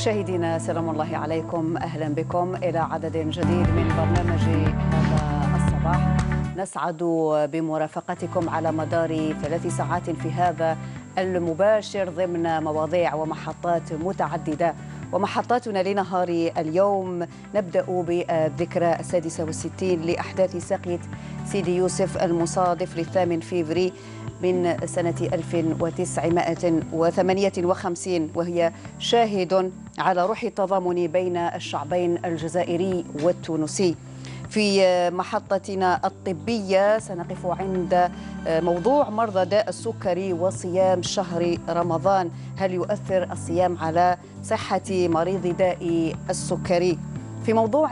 مشاهدينا سلام الله عليكم أهلا بكم إلى عدد جديد من برنامج هذا الصباح نسعد بمرافقتكم على مدار ثلاث ساعات في هذا المباشر ضمن مواضيع ومحطات متعددة ومحطاتنا لنهار اليوم نبدأ بالذكرى السادسة والستين لأحداث ساقية سيدي يوسف المصادف للثامن فيفري من سنة 1958 وهي شاهد على روح التضامن بين الشعبين الجزائري والتونسي في محطتنا الطبية سنقف عند موضوع مرضى داء السكري وصيام شهر رمضان هل يؤثر الصيام على صحة مريض داء السكري في موضوع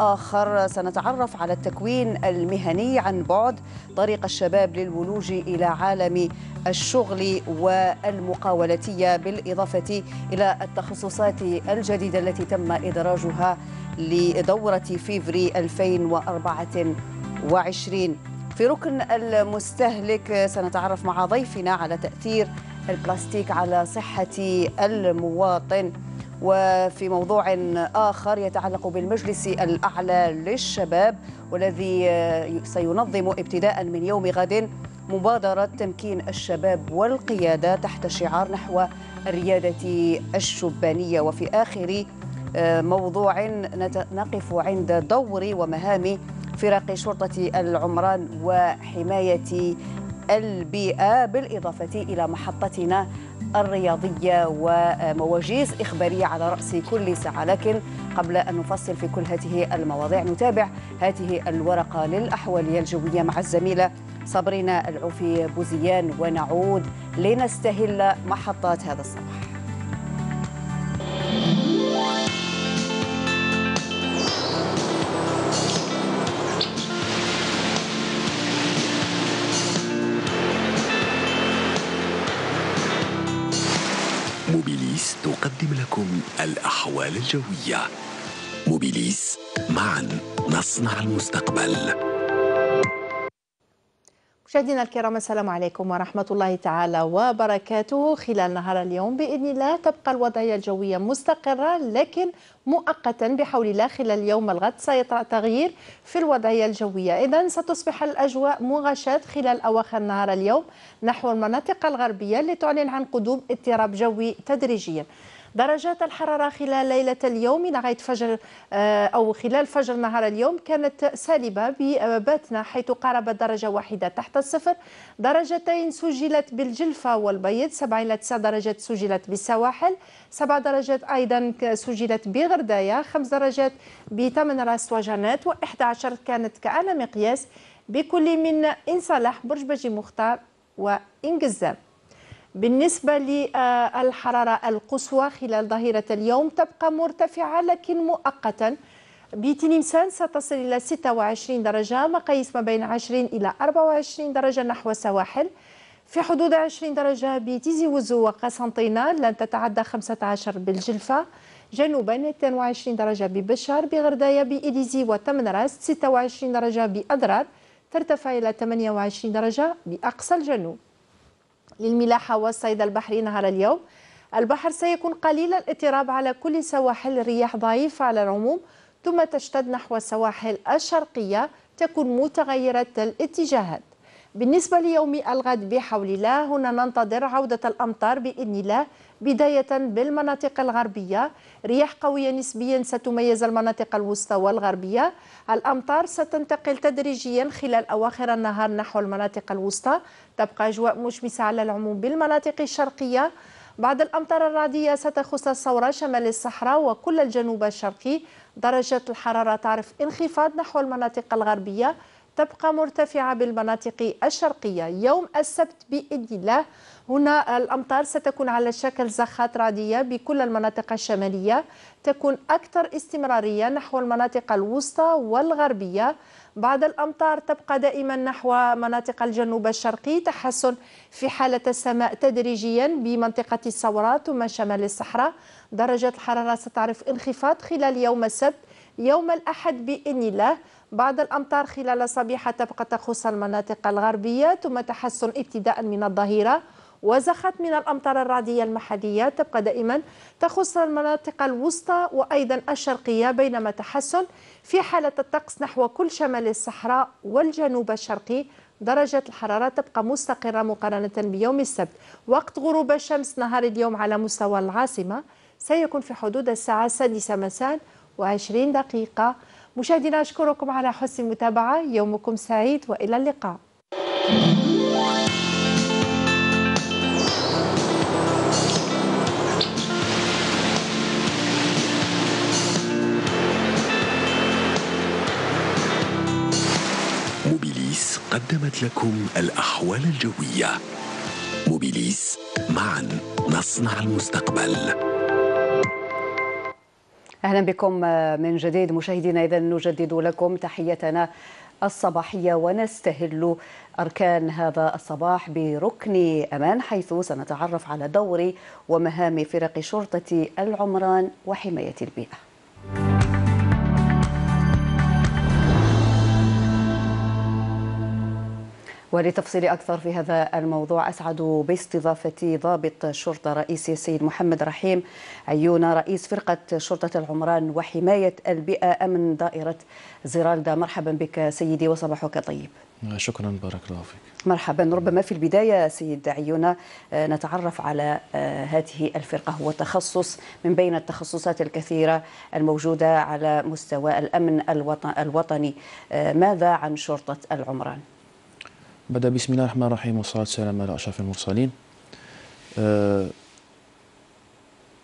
آخر سنتعرف على التكوين المهني عن بعد طريق الشباب للولوج إلى عالم الشغل والمقاولتية بالإضافة إلى التخصصات الجديدة التي تم إدراجها لدورة فيفري 2024 في ركن المستهلك سنتعرف مع ضيفنا على تأثير البلاستيك على صحة المواطن وفي موضوع آخر يتعلق بالمجلس الأعلى للشباب والذي سينظم ابتداء من يوم غد مبادرة تمكين الشباب والقيادة تحت شعار نحو الريادة الشبانية وفي آخر موضوع نقف عند دور ومهام فرق شرطة العمران وحماية البيئة بالإضافة إلى محطتنا الرياضية ومواجيز إخبارية على رأس كل ساعة لكن قبل أن نفصل في كل هذه المواضيع نتابع هذه الورقة للاحوال الجوية مع الزميلة صبرينا العوفي بوزيان ونعود لنستهل محطات هذا الصباح لكم الأحوال الجوية موبيليس معا نصنع المستقبل مشاهدينا الكرام السلام عليكم ورحمة الله تعالى وبركاته خلال نهار اليوم بإذن الله تبقى الوضعية الجوية مستقرة لكن مؤقتا بحول الله خلال اليوم الغد سيطرأ تغيير في الوضعية الجوية إذا ستصبح الأجواء مغشاة خلال أواخر نهار اليوم نحو المناطق الغربية لتعلن عن قدوم اضطراب جوي تدريجيا درجات الحرارة خلال ليلة اليوم لغاية فجر آه، أو خلال فجر نهار اليوم كانت سالبة بباتنا حيث قاربت درجة واحدة تحت الصفر درجتين سجلت بالجلفة والبيض 7 إلى 9 درجات سجلت بالسواحل 7 درجات أيضا سجلت بغرداية 5 درجات بثمن راس وجنات و11 كانت كأعلى مقياس بكل من انصلاح برج بجي مختار وانجزام بالنسبة للحرارة القصوى خلال ظهيرة اليوم تبقى مرتفعة لكن مؤقتا بتلمسان ستصل إلى 26 درجة مقاييس ما بين 20 إلى 24 درجة نحو السواحل في حدود 20 درجة بتيزي وزو وقسنطينة لن تتعدى 15 بالجلفة جنوبا 22 درجة ببشار بغرداية بإديزي وتمنرس 26 درجة بأضرار ترتفع إلى 28 درجة بأقصى الجنوب للملاحة والصيد البحري نهار اليوم البحر سيكون قليل الاضطراب على كل سواحل الرياح ضعيفة على العموم ثم تشتد نحو السواحل الشرقية تكون متغيرة الاتجاهات بالنسبة ليوم الغد بحول الله هنا ننتظر عودة الأمطار بإذن الله بداية بالمناطق الغربية رياح قوية نسبيا ستميز المناطق الوسطى والغربية الأمطار ستنتقل تدريجيا خلال أواخر النهار نحو المناطق الوسطى تبقى أجواء مشمسة على العموم بالمناطق الشرقية بعض الأمطار الرعدية ستخص الصورة شمال الصحراء وكل الجنوب الشرقي درجة الحرارة تعرف انخفاض نحو المناطق الغربية تبقى مرتفعة بالمناطق الشرقية يوم السبت بإذن الله هنا الأمطار ستكون على شكل زخات رعدية بكل المناطق الشمالية تكون أكثر استمرارية نحو المناطق الوسطى والغربية بعد الأمطار تبقى دائما نحو مناطق الجنوب الشرقي تحسن في حالة السماء تدريجيا بمنطقة الثورة ثم شمال الصحراء درجة الحرارة ستعرف انخفاض خلال يوم السبت يوم الأحد بإذن الله بعض الأمطار خلال الصبيحة تبقى تخص المناطق الغربية ثم تحسن ابتداء من الظهيرة وزخات من الأمطار الرعدية المحلية تبقى دائما تخص المناطق الوسطى وأيضا الشرقية بينما تحسن في حالة الطقس نحو كل شمال الصحراء والجنوب الشرقي درجة الحرارة تبقى مستقرة مقارنة بيوم السبت وقت غروب الشمس نهار اليوم على مستوى العاصمة سيكون في حدود الساعة السادسة مساء وعشرين دقيقة مشاهدينا أشكركم على حسن المتابعة يومكم سعيد وإلى اللقاء موبيليس قدمت لكم الأحوال الجوية موبيليس معا نصنع المستقبل اهلا بكم آه، من جديد مشاهدينا اذا نجدد لكم تحيتنا الصباحيه ونستهل اركان هذا الصباح بركن امان حيث سنتعرف على دور ومهام فرق شرطه العمران وحمايه البيئه ولتفصيل أكثر في هذا الموضوع أسعد باستضافة ضابط الشرطة رئيس السيد محمد رحيم عيونة رئيس فرقة شرطة العمران وحماية البيئة أمن دائرة زيرالدا مرحبا بك سيدي وصباحك طيب شكرا بارك الله فيك مرحبا ربما في البداية سيد عيونة آه، نتعرف على آه، هذه الفرقة هو تخصص من بين التخصصات الكثيرة الموجودة على مستوى الأمن الوطني آه، ماذا عن شرطة العمران؟ بدأ بسم الله الرحمن الرحيم والصلاة والسلام على أشرف المرسلين آه،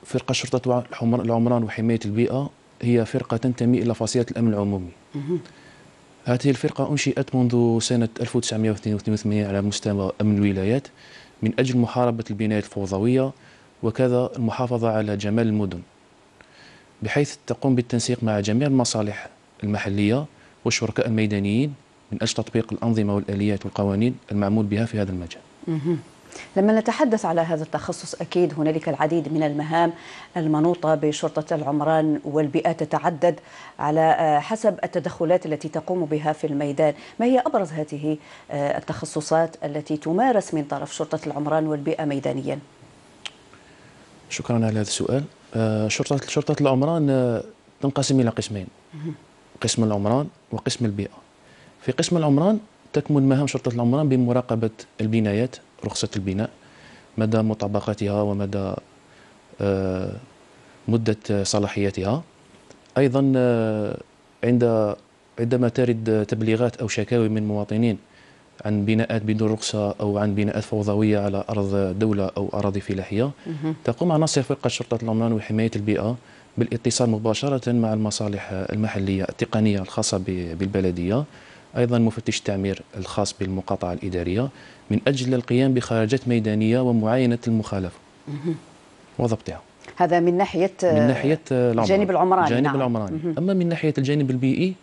فرقة شرطة العمران وحماية البيئة هي فرقة تنتمي إلى فصيلة الأمن العمومي هذه الفرقة أنشئت منذ سنة 1982 على مستوى أمن الولايات من أجل محاربة البنايات الفوضوية وكذا المحافظة على جمال المدن بحيث تقوم بالتنسيق مع جميع المصالح المحلية والشركاء الميدانيين من أجل تطبيق الأنظمة والآليات والقوانين المعمول بها في هذا المجال لما نتحدث على هذا التخصص أكيد هنالك العديد من المهام المنوطة بشرطة العمران والبيئة تتعدد على آه، حسب التدخلات التي تقوم بها في الميدان ما هي أبرز هذه آه، التخصصات التي تمارس من طرف شرطة العمران والبيئة ميدانيا شكرا على هذا السؤال آه، شرطة شرطة العمران تنقسم إلى قسمين قسم العمران وقسم البيئة في قسم العمران تكمن مهام شرطة العمران بمراقبة البنايات رخصة البناء مدى مطابقتها ومدى آه، مدة صلاحيتها أيضا آه، عند عندما ترد تبليغات أو شكاوي من مواطنين عن بناءات بدون رخصة أو عن بناءات فوضوية على أرض دولة أو أراضي فلاحية تقوم عناصر فرقة شرطة العمران وحماية البيئة بالاتصال مباشرة مع المصالح المحلية التقنية الخاصة بالبلدية أيضا مفتش التعمير الخاص بالمقاطعة الإدارية من أجل القيام بخارجات ميدانية ومعاينة المخالفة وضبطها هذا من ناحية من ناحية آه، الجانب العمراني الجانب نعم. العمراني أما من ناحية الجانب البيئي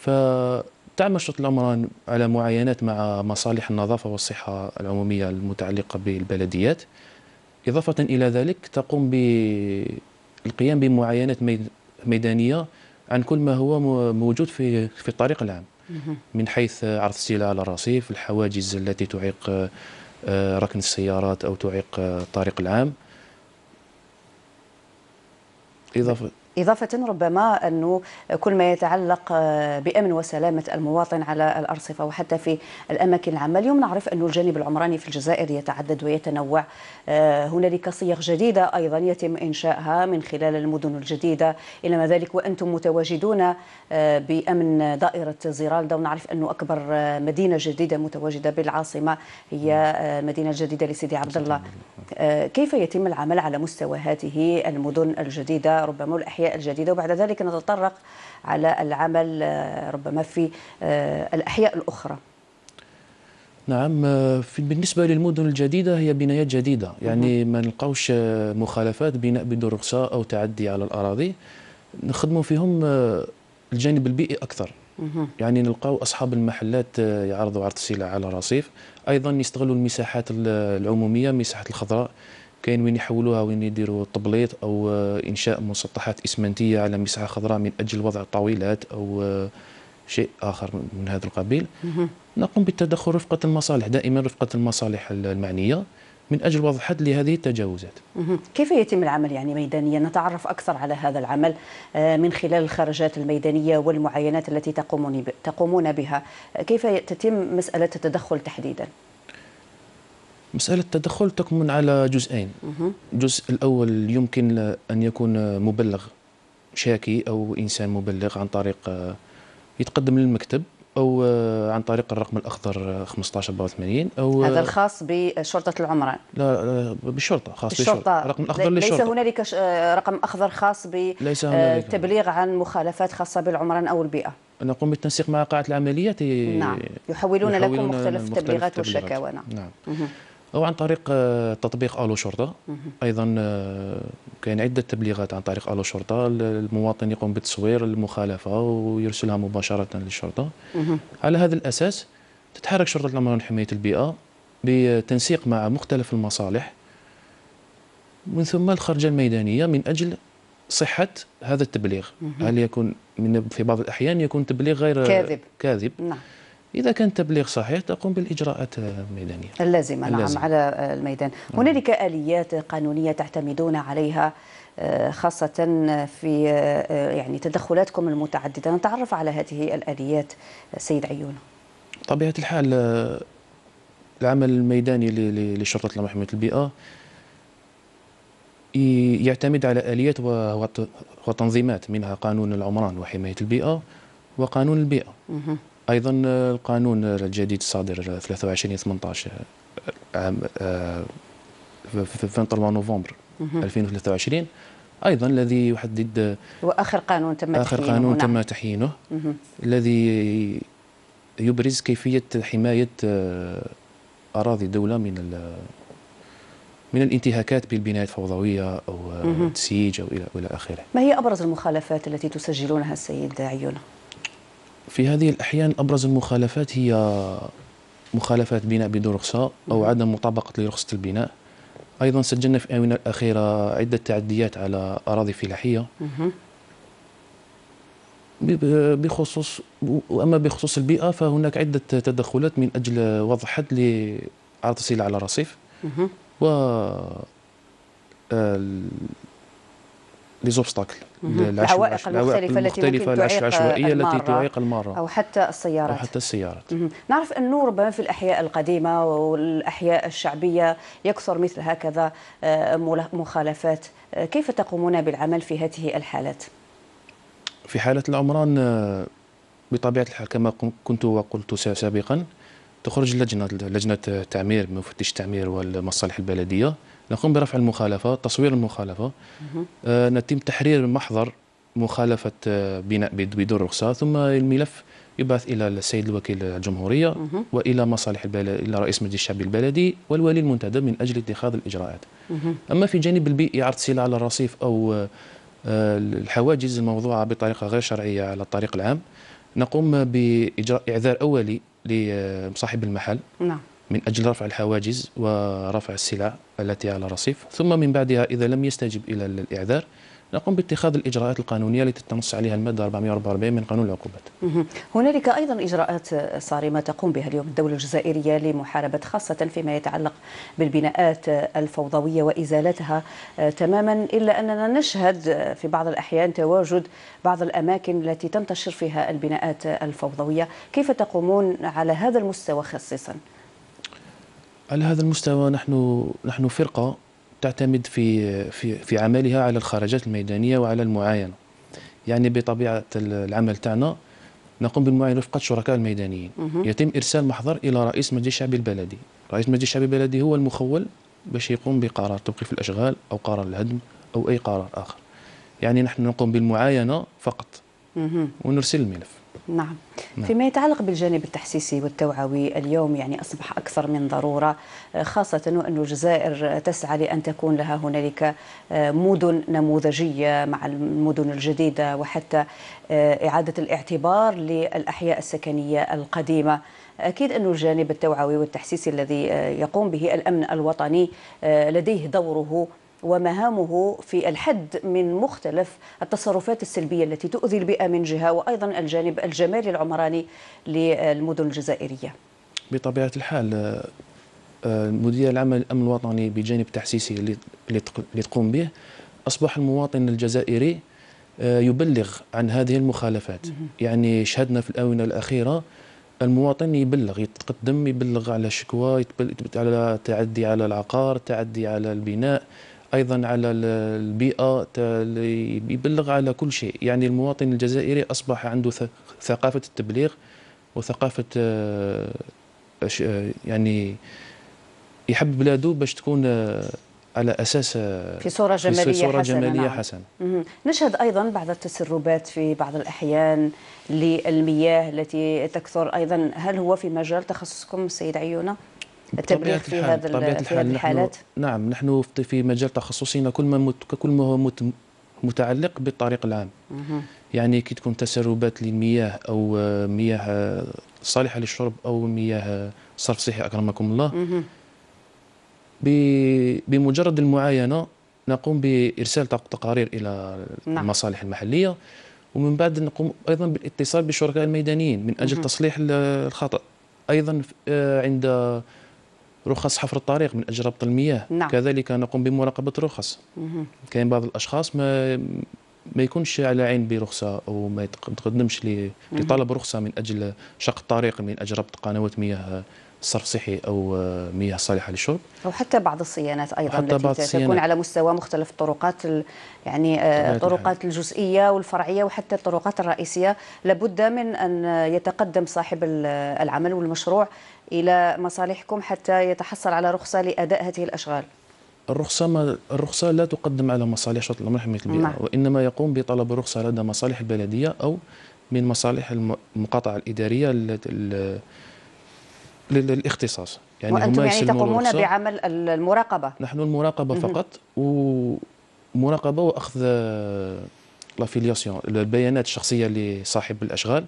فتعمل شرطة العمران على معاينات مع مصالح النظافة والصحة العمومية المتعلقة بالبلديات إضافة إلى ذلك تقوم بالقيام بمعاينات ميدانية عن كل ما هو موجود في في الطريق العام من حيث عرض السلع على الرصيف الحواجز التي تعيق آه، ركن السيارات أو تعيق الطريق آه، العام إضافة إضافة ربما أنه كل ما يتعلق بأمن وسلامة المواطن على الأرصفة وحتى في الأماكن العامة اليوم نعرف أن الجانب العمراني في الجزائر يتعدد ويتنوع آه، هنالك صيغ جديدة أيضا يتم إنشائها من خلال المدن الجديدة إلى ما ذلك وأنتم متواجدون آه، بأمن دائرة زيرالدا ونعرف أنه أكبر آه، مدينة جديدة متواجدة بالعاصمة هي المدينة الجديدة لسيدي عبد الله كيف يتم العمل على مستوى هذه المدن الجديدة ربما الأحياء الأحياء الجديدة وبعد ذلك نتطرق على العمل آه، ربما في آه، الأحياء الأخرى نعم آه، في بالنسبة للمدن الجديدة هي بنايات جديدة يعني ما نلقاوش مخالفات بناء بدون رخصة أو تعدي على الأراضي نخدموا فيهم الجانب البيئي أكثر يعني نلقاو أصحاب المحلات يعرضوا عرض السلع على الرصيف أيضا يستغلوا المساحات العمومية مساحة الخضراء كاين وين يحولوها وين يديروا تبليط او آه، انشاء مسطحات اسمنتيه على مساحه خضراء من اجل وضع طاولات او آه، شيء اخر من هذا القبيل نقوم بالتدخل رفقه المصالح دائما رفقه المصالح المعنيه من اجل وضع حد لهذه التجاوزات. كيف يتم العمل يعني ميدانيا؟ نتعرف اكثر على هذا العمل آه، من خلال الخرجات الميدانيه والمعاينات التي تقومون تقومون بها، كيف تتم مساله التدخل تحديدا؟ مسألة التدخل تكمن على جزئين الجزء الأول يمكن أن يكون مبلغ شاكي أو إنسان مبلغ عن طريق آه، يتقدم للمكتب أو آه، عن طريق الرقم الأخضر 1584 آه، أو هذا الخاص بشرطة العمران لا, بالشرطة خاص بالشرطة, رقم أخضر ليس للشرطة ليس هنالك رقم أخضر خاص بالتبليغ عن مخالفات خاصة بالعمران أو البيئة نقوم بالتنسيق مع قاعة العمليات نعم يحولون, يحولون لكم مختلف, مختلف التبليغات والشكاوى نعم, نعم. أو عن طريق آه، تطبيق ألو شرطة أيضا آه، كاين عدة تبليغات عن طريق ألو شرطة المواطن يقوم بتصوير المخالفة ويرسلها مباشرة للشرطة على هذا الأساس تتحرك شرطة الأمن وحماية البيئة بتنسيق مع مختلف المصالح من ثم الخرجة الميدانية من أجل صحة هذا التبليغ هل يكون من في بعض الأحيان يكون تبليغ غير كاذب كاذب نعم إذا كان تبليغ صحيح تقوم بالإجراءات الميدانية اللازمة نعم على الميدان نعم. هنالك آليات قانونية تعتمدون عليها آه، خاصة في آه، يعني تدخلاتكم المتعددة نتعرف على هذه الآليات سيد عيون طبيعة الحال آه، العمل الميداني لشرطة لمحمية البيئة يعتمد على آليات وتنظيمات منها قانون العمران وحماية البيئة وقانون البيئة ايضا آه، القانون آه، الجديد الصادر 23 آه، 18 عام في 23 نوفمبر 2023 ايضا الذي يحدد واخر قانون تم اخر تحيينه قانون نعم. تم تحيينه الذي يبرز كيفيه حمايه اراضي الدوله من من الانتهاكات بالبنايات الفوضويه او التسييج او الى اخره. ما هي ابرز المخالفات التي تسجلونها السيد عيونه؟ في هذه الأحيان أبرز المخالفات هي مخالفات بناء بدون رخصة أو عدم مطابقة لرخصة البناء أيضا سجلنا في الآونة الأخيرة عدة تعديات على أراضي فلاحية بخصوص وأما بخصوص البيئة فهناك عدة تدخلات من أجل وضع حد لعرض السلع على الرصيف و آه، لي زوبستاكل العوائق المختلفة, المختلفة التي العشوائية التي تعيق المارة أو حتى السيارات أو حتى السيارات نعرف أنه ربما في الأحياء القديمة والأحياء الشعبية يكثر مثل هكذا آه، مخالفات آه، كيف تقومون بالعمل في هذه الحالات؟ في حالة العمران آه، بطبيعة الحال كما كنت وقلت سابقا تخرج لجنة لجنة التعمير مفتش التعمير والمصالح البلدية نقوم برفع المخالفه تصوير المخالفه آه نتم تحرير محضر مخالفه آه، بناء بدون رخصه ثم الملف يبعث الى السيد الوكيل الجمهوريه والى مصالح البلد الى رئيس مجلس الشعب البلدي والولي المنتدب من اجل اتخاذ الاجراءات. اما في جانب البيئي عرض سلع على الرصيف او آه، الحواجز الموضوعه بطريقه غير شرعيه على الطريق العام نقوم باجراء اعذار اولي لصاحب المحل. نعم. من أجل رفع الحواجز ورفع السلع التي على الرصيف ثم من بعدها إذا لم يستجب إلى الإعذار نقوم باتخاذ الإجراءات القانونية التي تنص عليها المادة 444 من قانون العقوبات هنالك أيضا إجراءات صارمة تقوم بها اليوم الدولة الجزائرية لمحاربة خاصة فيما يتعلق بالبناءات الفوضوية وإزالتها آه، تماما إلا أننا نشهد آه، في بعض الأحيان تواجد بعض الأماكن التي تنتشر فيها البناءات الفوضوية كيف تقومون على هذا المستوى خصيصا؟ على هذا المستوى نحن نحن فرقة تعتمد في في في عملها على الخرجات الميدانية وعلى المعاينة. يعني بطبيعة العمل تاعنا نقوم بالمعاينة وفق الشركاء الميدانيين. يتم إرسال محضر إلى رئيس مجلس الشعب البلدي. رئيس مجلس الشعب البلدي هو المخول باش يقوم بقرار توقيف الأشغال أو قرار الهدم أو أي قرار آخر. يعني نحن نقوم بالمعاينة فقط. ونرسل الملف. نعم. نعم فيما يتعلق بالجانب التحسيسي والتوعوي اليوم يعني أصبح أكثر من ضرورة آه، خاصة وأن الجزائر تسعى لأن تكون لها هنالك آه، مدن نموذجية مع المدن الجديدة وحتى آه، إعادة الاعتبار للأحياء السكنية القديمة أكيد انه الجانب التوعوي والتحسيسي الذي يقوم به الأمن الوطني لديه دوره ومهامه في الحد من مختلف التصرفات السلبية التي تؤذي البيئة من جهة وأيضا الجانب الجمالي العمراني للمدن الجزائرية بطبيعة الحال آه، مدير العمل الأمن الوطني بجانب تحسيسي اللي تقوم به أصبح المواطن الجزائري آه، يبلغ عن هذه المخالفات يعني شهدنا في الآونة الأخيرة المواطن يبلغ يتقدم يبلغ على شكوى على تعدي على العقار تعدي على البناء ايضا على البيئه يبلغ على كل شيء يعني المواطن الجزائري اصبح عنده ثقافه التبليغ وثقافه آه، آه، يعني يحب بلاده باش تكون آه، على اساس في صوره جماليه في صوره حسنة جماليه نعم. حسنه نشهد ايضا بعض التسربات في بعض الاحيان للمياه التي تكثر ايضا هل هو في مجال تخصصكم السيد عيونه التبليغ في هذا بطبيعه الحال الحالات نعم نحن في مجال تخصصنا كل ما كل ما هو متعلق بالطريق العام يعني كي تكون تسربات للمياه او آه، مياه آه، صالحه للشرب او مياه آه، صرف صحي اكرمكم الله بمجرد المعاينه نقوم بارسال تقارير الى نعم. المصالح المحليه ومن بعد نقوم ايضا بالاتصال بالشركاء الميدانيين من اجل مه. تصليح الخطا ايضا عند رخص حفر الطريق من اجل ربط المياه نعم. كذلك نقوم بمراقبه الرخص كاين بعض الاشخاص ما ما يكونش على عين برخصه او ما يتقدمش لطلب رخصه من اجل شق الطريق من اجل ربط قنوات مياه صرف صحي او مياه صالحه للشرب او حتى بعض الصيانات ايضا حتى التي بعض الصيانات. تكون على مستوى مختلف الطرقات يعني الطرقات آه، الجزئيه والفرعيه وحتى الطرقات الرئيسيه لابد من ان يتقدم صاحب العمل والمشروع إلى مصالحكم حتى يتحصل على رخصة لأداء هذه الأشغال الرخصة ما الرخصة لا تقدم على مصالح شرطة الأمن حماية البيئة نعم. وإنما يقوم بطلب الرخصة لدى مصالح البلدية أو من مصالح المقاطعة الإدارية للاختصاص يعني وأنتم يعني تقومون بعمل المراقبة نحن المراقبة فقط ومراقبة وأخذ لافيلياسيون البيانات الشخصية لصاحب الأشغال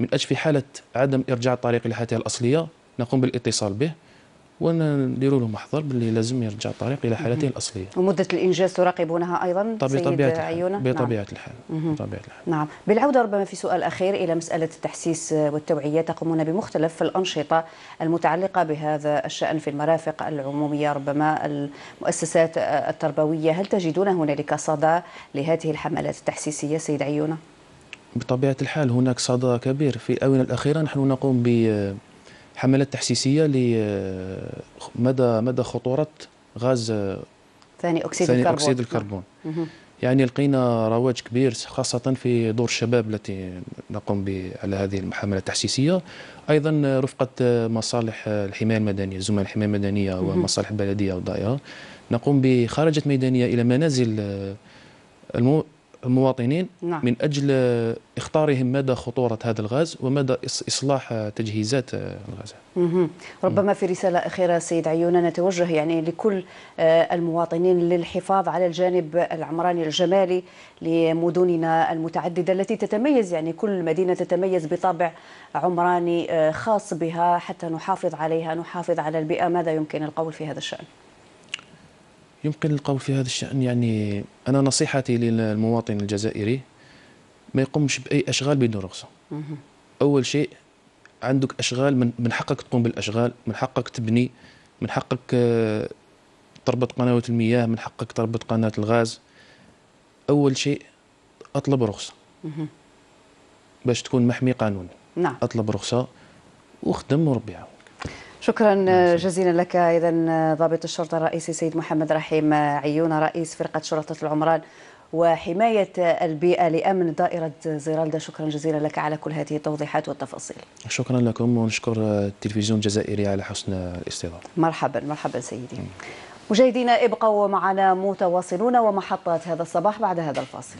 من أجل في حالة عدم إرجاع الطريق لحياته الأصلية نقوم بالاتصال به ونديروا له محضر باللي لازم يرجع الطريق الى حالته الاصليه. ومده الانجاز تراقبونها ايضا طب بطبيعه الحال بطبيعه نعم. الحال بطبيعه الحال. نعم، بالعوده ربما في سؤال اخير الى مساله التحسيس والتوعيه تقومون بمختلف الانشطه المتعلقه بهذا الشان في المرافق العموميه ربما المؤسسات التربويه، هل تجدون هنالك صدى لهذه الحملات التحسيسيه سيد عيونه؟ بطبيعه الحال هناك صدى كبير في الاونه الاخيره نحن نقوم ب حملات تحسيسيه لمدى مدى خطوره غاز ثاني اكسيد ثاني الكربون, أكسيد نعم. الكربون. يعني لقينا رواج كبير خاصة في دور الشباب التي نقوم على هذه المحاملة التحسيسية أيضا رفقة مصالح الحماية المدنية زملاء الحماية المدنية ومصالح البلدية وضائعها نقوم بخارجة ميدانية إلى منازل المواطنين نعم. من أجل إخطارهم مدى خطورة هذا الغاز ومدى إصلاح تجهيزات الغاز مه. ربما في رسالة أخيرة سيد عيون نتوجه يعني لكل آه، المواطنين للحفاظ على الجانب العمراني الجمالي لمدننا المتعددة التي تتميز يعني كل مدينة تتميز بطابع عمراني آه، خاص بها حتى نحافظ عليها نحافظ على البيئة ماذا يمكن القول في هذا الشأن؟ يمكن القول في هذا الشأن يعني أنا نصيحتي للمواطن الجزائري ما يقومش بأي أشغال بدون رخصة أول شيء عندك أشغال من, حقك تقوم بالأشغال من حقك تبني من حقك آه، تربط قنوات المياه من حقك تربط قناة الغاز أول شيء أطلب رخصة باش تكون محمي قانون نعم. أطلب رخصة وخدم وربي شكرا نعم، جزيلا لك اذا ضابط الشرطه الرئيسي سيد محمد رحيم عيون رئيس فرقه شرطه العمران وحمايه البيئه لامن دائره زيرالدا شكرا جزيلا لك على كل هذه التوضيحات والتفاصيل شكرا لكم ونشكر التلفزيون الجزائري على حسن الاستضافه مرحبا مرحبا سيدي مشاهدينا ابقوا معنا متواصلون ومحطات هذا الصباح بعد هذا الفاصل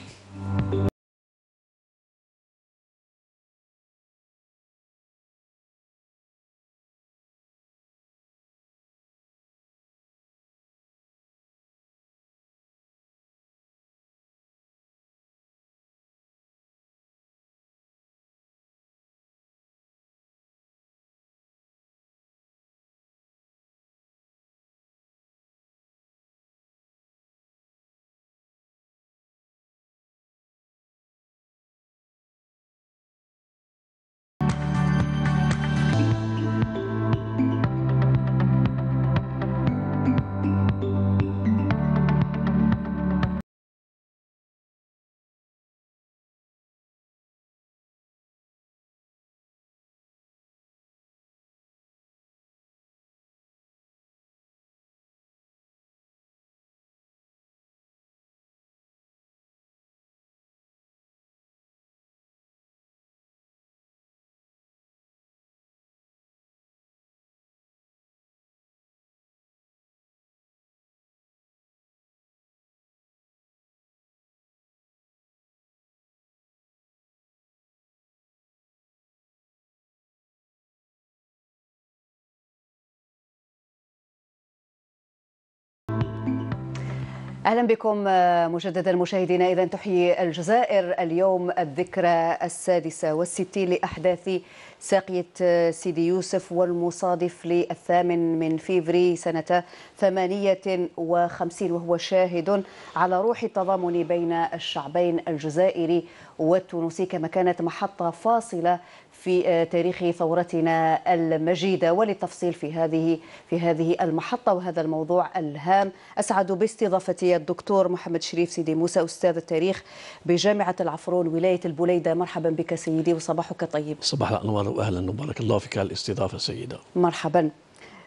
اهلا بكم آه، مجددا مشاهدينا اذا تحيي الجزائر اليوم الذكرى السادسه والستين لاحداث ساقية آه، سيدي يوسف والمصادف للثامن من فيفري سنة 58 وهو شاهد على روح التضامن بين الشعبين الجزائري والتونسي كما كانت محطة فاصلة في آه، تاريخ ثورتنا المجيدة وللتفصيل في هذه في هذه المحطة وهذا الموضوع الهام أسعد باستضافتي الدكتور محمد شريف سيدي موسى أستاذ التاريخ بجامعة العفرون ولاية البوليدة مرحبا بك سيدي وصباحك طيب صباح الأنوار مرحبا واهلا وبارك الله فيك على الاستضافه سيده مرحبا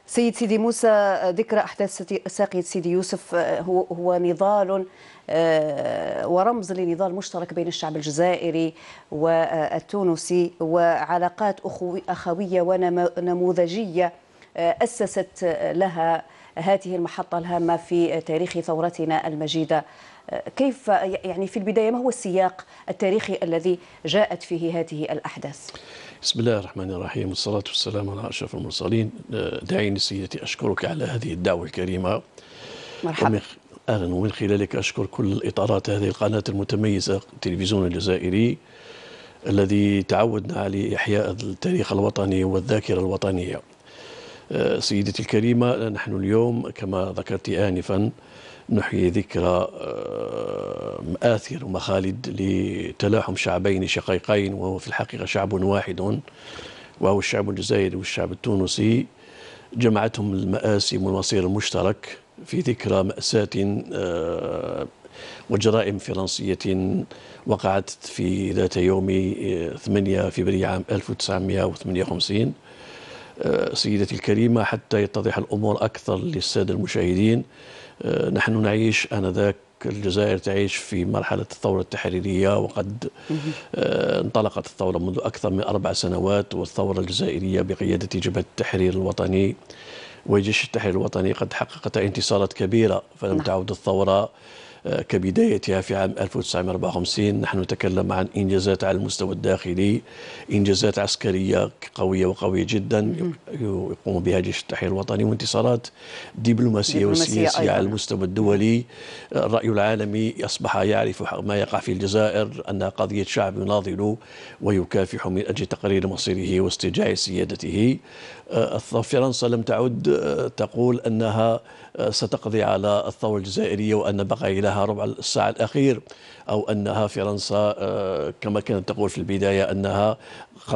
سيد سيدي موسى ذكرى احداث ساقيه سيدي يوسف آه، هو هو نضال آه، ورمز لنضال مشترك بين الشعب الجزائري والتونسي وعلاقات اخويه ونموذجيه آه، اسست لها هذه المحطه الهامه في تاريخ ثورتنا المجيده كيف يعني في البدايه ما هو السياق التاريخي الذي جاءت فيه هذه الاحداث؟ بسم الله الرحمن الرحيم والصلاة والسلام على أشرف المرسلين دعيني سيدتي أشكرك على هذه الدعوة الكريمة مرحبا أهلا ومن خلالك أشكر كل إطارات هذه القناة المتميزة التلفزيون الجزائري الذي تعودنا عليه إحياء التاريخ الوطني والذاكرة الوطنية أه، سيدتي الكريمة نحن اليوم كما ذكرت آنفا نحيي ذكرى آه، مآثر ومخالد لتلاحم شعبين شقيقين وهو في الحقيقة شعب واحد وهو الشعب الجزائري والشعب التونسي جمعتهم المآسي والمصير المشترك في ذكرى مأساة آه، وجرائم فرنسية وقعت في ذات يوم 8 آه، فبراير عام 1958 سيدتي الكريمة حتى يتضح الأمور أكثر للسادة المشاهدين آه، نحن نعيش انذاك الجزائر تعيش في مرحلة الثورة التحريرية وقد آه، انطلقت الثورة منذ أكثر من أربع سنوات والثورة الجزائرية بقيادة جبهة التحرير الوطني وجيش التحرير الوطني قد حققت انتصارات كبيرة فلم نعم. تعود الثورة كبدايتها في عام 1954 نحن نتكلم عن إنجازات على المستوى الداخلي إنجازات عسكرية قوية وقوية جدا يقوم بها جيش التحرير الوطني وانتصارات دبلوماسية وسياسية أيضاً. على المستوى الدولي الرأي العالمي أصبح يعرف ما يقع في الجزائر أنها قضية شعب يناضل ويكافح من أجل تقرير مصيره واسترجاع سيادته أه، فرنسا لم تعد أه، تقول أنها ستقضي على الثورة الجزائرية وأن بقي لها ربع الساعة الأخير أو أنها فرنسا آه، كما كانت تقول في البداية أنها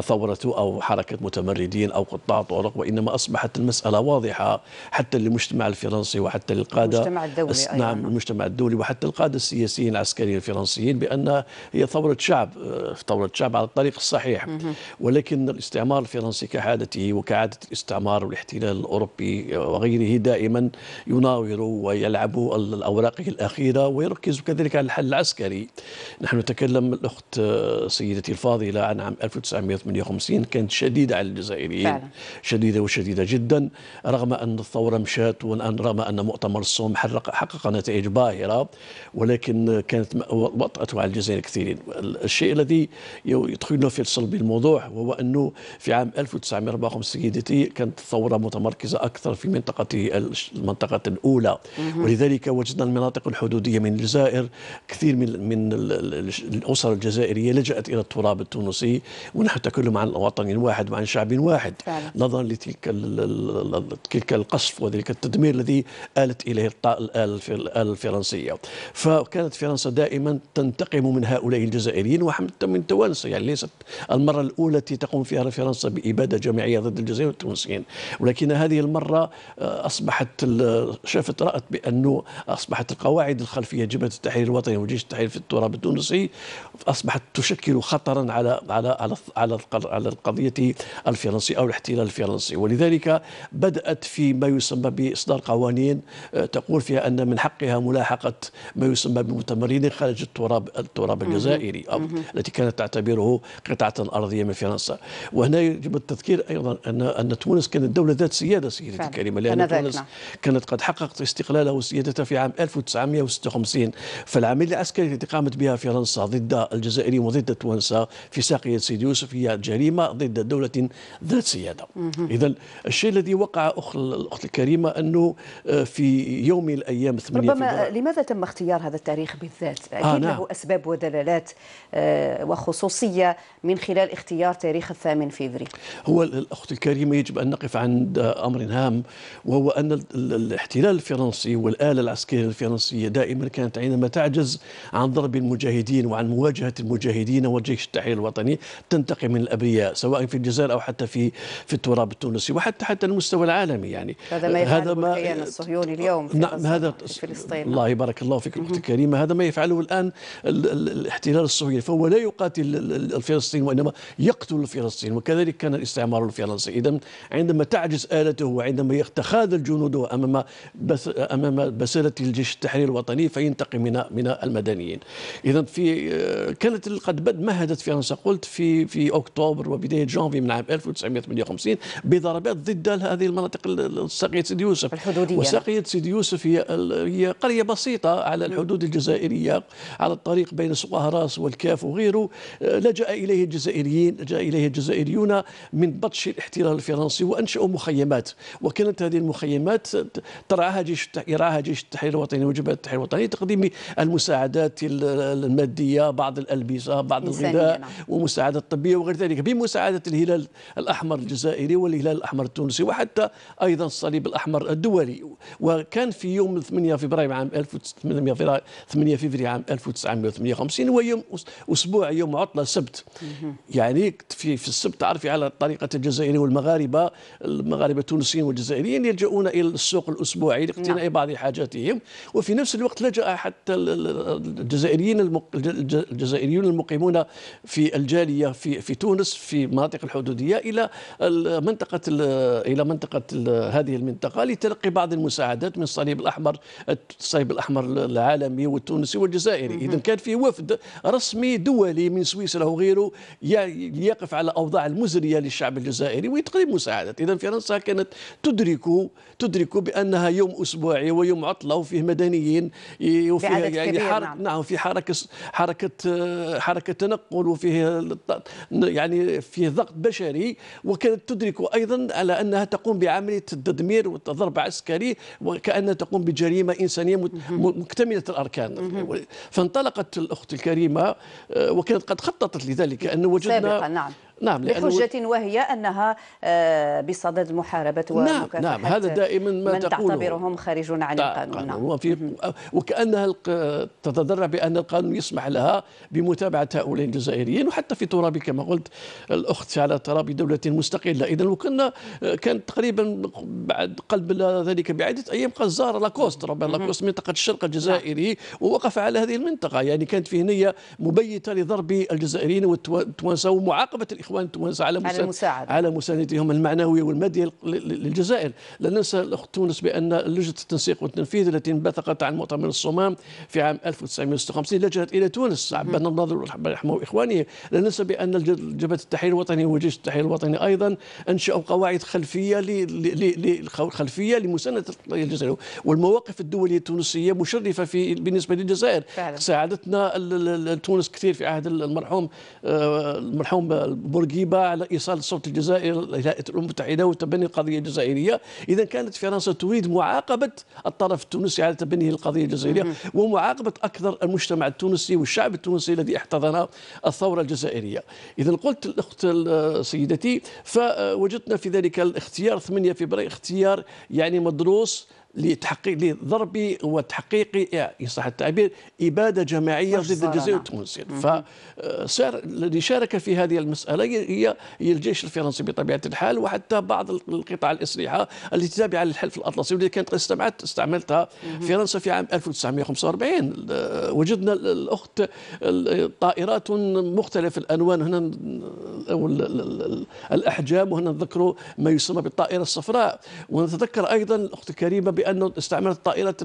ثورة أو حركة متمردين أو قطاع طرق وإنما أصبحت المسألة واضحة حتى للمجتمع الفرنسي وحتى للقادة المجتمع الدولي أيضا. نعم المجتمع الدولي وحتى القادة السياسيين العسكريين الفرنسيين بأن هي ثورة شعب آه، ثورة شعب على الطريق الصحيح ولكن الاستعمار الفرنسي كعادته وكعادة الاستعمار والاحتلال الأوروبي وغيره دائما يناور ويلعب أوراقه الأخيرة ويركز كذلك على الحل العسكري نحن نتكلم الأخت آه، سيدتي الفاضلة عن عام 1958 كانت شديدة على الجزائريين فعلا. شديدة وشديدة جدا رغم أن الثورة مشات ورغم أن مؤتمر الصوم حرق حقق نتائج باهرة ولكن كانت وطأت على الجزائر كثيرين الشيء الذي يدخلنا في الصلب الموضوع هو أنه في عام 1954 سيدتي كانت الثورة متمركزة أكثر في منطقة المنطقة الأولى ولذلك وجدنا المناطق الحدودية من الجزائر كثير من من الأسر الجزائرية لجأت إلى التراب التونسي ونحن نتكلم عن وطن واحد وعن شعب واحد فعلا. نظرا لتلك تلك القصف وذلك التدمير الذي آلت إليه الآلة الفرنسية فكانت فرنسا دائما تنتقم من هؤلاء الجزائريين وحتى من التوانسه يعني ليست المرة الأولى التي تقوم فيها فرنسا بإبادة جماعية ضد الجزائر والتونسيين ولكن هذه المرة آه، أصبحت شافت رأت بأنه أصبحت القواعد الخلفية جبهة التحرير الوطني وجيش التحرير التراب التونسي اصبحت تشكل خطرا على على على على على القضيه الفرنسيه او الاحتلال الفرنسي ولذلك بدات في ما يسمى باصدار قوانين آه، تقول فيها ان من حقها ملاحقه ما يسمى بالمتمرين خارج التراب التراب الجزائري او التي كانت تعتبره قطعه ارضيه من فرنسا وهنا يجب التذكير ايضا ان ان تونس كانت دوله ذات سياده سيدتي الكريمه لان تونس نعم. كانت قد حققت استقلالها وسيادتها في عام 1956 فالعمليه العسكريه التي قامت بها فرنسا ضد الجزائريين وضد التوانسه في ساقية السيد يوسف هي جريمة ضد دولة ذات سيادة إذا الشيء الذي وقع أخ الأخت الكريمة أنه آه، في يوم من الأيام 8 ربما لماذا تم اختيار هذا التاريخ بالذات آه، أكيد آه نعم. له أسباب ودلالات آه، وخصوصية من خلال اختيار تاريخ الثامن فيفري هو الأخت الكريمة يجب أن نقف عند أمر هام وهو أن الاحتلال الفرنسي والآلة العسكرية الفرنسية دائما كانت عندما تعجز عن ضرب المجاهدين وعن مواجهة المجاهدين والجيش التحرير الوطني تنتقم من الأبرياء سواء في الجزائر أو حتى في في التراب التونسي وحتى حتى المستوى العالمي يعني هذا ما يفعله هذا ما الصهيوني اليوم في نعم هذا فلسطين الله يبارك الله فيك اختي الكريمه هذا ما يفعله الان الاحتلال الصهيوني فهو لا يقاتل الفلسطيني وانما يقتل الفلسطيني وكذلك كان الاستعمار الفرنسي اذا عندما تعجز الته وعندما يتخاذل جنوده امام بس امام بساله الجيش التحرير الوطني فينتقم من من المدنيين اذا في آه، كانت قد بد مهدت فرنسا قلت في في اكتوبر وبدايه جانفي من عام 1958 بضربات ضد هذه المناطق ساقيه سيدي يوسف الحدوديه وساقيه سيدي يوسف هي هي قريه بسيطه على الحدود الجزائريه على الطريق بين سوق والكاف وغيره آه، لجا اليه الجزائريين لجا اليه الجزائريون من بطش الاحتلال الفرنسي وانشاوا مخيمات وكانت هذه المخيمات ترعاها جيش يرعاها جيش التحرير الوطني وجبهه التحرير الوطني تقديم المساعدات الماديه بعض الالبسه بعض الغذاء نعم. ومساعده طبيه وغير ذلك بمساعده الهلال الاحمر الجزائري والهلال الاحمر التونسي وحتى ايضا الصليب الاحمر الدولي وكان في يوم 8 فبراير عام 1800 8 فبراير عام 1958 هو يوم اسبوع يوم عطله سبت يعني في في السبت تعرفي على طريقه الجزائري والمغاربه المغاربه التونسيين والجزائريين يلجؤون الى السوق الاسبوعي لاقتناء نعم. بعض حاجاتهم وفي نفس الوقت لجا حتى الجزائري الجزائريين الجزائريون المقيمون في الجاليه في في تونس في مناطق الحدوديه الى منطقه الى منطقه هذه المنطقه لتلقي بعض المساعدات من الصليب الاحمر الصليب الاحمر العالمي والتونسي والجزائري اذا كان في وفد رسمي دولي من سويسرا وغيره يقف على الاوضاع المزريه للشعب الجزائري ويتقدم مساعدات اذا فرنسا كانت تدرك تدرك بانها يوم اسبوعي ويوم عطله وفيه مدنيين وفيه يعني حرق نعم, نعم، في في حركه حركه آه، حركه تنقل وفيه يعني فيه ضغط بشري وكانت تدرك ايضا على انها تقوم بعمليه التدمير والضرب عسكري وكانها تقوم بجريمه انسانيه مكتمله الاركان فانطلقت الاخت الكريمه آه، وكانت قد خططت لذلك انه وجدنا سابقا نعم نعم بحجة وهي أنها آه، بصدد محاربة ومكافحة نعم, نعم هذا دائما ما من تقوله تعتبرهم خارجون عن القانون نعم. وفي وكأنها تتضرع بأن القانون يسمح لها بمتابعة هؤلاء الجزائريين وحتى في ترابي كما قلت الأخت على ترابي دولة مستقلة إذا وكنا كان تقريبا بعد قلب ذلك بعدة أيام قد زار لاكوست ربما لاكوست منطقة الشرق نعم. الجزائري ووقف على هذه المنطقة يعني كانت فيه نية مبيتة لضرب الجزائريين والتوانسة ومعاقبة الإخوان الاخوان تونس على مساعد على, على مساندتهم المعنويه والماديه للجزائر لا ننسى الاخت تونس بان لجنه التنسيق والتنفيذ التي انبثقت عن مؤتمر الصمام في عام 1956 لجأت الى تونس عبدنا الناظر رحمه اخوانه لا ننسى بان جبهه التحرير الوطني وجيش التحرير الوطني ايضا انشاوا قواعد خلفيه خلفيه لمسانده الجزائر والمواقف الدوليه التونسيه مشرفه في بالنسبه للجزائر فعلا. ساعدتنا تونس كثير في عهد المرحوم آه، المرحوم بورقيبه على ايصال صوت الجزائر الى الامم المتحده وتبني القضيه الجزائريه اذا كانت فرنسا تريد معاقبه الطرف التونسي على تبنيه القضيه الجزائريه ومعاقبه اكثر المجتمع التونسي والشعب التونسي الذي احتضن الثوره الجزائريه اذا قلت الاخت سيدتي فوجدنا في ذلك الاختيار 8 فبراير اختيار يعني مدروس لتحقيق لضرب وتحقيق إن صح التعبير إبادة جماعية ضد الجزائر التونسيه فصار الذي شارك في هذه المسألة هي الجيش الفرنسي بطبيعة الحال وحتى بعض القطع الأسلحة التي تابعة للحلف الأطلسي والتي كانت استمعت استعملتها فرنسا في عام 1945 آه، وجدنا الأخت طائرات مختلف الألوان هنا الأحجام وهنا نذكر ما يسمى بالطائرة الصفراء ونتذكر أيضا الأخت الكريمة بانه استعملت الطائرات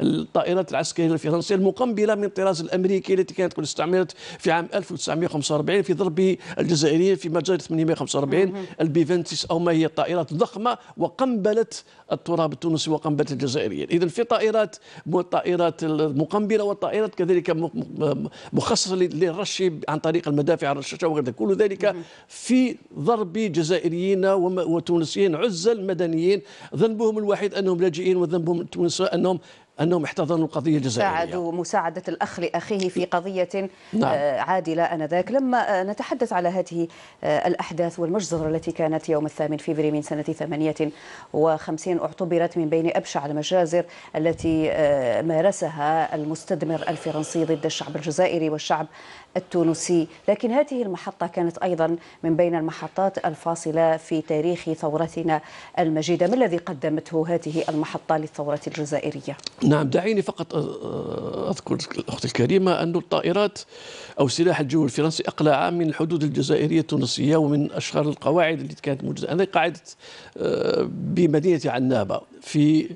الطائرات العسكريه الفرنسيه المقنبله من الطراز الامريكي التي كانت قد استعملت في عام 1945 في ضرب الجزائريين في مجال 845 البي 26 او ما هي الطائرات الضخمه وقنبلت التراب التونسي وقنبلت الجزائريين اذا في طائرات طائرات المقنبله والطائرات كذلك مخصصه للرش عن طريق المدافع الرشاشه وغير ذلك كل ذلك في ضرب جزائريين وتونسيين عزل مدنيين ذنبهم الوحيد انهم لا اللاجئين وذنبهم التونس انهم انهم احتضنوا القضيه الجزائريه ساعدوا مساعده الاخ لاخيه في قضيه نعم. آه، عادله انذاك لما آه، نتحدث على هذه آه، الاحداث والمجزره التي كانت يوم الثامن فيفري من سنه 58 اعتبرت من بين ابشع المجازر التي مارسها المستدمر الفرنسي ضد الشعب الجزائري والشعب التونسي لكن هذه المحطة كانت أيضا من بين المحطات الفاصلة في تاريخ ثورتنا المجيدة ما الذي قدمته هذه المحطة للثورة الجزائرية؟ نعم دعيني فقط أذكر الأخت الكريمة أن الطائرات أو سلاح الجو الفرنسي أقلع من الحدود الجزائرية التونسية ومن أشهر القواعد التي كانت موجودة أنا قاعدة بمدينة عنابة في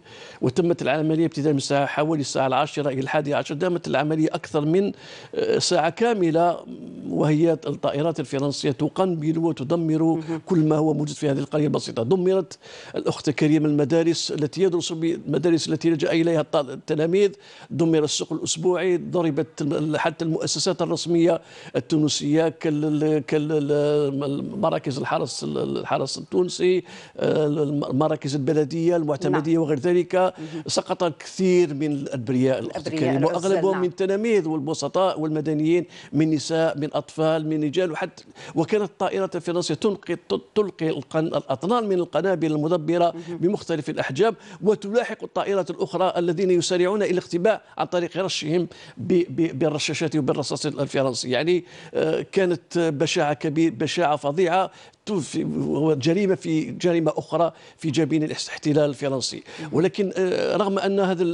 وتمت العملية ابتداء من الساعة حوالي الساعة العاشرة إلى الحادية عشر دامت العملية أكثر من آه، ساعة كاملة وهي الطائرات الفرنسية تقنبل وتدمر كل ما هو موجود في هذه القرية البسيطة دمرت الأخت كريم المدارس التي يدرس المدارس التي لجأ إليها التلاميذ دمر السوق الأسبوعي ضربت حتى المؤسسات الرسمية التونسية كالمراكز الحرس الحرس التونسي آه، مراكز البلدية المعتمدة نعم. وغير ذلك سقط الكثير من الابرياء الكريم واغلبهم من التلاميذ والبسطاء والمدنيين من نساء من اطفال من رجال وحتى وكانت طائره فرنسيه تلقي تلقي الاطنان من القنابل المدبره بمختلف الاحجام وتلاحق الطائرات الاخرى الذين يسارعون الى الاختباء عن طريق رشهم بالرشاشات وبالرصاص الفرنسي يعني آه، كانت بشاعه كبير بشاعه فظيعه جريمه في جريمه اخرى في جبين الاحتلال الفرنسي ولكن آه، رغم ان هذا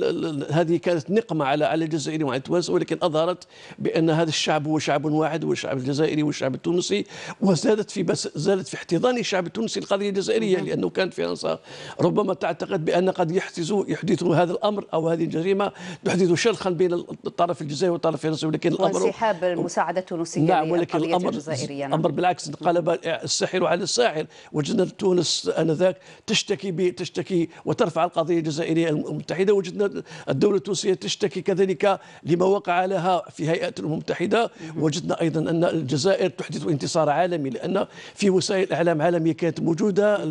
هذه كانت نقمه على على الجزائريين وعلى تونس ولكن اظهرت بان هذا الشعب هو شعب واحد هو الشعب الجزائري والشعب التونسي وزادت في بس زادت في احتضان الشعب التونسي القضيه الجزائريه لانه كانت فرنسا ربما تعتقد بان قد يحدث يحدث هذا الامر او هذه الجريمه تحدث شرخا بين الطرف الجزائري والطرف الفرنسي ولكن الامر انسحاب المساعده التونسيه نعم ولكن الامر الجزائريه نعم. الامر بالعكس انقلب السحر الجزائر على الساحل وجدنا تونس انذاك تشتكي تشتكي وترفع القضيه الجزائريه المتحده وجدنا الدوله التونسيه تشتكي كذلك لما وقع لها في هيئه الامم المتحده وجدنا ايضا ان الجزائر تحدث انتصار عالمي لان في وسائل اعلام عالميه كانت موجوده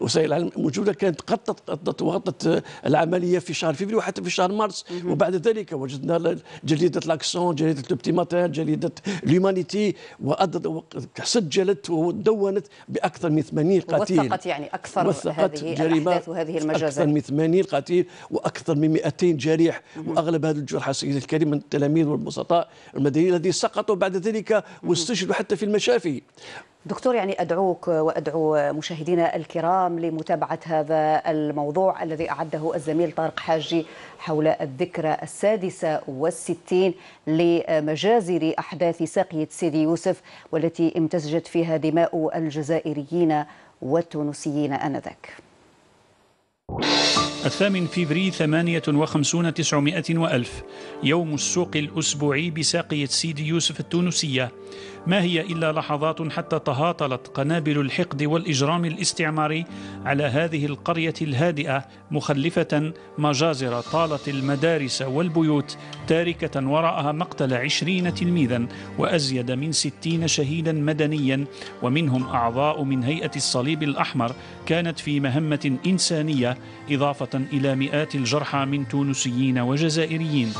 وسائل الاعلام موجوده كانت غطت وغطت العمليه في شهر فبراير وحتى في شهر مارس وبعد ذلك وجدنا جريده لاكسون جريده لوبتيماتير جريده لومانيتي وسجلت والدوله تكونت باكثر من 80 قتيل وثقت يعني اكثر وثقت هذه الاحداث وهذه المجازر اكثر من 80 قتيل واكثر من 200 جريح واغلب هذه الجرحى سيدي الكريم من التلاميذ والبسطاء المدنيين الذين سقطوا بعد ذلك واستشهدوا حتى في المشافي دكتور يعني أدعوك وأدعو مشاهدينا الكرام لمتابعة هذا الموضوع الذي أعده الزميل طارق حاجي حول الذكرى السادسة والستين لمجازر أحداث ساقية سيدي يوسف والتي امتزجت فيها دماء الجزائريين والتونسيين آنذاك الثامن فيفري ثمانية وخمسون تسعمائة وألف يوم السوق الأسبوعي بساقية سيدي يوسف التونسية ما هي إلا لحظات حتى تهاطلت قنابل الحقد والإجرام الاستعماري على هذه القرية الهادئة مخلفة مجازر طالت المدارس والبيوت تاركة وراءها مقتل عشرين تلميذا وأزيد من ستين شهيدا مدنيا ومنهم أعضاء من هيئة الصليب الأحمر كانت في مهمة إنسانية إضافة إلى مئات الجرحى من تونسيين وجزائريين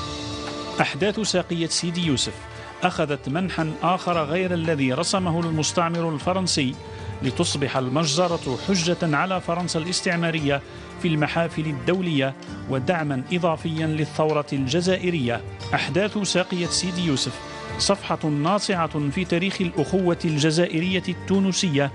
أحداث ساقية سيدي يوسف أخذت منحا آخر غير الذي رسمه المستعمر الفرنسي لتصبح المجزرة حجة على فرنسا الاستعمارية في المحافل الدولية ودعما إضافيا للثورة الجزائرية أحداث ساقية سيدي يوسف صفحة ناصعة في تاريخ الأخوة الجزائرية التونسية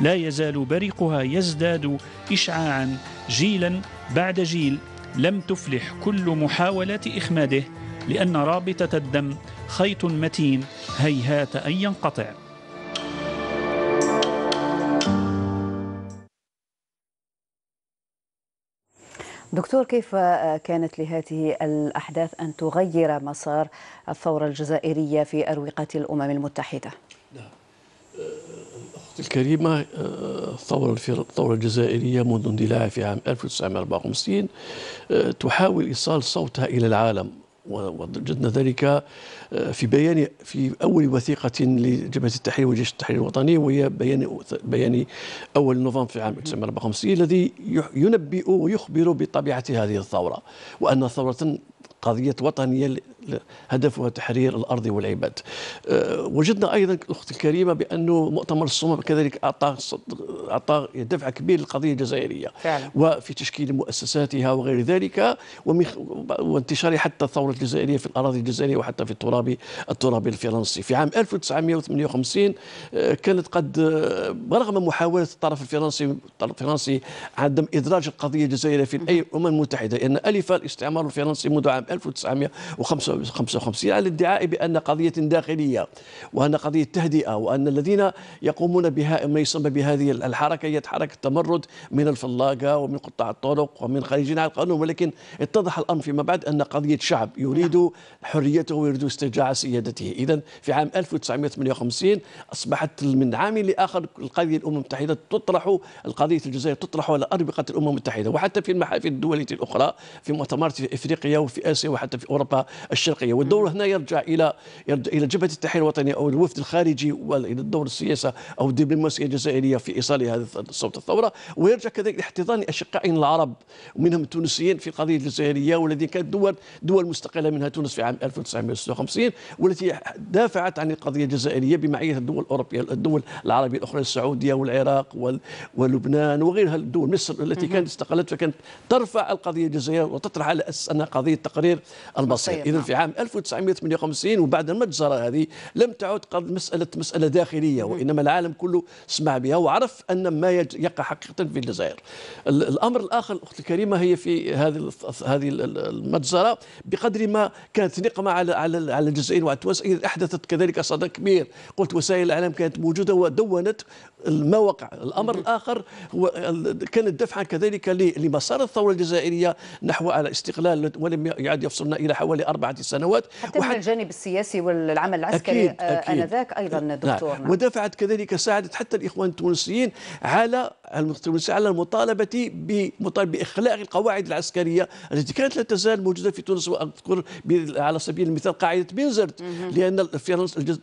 لا يزال بريقها يزداد إشعاعا جيلا بعد جيل لم تفلح كل محاولات إخماده لأن رابطة الدم خيط متين هيهات أن ينقطع دكتور كيف كانت لهذه الأحداث أن تغير مسار الثورة الجزائرية في أروقة الأمم المتحدة؟ نعم. أختي الكريمة الثورة الثورة الجزائرية منذ اندلاعها في عام 1954 تحاول إيصال صوتها إلى العالم وجدنا ذلك آه، في بيان في اول وثيقه لجبهه التحرير وجيش التحرير الوطني وهي بيان بيان اول نوفمبر في عام 1954 الذي ينبئ ويخبر بطبيعه هذه الثوره وان ثوره قضيه وطنيه هدفها تحرير الأرض والعباد أه، وجدنا أيضا الأخت الكريمة بأنه مؤتمر الصومال كذلك أعطى أعطى دفع كبير للقضية الجزائرية فعلا. وفي تشكيل مؤسساتها وغير ذلك وانتشار حتى الثورة الجزائرية في الأراضي الجزائرية وحتى في التراب التراب الفرنسي في عام 1958 أه، كانت قد أه، رغم محاولة الطرف الفرنسي الطرف الفرنسي عدم إدراج القضية الجزائرية في أي الأمم المتحدة لأن ألف الاستعمار الفرنسي منذ عام 1955 55 على يعني الادعاء بأن قضية داخلية وأن قضية تهدئة وأن الذين يقومون بها ما يسمى بهذه الحركة هي حركة تمرد من الفلاقة ومن قطاع الطرق ومن خارجين على القانون ولكن اتضح الأمر فيما بعد أن قضية شعب يريد حريته ويريد استرجاع سيادته إذا في عام 1958 أصبحت من عام لآخر القضية الأمم المتحدة تطرح القضية الجزائر تطرح على أربقة الأمم المتحدة وحتى في المحافل الدولية الأخرى في مؤتمرات في إفريقيا وفي آسيا وحتى في أوروبا الشرقيه والدور هنا يرجع الى يرجع الى جبهه التحرير الوطني او الوفد الخارجي والى الدور السياسه او الدبلوماسيه الجزائريه في ايصال هذا صوت الثوره ويرجع كذلك لاحتضان اشقائنا العرب ومنهم التونسيين في القضيه الجزائريه والذين كانت دول دول مستقله منها تونس في عام 1956 والتي دافعت عن القضيه الجزائريه بمعيه الدول الاوروبيه الدول العربيه الاخرى السعوديه والعراق ولبنان وغيرها الدول مصر التي كانت استقلت فكانت ترفع القضيه الجزائريه وتطرح على اساس انها قضيه تقرير المصير اذا في في عام 1958 وبعد المجزرة هذه لم تعد قد مسألة مسألة داخلية وإنما العالم كله سمع بها وعرف أن ما يقع حقيقة في الجزائر الأمر الآخر أخت الكريمة هي في هذه هذه المجزرة بقدر ما كانت نقمة على على على الجزائر وعلى تونس أحدثت كذلك صدى كبير قلت وسائل الإعلام كانت موجودة ودونت ما وقع الأمر الآخر هو كانت دفعه كذلك لمسار الثورة الجزائرية نحو على استقلال ولم يعد يفصلنا إلى حوالي أربعة سنوات حتى وحد... من الجانب السياسي والعمل العسكري أكيد آه، أكيد آنذاك أيضا نعم. دكتور نعم. ودفعت كذلك ساعدت حتى الإخوان التونسيين على على المطالبة بمطالبة بإخلاء القواعد العسكرية التي كانت لا تزال موجودة في تونس وأذكر على سبيل المثال قاعدة بنزرت لأن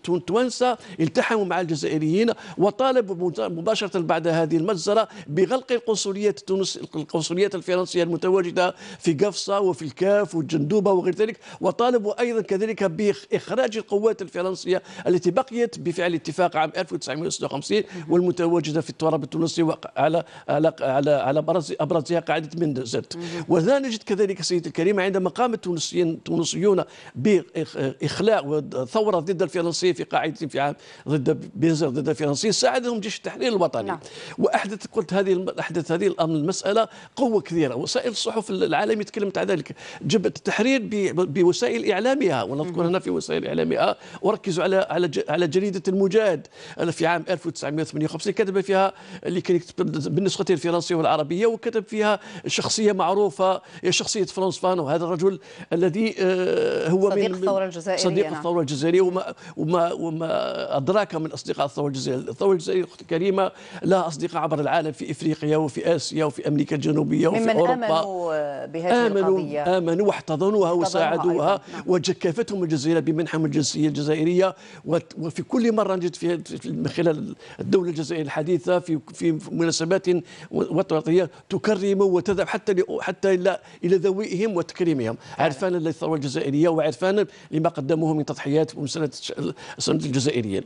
التوانسة التحموا مع الجزائريين وطالبوا مباشرة بعد هذه المجزرة بغلق القنصليات التونس القنصليات الفرنسية المتواجدة في قفصة وفي الكاف والجندوبة وغير ذلك وطالبوا أيضا كذلك بإخراج القوات الفرنسية التي بقيت بفعل اتفاق عام 1956 والمتواجدة في التراب التونسي على على على, على أبرزها قاعدة مندزرت وذا نجد كذلك سيد الكريم عندما قام التونسيين التونسيون بإخلاء ثورة ضد الفرنسيين في قاعدة في عام ضد ضد الفرنسيين ساعدهم جيش التحرير الوطني نعم. واحدث قلت هذه احدث هذه المساله قوه كبيره وسائل الصحف العالميه تكلمت على ذلك جبت التحرير بوسائل اعلامها ونذكر هنا في وسائل اعلامها وركزوا على على على جريده المجاهد في عام 1958 كتب فيها اللي كان يكتب بالنسخه الفرنسيه والعربيه وكتب فيها شخصيه معروفه هي شخصيه فرانس فانو هذا الرجل الذي آه، هو صديق من الثوره الجزائريه صديق نعم. الثوره الجزائريه وما وما وما ادراك من اصدقاء الثوره الجزائريه الثوره الجزائريه الكريمه لها اصدقاء عبر العالم في افريقيا وفي اسيا وفي امريكا الجنوبيه وفي ممن اوروبا امنوا آه، بهذه آمنوا القضيه امنوا واحتضنوها وساعدوها نعم. وجكفتهم الجزيره بمنحهم الجنسيه الجزائريه وفي كل مره نجد في من خلال الدوله الجزائريه الحديثه في في مناسبات وطنيه تكرم وتذهب حتى حتى الى الى ذويهم وتكريمهم عرفانا للثروه الجزائريه وعرفانا لما قدموه من تضحيات ومساندات الجزائريين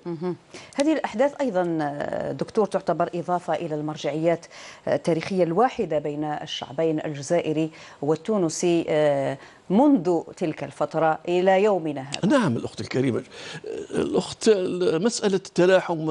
هذه الاحداث ايضا آه، دكتور تعتبر إضافة إلى المرجعيات التاريخية الواحدة بين الشعبين الجزائري والتونسي آه، منذ تلك الفترة إلى يومنا هذا نعم الأخت الكريمة الأخت مسألة تلاحم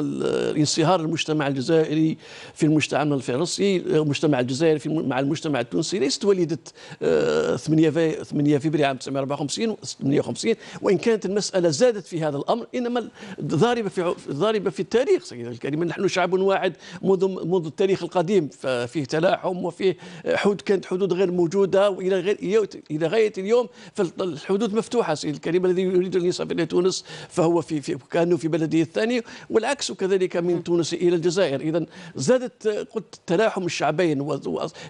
انصهار المجتمع الجزائري في المجتمع الفرنسي المجتمع الجزائري في مع المجتمع التونسي ليست وليدة 8 آه، 8 فبراير عام 1954 58 وإن كانت المسألة زادت في هذا الأمر إنما ضاربة في ضاربة في التاريخ سيدة الكريمة نحن شعب واحد منذ منذ التاريخ القديم ففيه تلاحم وفيه حدود كانت حدود غير موجودة وإلى غير إلى غاية اليوم اليوم فالحدود مفتوحة سيدي الكريم الذي يريد أن يصل إلى تونس فهو في, في كأنه في بلده الثاني والعكس كذلك من تونس إلى الجزائر إذا زادت قلت تلاحم الشعبين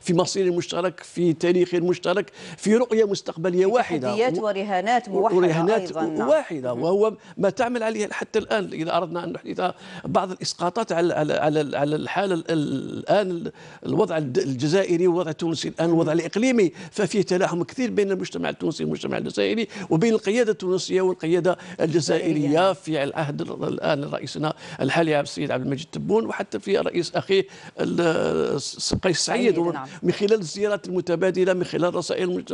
في مصير مشترك في تاريخ مشترك في رؤية مستقبلية واحدة تحديات ورهانات موحدة ورهانات أيضا نعم. واحدة وهو ما تعمل عليه حتى الآن إذا أردنا أن نحدث بعض الإسقاطات على على على, على الحالة الآن الوضع الجزائري والوضع التونسي الآن الوضع الإقليمي ففيه تلاحم كثير بين المجتمع المجتمع التونسي والمجتمع الجزائري وبين القياده التونسيه والقياده الجزائريه في العهد الان رئيسنا الحالي السيد عبد المجيد تبون وحتى في رئيس اخيه قيس سعيد نعم. من خلال الزيارات المتبادله من خلال الرسائل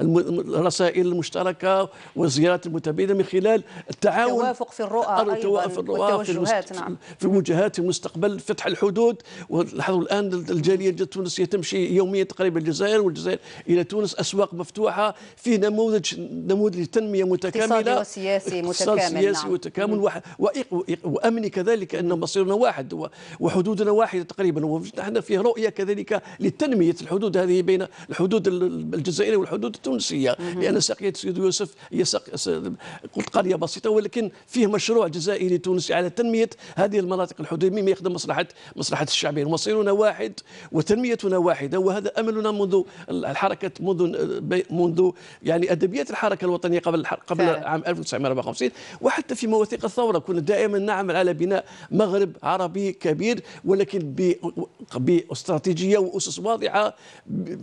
الرسائل المشتركه والزيارات المتبادله من خلال التعاون التوافق في الرؤى ايضا التوافق في الرؤى في, نعم. في مواجهات المستقبل فتح الحدود ولاحظوا الان الجاليه التونسيه تمشي يوميا تقريبا الجزائر والجزائر الى تونس اسواق مفتوحه فيه نموذج نموذج تنميه متكامله اقتصادي وسياسي متكامل سياسي نعم. وتكامل وامني كذلك ان مصيرنا واحد وحدودنا واحده تقريبا ونحن فيه رؤيه كذلك لتنميه الحدود هذه بين الحدود الجزائريه والحدود التونسيه مم. لان ساقيه السيد يوسف هي قلت قريه بسيطه ولكن فيه مشروع جزائري تونسي على تنميه هذه المناطق الحدوديه مما يخدم مصلحه مصلحه الشعبين مصيرنا واحد وتنميتنا واحده وهذا املنا منذ الحركه منذ منذ يعني ادبيات الحركه الوطنيه قبل قبل فعلا. عام 1954 وحتى في مواثيق الثوره كنا دائما نعمل على بناء مغرب عربي كبير ولكن باستراتيجيه واسس واضحه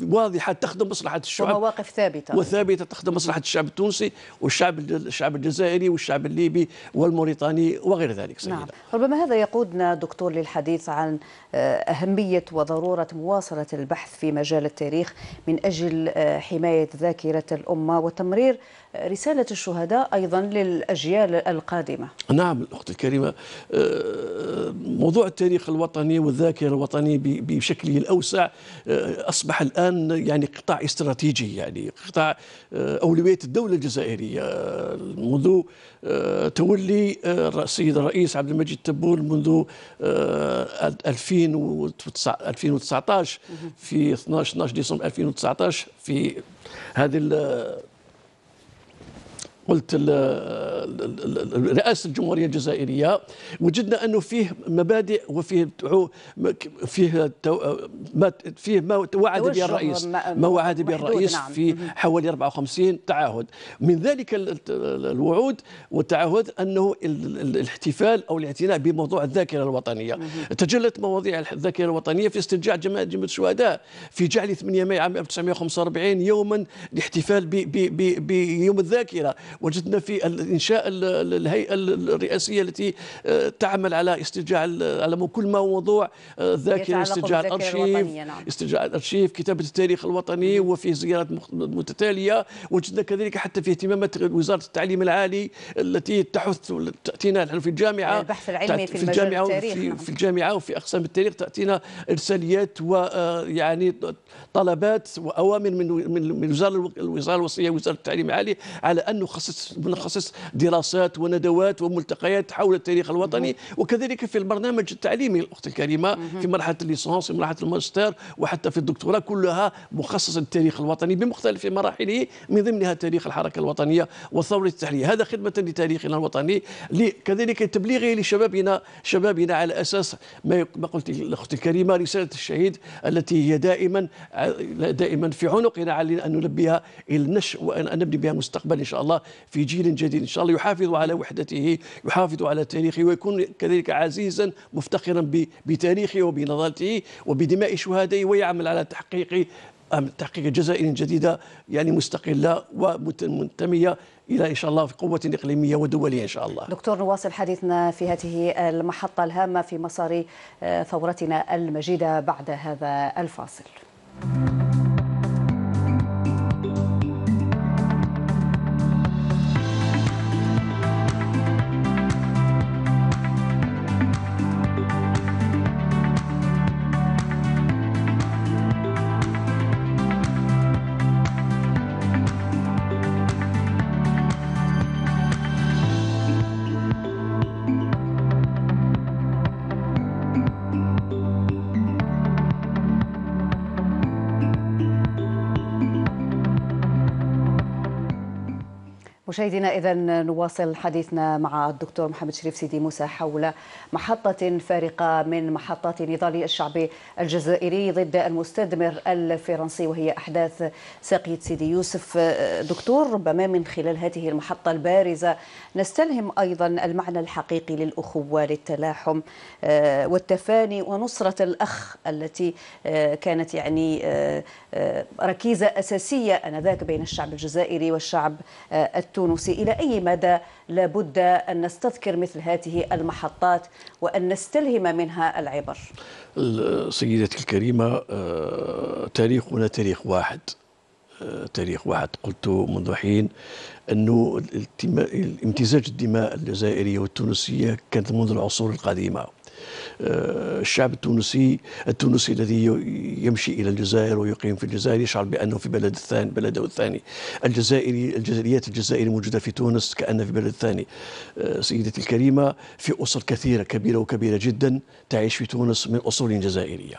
واضحه تخدم مصلحه الشعب ومواقف ثابته وثابته تخدم مصلحه الشعب التونسي والشعب الشعب الجزائري والشعب الليبي والموريتاني وغير ذلك سيدة. نعم ربما هذا يقودنا دكتور للحديث عن آه، اهميه وضروره مواصله البحث في مجال التاريخ من اجل آه، حمايه ذاكره الأمة وتمرير رسالة الشهداء أيضا للأجيال القادمة نعم الأخت الكريمة آه، موضوع التاريخ الوطني والذاكرة الوطنية بشكله الأوسع آه، أصبح الآن يعني قطاع استراتيجي يعني قطاع آه، أولوية الدولة الجزائرية منذ تولي السيد الرئيس عبد المجيد تبون منذ 2019 في 12 12 ديسمبر 2019 في هذه قلت رئاسه الجمهوريه الجزائريه وجدنا انه فيه مبادئ وفيه فيه ما فيه ما وعد به الرئيس ما وعد به الرئيس نعم. في حوالي 54 تعهد من ذلك الوعود والتعهد انه الاحتفال او الاعتناء بموضوع الذاكره الوطنيه تجلت مواضيع الذاكره الوطنيه في استرجاع جماعه جمعيه الشهداء في جعل 8 ماي عام 1945 يوما الاحتفال بيوم الذاكره وجدنا في انشاء الهيئه الرئاسيه التي آه، تعمل على استرجاع آه، على كل ما هو موضوع آه، ذاكره استرجاع الارشيف نعم. استرجاع الارشيف كتابه التاريخ الوطني وفيه زيارات متتاليه وجدنا كذلك حتى في اهتمامات وزاره التعليم العالي التي تحث تاتينا نحن في الجامعه البحث العلمي في, في الجامعه وفي نعم. في الجامعه وفي اقسام التاريخ تاتينا ارساليات ويعني طلبات واوامر من من الوزاره الوصيه وزاره التعليم العالي على انه خاصة نخصص نخصص دراسات وندوات وملتقيات حول التاريخ الوطني وكذلك في البرنامج التعليمي الاخت الكريمه في مرحله الليسانس ومرحله الماجستير وحتى في الدكتوراه كلها مخصصه للتاريخ الوطني بمختلف مراحله من ضمنها تاريخ الحركه الوطنيه والثوره التحريريه هذا خدمه لتاريخنا الوطني كذلك تبليغه لشبابنا شبابنا على اساس ما قلت الاخت الكريمه رساله الشهيد التي هي دائما دائما في عنقنا علينا ان نلبيها النشء وان نبني بها مستقبل ان شاء الله في جيل جديد إن شاء الله يحافظ على وحدته يحافظ على تاريخه ويكون كذلك عزيزا مفتخرا بتاريخه وبنضالته وبدماء شهدائه ويعمل على تحقيق تحقيق جزائر جديدة يعني مستقلة ومنتمية إلى إن شاء الله في قوة إقليمية ودولية إن شاء الله دكتور نواصل حديثنا في هذه المحطة الهامة في مسار آه، ثورتنا المجيدة بعد هذا الفاصل مشاهدينا اذا نواصل حديثنا مع الدكتور محمد شريف سيدي موسى حول محطه فارقه من محطات نضال الشعب الجزائري ضد المستثمر الفرنسي وهي احداث ساقيه سيدي يوسف دكتور ربما من خلال هذه المحطه البارزه نستلهم ايضا المعنى الحقيقي للاخوه للتلاحم آه، والتفاني ونصره الاخ التي آه، كانت يعني آه، آه، ركيزة أساسية أنذاك بين الشعب الجزائري والشعب آه، التونسي إلى أي مدى لابد أن نستذكر مثل هذه المحطات وأن نستلهم منها العبر سيدتي الكريمة آه، تاريخنا تاريخ واحد تاريخ واحد قلت منذ حين أنه الامتزاج الدماء الجزائرية والتونسية كانت منذ العصور القديمة آه، الشعب التونسي التونسي الذي يمشي إلى الجزائر ويقيم في الجزائر يشعر بأنه في بلد الثاني بلده الثاني الجزائري الجزائريات الجزائري موجودة في تونس كأنها في بلد ثاني آه، سيدتي الكريمة في أسر كثيرة كبيرة وكبيرة جدا تعيش في تونس من أصول جزائرية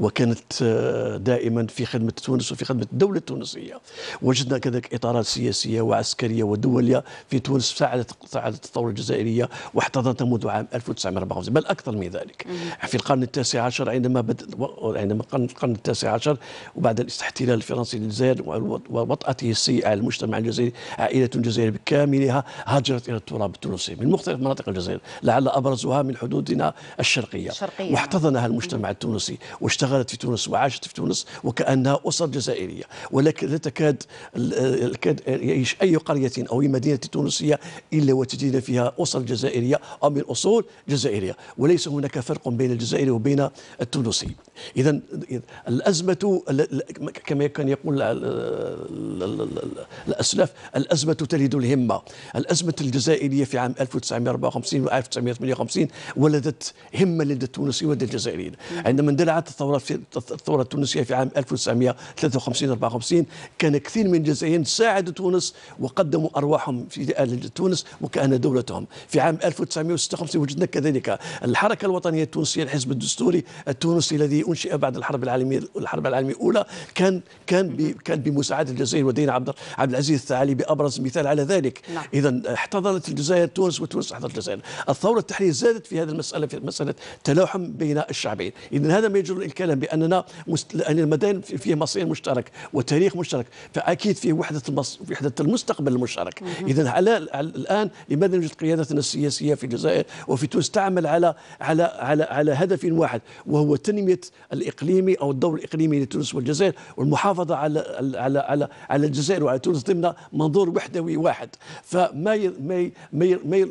وكانت آه، دائما في خدمة تونس وفي خدمة الدولة التونسية وجدنا كذلك إطارات سياسية وعسكرية ودولية في تونس ساعدت ساعدت الثورة الجزائرية واحتضنتها منذ عام 1954 بل أكثر رغم ذلك يعني في القرن التاسع عشر عندما بدأ عندما القرن التاسع عشر وبعد الاحتلال الفرنسي للجزائر ووطأته السيئة على المجتمع الجزائري عائلة الجزائر بكاملها هاجرت إلى التراب التونسي من مختلف مناطق الجزائر لعل أبرزها من حدودنا الشرقية, الشرقية. واحتضنها المجتمع التونسي واشتغلت في تونس وعاشت في تونس وكأنها أسر جزائرية ولكن لا تكاد يعيش أي قرية أو أي مدينة تونسية إلا وتجد فيها أسر جزائرية أو من أصول جزائرية وليس هناك فرق بين الجزائري وبين التونسي إذا الأزمة كما كان يقول الأسلاف الأزمة تلد الهمة الأزمة الجزائرية في عام 1954 و 1958 ولدت همة لدى التونسي ولدى الجزائريين عندما اندلعت الثورة الثورة التونسية في عام 1953 54 كان كثير من الجزائريين ساعدوا تونس وقدموا أرواحهم في تونس وكأن دولتهم في عام 1956 وجدنا كذلك الحركة الحركة الوطنية التونسية الحزب الدستوري التونسي الذي أنشئ بعد الحرب العالمية الحرب العالمية الأولى كان كان كان بمساعدة الجزائر ودين عبد عبد العزيز الثعالي بأبرز مثال على ذلك نعم. إذا احتضنت الجزائر تونس وتونس احتضنت الجزائر الثورة التحريرية زادت في هذه المسألة في مسألة تلاحم بين الشعبين إذا هذا ما يجر الكلام بأننا مست... أن المدائن فيه مصير مشترك وتاريخ مشترك فأكيد فيه وحدة المص... وحدة المستقبل المشترك إذا على... على الآن لماذا يوجد قيادتنا السياسية في الجزائر وفي تونس تعمل على على على على هدف واحد وهو تنميه الاقليمي او الدور الاقليمي لتونس والجزائر والمحافظه على على على على الجزائر وعلى تونس ضمن منظور وحدوي واحد فما ما ما ما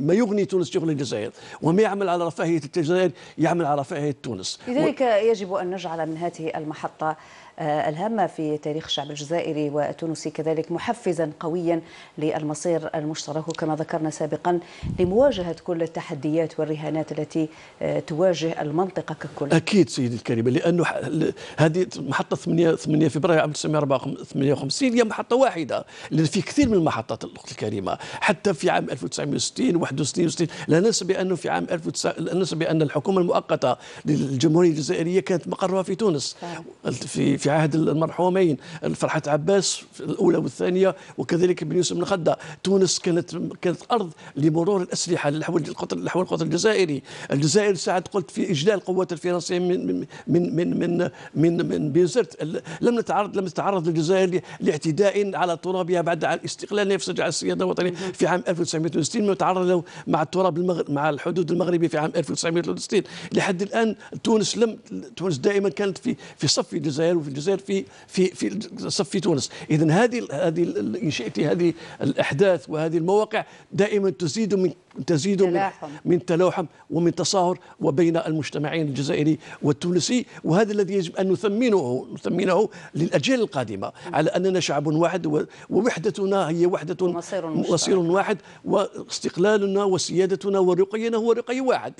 ما يغني تونس شغل الجزائر وما يعمل على رفاهيه الجزائر يعمل على رفاهيه تونس لذلك و... يجب ان نجعل من هذه المحطه آه، الهامة في تاريخ الشعب الجزائري والتونسي كذلك محفزا قويا للمصير المشترك كما ذكرنا سابقا لمواجهة كل التحديات والرهانات التي آه، تواجه المنطقة ككل أكيد سيدي الكريمة لأنه هذه محطة 8 8 فبراير 1958 هي محطة واحدة لأن في كثير من المحطات الأخت الكريمة حتى في عام 1960 61 60 لا ننسى بأنه في عام 19... لا ننسى بأن الحكومة المؤقتة للجمهورية الجزائرية كانت مقرها في تونس في في عهد المرحومين فرحة عباس الأولى والثانية وكذلك بن يوسف بن خدة تونس كانت كانت أرض لمرور الأسلحة للحول القطر للحول القطر الجزائري الجزائر ساعد قلت في إجلال القوات الفرنسية من من من من من, من, بيزرت لم نتعرض لم تتعرض الجزائر لاعتداء على ترابها بعد الاستقلال نفسه على السيادة الوطنية في عام 1960 تعرض له مع التراب المغرب مع الحدود المغربي في عام 1963 لحد الآن تونس لم تونس دائما كانت في في صف الجزائر وفي الجزائر في في في صف في تونس اذا هذه هذه هذه الاحداث وهذه المواقع دائما تزيد من تزيد تلاحم. من تلاحم ومن تصاهر وبين المجتمعين الجزائري والتونسي وهذا الذي يجب ان نثمنه نثمنه للاجيال القادمه على اننا شعب واحد ووحدتنا هي وحده مصير, مصير واحد واستقلالنا وسيادتنا ورقينا هو رقي واحد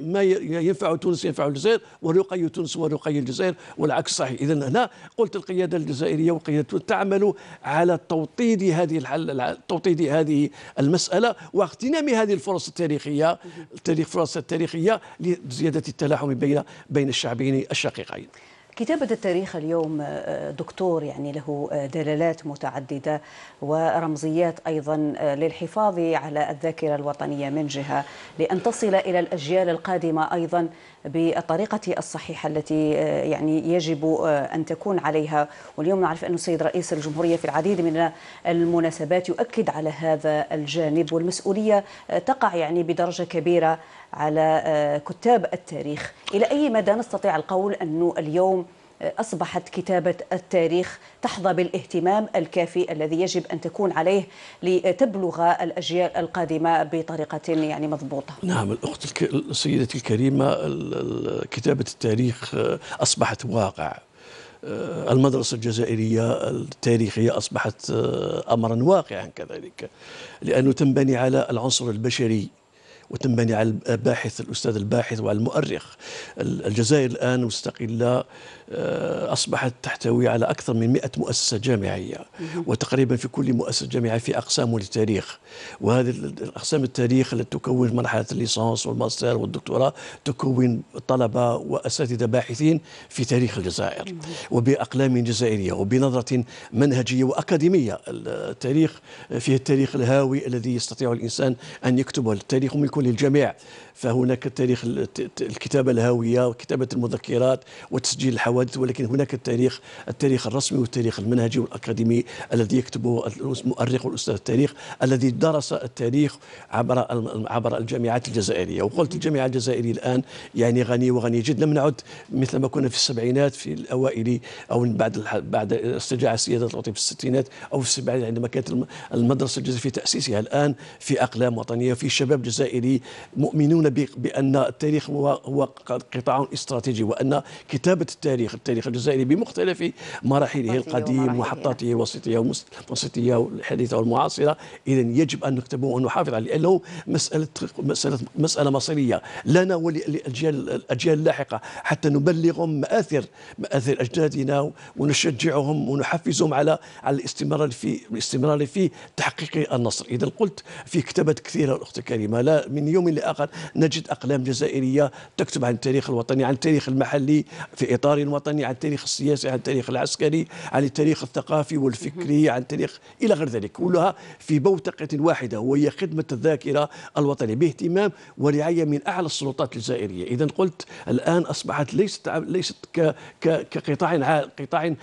ما ينفع تونس ينفع الجزائر ورقي تونس ورقي الجزائر والعكس صحيح اذا هنا قلت القياده الجزائريه والقياده تعمل على توطيد هذه الحل توطيد هذه المساله واغتنامها هذه الفرص التاريخيه التاريخ فرص التاريخيه لزياده التلاحم بين بين الشعبين الشقيقين كتابة التاريخ اليوم آه، دكتور يعني له آه، دلالات متعددة ورمزيات أيضا آه، للحفاظ على الذاكرة الوطنية من جهة لأن تصل إلى الأجيال القادمة أيضا بالطريقة الصحيحة التي يعني يجب أن تكون عليها واليوم نعرف أن السيد رئيس الجمهورية في العديد من المناسبات يؤكد على هذا الجانب والمسؤولية تقع يعني بدرجة كبيرة على آه، كتاب التاريخ إلى أي مدى نستطيع القول أنه اليوم آه، أصبحت كتابة التاريخ تحظى بالاهتمام الكافي الذي يجب أن تكون عليه لتبلغ الأجيال القادمة بطريقة يعني مضبوطة نعم الأخت السيدة الكريمة كتابة التاريخ آه، أصبحت واقع المدرسة الجزائرية التاريخية أصبحت أمرا واقعا كذلك لأنه تنبني على العنصر البشري وتنبني على الباحث الأستاذ الباحث وعلى المؤرخ الجزائر الآن مستقلة آه، أصبحت تحتوي على أكثر من 100 مؤسسة جامعية وتقريبا في كل مؤسسة جامعية في أقسام للتاريخ وهذه الأقسام التاريخ التي تكون مرحلة الليسانس والماستر والدكتوراه تكون طلبة وأساتذة باحثين في تاريخ الجزائر وبأقلام جزائرية وبنظرة منهجية وأكاديمية التاريخ فيه التاريخ الهاوي الذي يستطيع الإنسان أن يكتبه التاريخ من كل الجميع فهناك تاريخ الكتابة الهاوية وكتابة المذكرات وتسجيل الحوادث ولكن هناك التاريخ التاريخ الرسمي والتاريخ المنهجي والأكاديمي الذي يكتبه المؤرخ والأستاذ التاريخ الذي درس التاريخ عبر عبر الجامعات الجزائرية وقلت الجامعة الجزائرية الآن يعني غنية وغنية جدا لم نعد مثل ما كنا في السبعينات في الأوائل أو بعد بعد استجاع السيادة الوطنية في الستينات أو في السبعينات عندما كانت المدرسة الجزائرية في تأسيسها الآن في أقلام وطنية في شباب جزائري مؤمنون يؤمنون بان التاريخ هو هو قطاع استراتيجي وان كتابه التاريخ التاريخ الجزائري بمختلف مراحله القديم ومحطاته وسطيه وسطيه والحديثه والمعاصره اذا يجب ان نكتبه ونحافظ عليه لانه مساله مساله مساله مصيريه لنا وللاجيال الاجيال اللاحقه حتى نبلغهم ماثر ماثر اجدادنا ونشجعهم ونحفزهم على على الاستمرار في الاستمرار في تحقيق النصر اذا قلت في كتابات كثيره الاخت الكريمه لا من يوم لاخر نجد أقلام جزائرية تكتب عن التاريخ الوطني عن التاريخ المحلي في إطار وطني عن التاريخ السياسي عن التاريخ العسكري عن التاريخ الثقافي والفكري عن التاريخ إلى غير ذلك كلها في بوتقة واحدة وهي خدمة الذاكرة الوطنية باهتمام ورعاية من أعلى السلطات الجزائرية إذا قلت الآن أصبحت ليست ليست ك كقطاع قطاع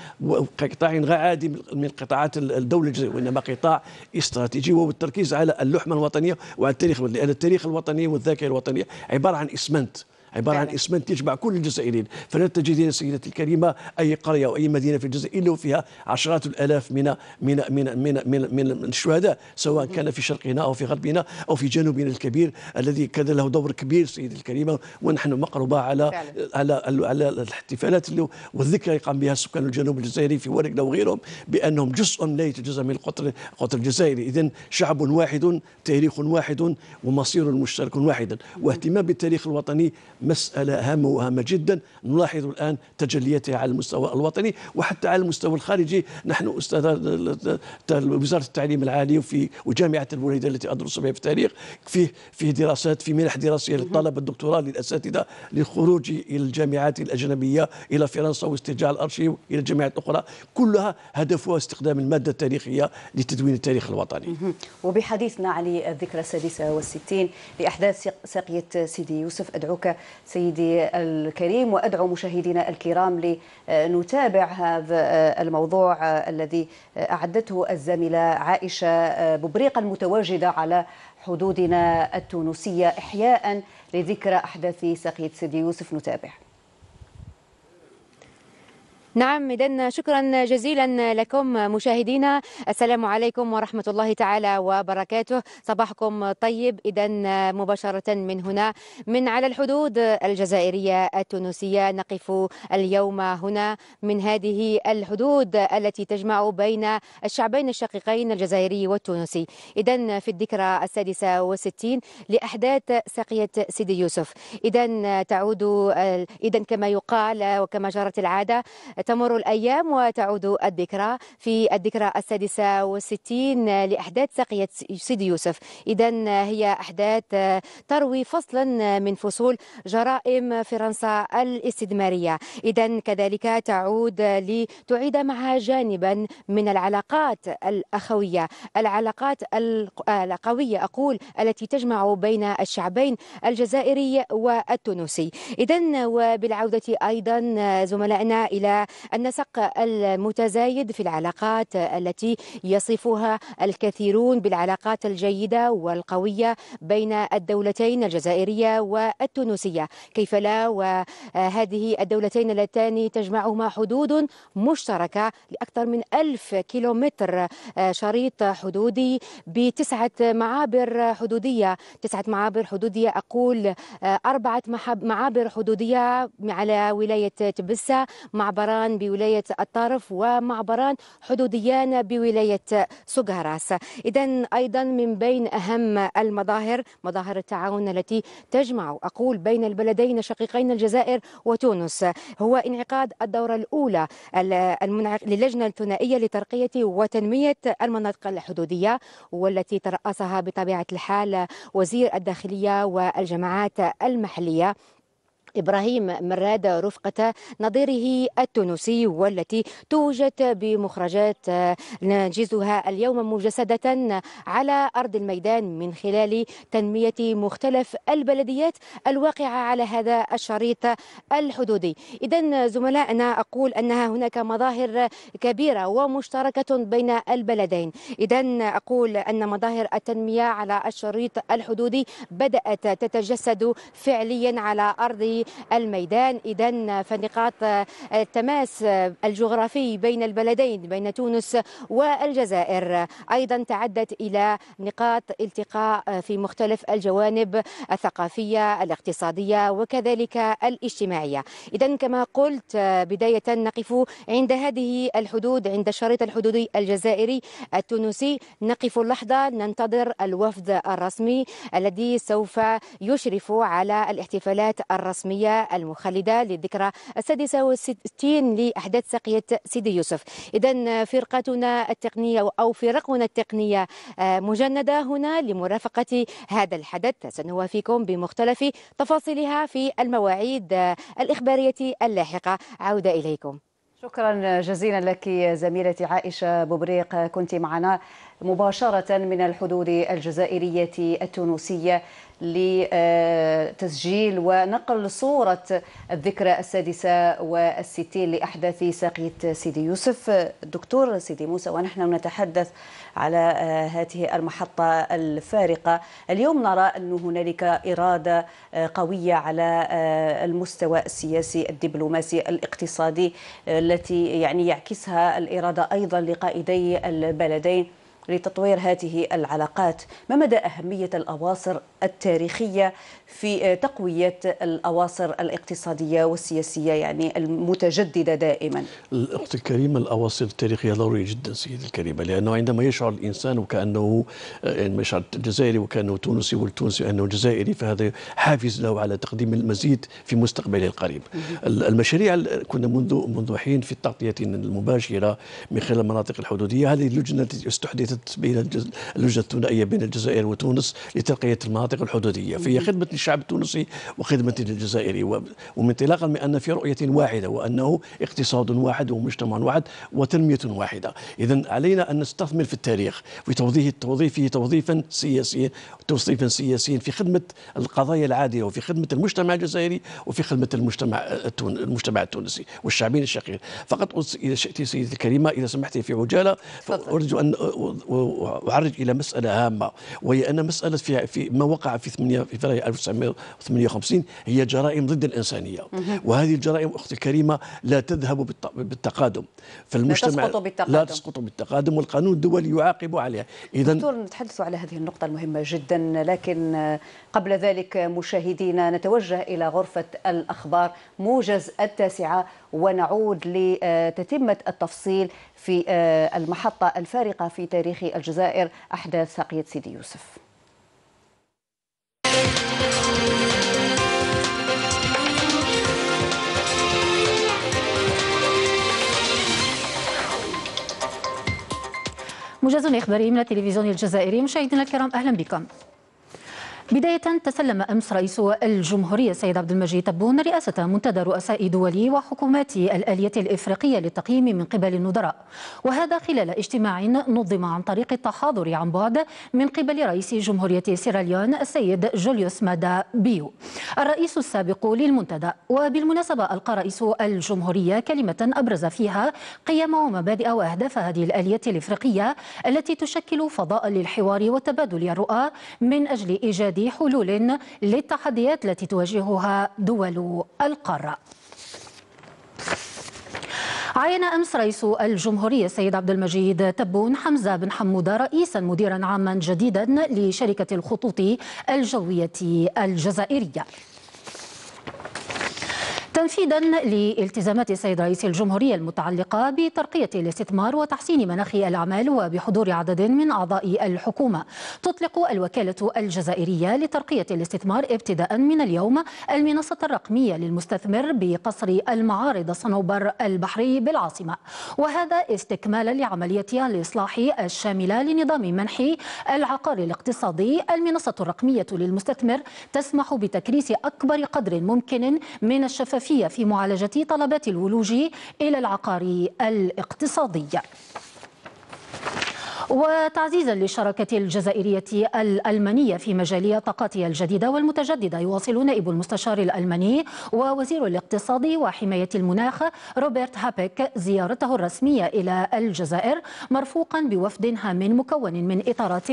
قطاع عادي من قطاعات الدولة الجزائرية وإنما قطاع استراتيجي وهو التركيز على اللحمة الوطنية وعلى التاريخ لأن التاريخ الوطني والذاكرة الوطنية الوطنيه عباره عن اسمنت عباره عن اسمان تجمع كل الجزائريين فلا تجدين سيدتي الكريمه اي قريه أو أي مدينه في الجزائر الا وفيها عشرات الالاف من من من من من, من الشهداء سواء كان في شرقنا او في غربنا او في جنوبنا الكبير الذي كان له دور كبير سيدتي الكريمه ونحن مقربه على على على الاحتفالات والذكرى اللي قام بها سكان الجنوب الجزائري في ورقنا وغيرهم بانهم جزء لا يتجزا من القطر القطر الجزائري اذا شعب واحد تاريخ واحد ومصير مشترك واحد واهتمام بالتاريخ الوطني مسألة هامة وهامة جدا نلاحظ الآن تجليتها على المستوى الوطني وحتى على المستوى الخارجي نحن أستاذ وزارة التعليم العالي وفي وجامعة الوليدة التي أدرس بها في التاريخ فيه فيه دراسات في منح دراسية للطلبة الدكتوراه للأساتذة للخروج إلى الجامعات الأجنبية إلى فرنسا واسترجاع الأرشيف إلى الجامعات الأخرى كلها هدفها استخدام المادة التاريخية لتدوين التاريخ الوطني وبحديثنا على الذكرى السادسة والستين لأحداث ساقية سيدي يوسف أدعوك سيدي الكريم وأدعو مشاهدينا الكرام لنتابع هذا الموضوع الذي أعدته الزميلة عائشة ببريقة المتواجدة على حدودنا التونسية إحياء لذكرى أحداث سقيت سيدي يوسف نتابع نعم إذا شكرا جزيلا لكم مشاهدينا السلام عليكم ورحمة الله تعالى وبركاته صباحكم طيب إذا مباشرة من هنا من على الحدود الجزائرية التونسية نقف اليوم هنا من هذه الحدود التي تجمع بين الشعبين الشقيقين الجزائري والتونسي إذا في الذكرى السادسة والستين لأحداث ساقية سيدي يوسف إذا تعود إذا كما يقال وكما جرت العادة تمر الأيام وتعود الذكرى في الذكرى السادسة والستين لأحداث سقية سيدي يوسف إذا هي أحداث تروي فصلا من فصول جرائم فرنسا الاستثمارية إذا كذلك تعود لتعيد معها جانبا من العلاقات الأخوية العلاقات القوية أقول التي تجمع بين الشعبين الجزائري والتونسي إذا وبالعودة أيضا زملائنا إلى النسق المتزايد في العلاقات التي يصفها الكثيرون بالعلاقات الجيدة والقوية بين الدولتين الجزائرية والتونسية كيف لا وهذه الدولتين اللتان تجمعهما حدود مشتركة لأكثر من ألف كيلومتر شريط حدودي بتسعة معابر حدودية تسعة معابر حدودية أقول أربعة معابر حدودية على ولاية تبسة معبران معبران بولاية الطرف ومعبران حدوديان بولاية سجهراس إذا أيضا من بين أهم المظاهر مظاهر التعاون التي تجمع أقول بين البلدين شقيقين الجزائر وتونس هو انعقاد الدورة الأولى للجنة الثنائية لترقية وتنمية المناطق الحدودية والتي ترأسها بطبيعة الحال وزير الداخلية والجماعات المحلية إبراهيم مراد رفقة نظيره التونسي والتي توجد بمخرجات ننجزها اليوم مجسدة على أرض الميدان من خلال تنمية مختلف البلديات الواقعة على هذا الشريط الحدودي إذا زملائنا أقول أنها هناك مظاهر كبيرة ومشتركة بين البلدين إذا أقول أن مظاهر التنمية على الشريط الحدودي بدأت تتجسد فعليا على أرض الميدان إذا فنقاط آه، التماس آه، الجغرافي بين البلدين بين تونس والجزائر أيضا تعدت إلى نقاط التقاء آه، في مختلف الجوانب الثقافية الاقتصادية وكذلك الاجتماعية إذا كما قلت بداية نقف عند هذه الحدود عند الشريط الحدودي الجزائري التونسي نقف اللحظه ننتظر الوفد الرسمي الذي سوف يشرف على الاحتفالات الرسمية الرسمية المخلدة للذكرى السادسة والستين لأحداث سقية سيدي يوسف إذا فرقتنا التقنية أو فرقنا التقنية آه، مجندة هنا لمرافقة هذا الحدث سنوافيكم بمختلف تفاصيلها في المواعيد آه، الإخبارية اللاحقة عودة إليكم شكرا جزيلا لك زميلتي عائشة ببريق كنت معنا مباشرة من الحدود الجزائرية التونسية لتسجيل ونقل صورة الذكرى السادسة والستين لأحداث ساقية سيدي يوسف الدكتور سيدي موسى ونحن نتحدث على آه، هذه المحطة الفارقة اليوم نرى أن هنالك إرادة آه، قوية على آه، المستوى السياسي الدبلوماسي الاقتصادي التي يعني يعكسها الإرادة أيضا لقائدي البلدين لتطوير هذه العلاقات ما مدى أهمية الأواصر التاريخية في تقوية الأواصر الاقتصادية والسياسية يعني المتجددة دائما الأخت الكريمة الأواصر التاريخية ضرورية جدا سيدي الكريمة لأنه عندما يشعر الإنسان وكأنه آه، عندما يعني يشعر الجزائري وكأنه تونسي والتونسي أنه جزائري فهذا حافز له على تقديم المزيد في مستقبله القريب المشاريع كنا منذ منذ حين في التغطية المباشرة من خلال المناطق الحدودية هذه اللجنة التي استحدثت بين اللجنه الثنائيه بين الجزائر وتونس لترقيه المناطق الحدوديه فهي خدمه للشعب التونسي وخدمه للجزائري انطلاقا من ان في رؤيه واحده وانه اقتصاد واحد ومجتمع واحد وتنميه واحده اذا علينا ان نستثمر في التاريخ في توظيف التوظيف توظيفا سياسيا توظيفا سياسيا في خدمه القضايا العاديه وفي خدمه المجتمع الجزائري وفي خدمه المجتمع المجتمع التونسي والشعبين الشقيق فقط اذا شئت سيدتي الكريمه اذا سمحتي في عجاله فارجو ان واعرج الى مساله هامه وهي ان مساله في, في ما وقع في 8 فبراير 1958 هي جرائم ضد الانسانيه وهذه الجرائم اختي الكريمه لا تذهب بالتقادم فالمجتمع لا تسقط بالتقادم لا تسقط بالتقادم والقانون الدولي يعاقب عليها اذا دكتور نتحدث على هذه النقطه المهمه جدا لكن قبل ذلك مشاهدينا نتوجه الى غرفه الاخبار موجز التاسعه ونعود لتتمه التفصيل في آه، المحطة الفارقة في تاريخ الجزائر أحداث ساقية سيدي يوسف موجز إخباري من التلفزيون الجزائري مشاهدينا الكرام أهلا بكم بداية تسلم أمس رئيس الجمهورية السيد عبد المجيد تبون رئاسة منتدى رؤساء دولي وحكومات الآلية الإفريقية للتقييم من قبل الندراء وهذا خلال اجتماع نظم عن طريق التحاضر عن بعد من قبل رئيس جمهورية سيراليون السيد جوليوس مادا بيو الرئيس السابق للمنتدى وبالمناسبة ألقى رئيس الجمهورية كلمة أبرز فيها قيم ومبادئ وأهداف هذه الآلية الإفريقية التي تشكل فضاء للحوار وتبادل الرؤى من أجل إيجاد وتحديد حلول للتحديات التي تواجهها دول القاره عين امس رئيس الجمهوريه السيد عبد المجيد تبون حمزه بن حموده رئيسا مديرا عاما جديدا لشركه الخطوط الجويه الجزائريه تنفيذا لالتزامات السيد رئيس الجمهورية المتعلقة بترقية الاستثمار وتحسين مناخ الأعمال وبحضور عدد من أعضاء الحكومة تطلق الوكالة الجزائرية لترقية الاستثمار ابتداء من اليوم المنصة الرقمية للمستثمر بقصر المعارض صنوبر البحري بالعاصمة وهذا استكمالا لعمليتها الإصلاح الشاملة لنظام منح العقار الاقتصادي المنصة الرقمية للمستثمر تسمح بتكريس أكبر قدر ممكن من الشفافية الهدفية في معالجة طلبات الولوج إلى العقار الاقتصادي وتعزيزا للشراكة الجزائرية الألمانية في مجال الطاقة الجديدة والمتجددة يواصل نائب المستشار الألماني ووزير الاقتصاد وحماية المناخ روبرت هابيك زيارته الرسمية إلى الجزائر مرفوقا بوفد هام مكون من إطارات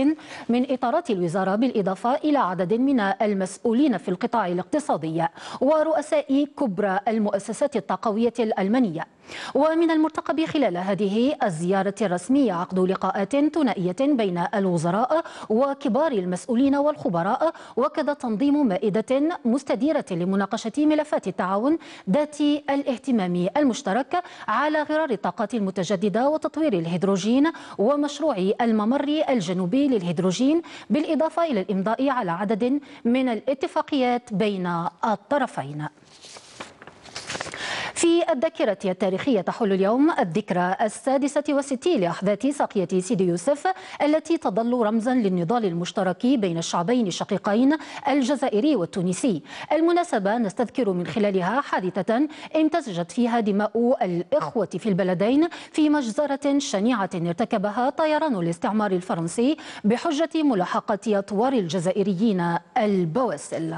من إطارات الوزارة بالإضافة إلى عدد من المسؤولين في القطاع الاقتصادي ورؤساء كبرى المؤسسات الطاقوية الألمانية ومن المرتقب خلال هذه الزيارة الرسمية عقد لقاءات ثنائية بين الوزراء وكبار المسؤولين والخبراء وكذا تنظيم مائدة مستديرة لمناقشة ملفات التعاون ذات الاهتمام المشترك على غرار الطاقات المتجددة وتطوير الهيدروجين ومشروع الممر الجنوبي للهيدروجين بالإضافة إلى الإمضاء على عدد من الاتفاقيات بين الطرفين في الذاكرة التاريخية تحل اليوم الذكرى السادسة والستين لأحداث سقية سيدي يوسف التي تظل رمزا للنضال المشترك بين الشعبين الشقيقين الجزائري والتونسي المناسبة نستذكر من خلالها حادثة امتزجت فيها دماء الإخوة في البلدين في مجزرة شنيعة ارتكبها طيران الاستعمار الفرنسي بحجة ملاحقة أطوار الجزائريين البواسل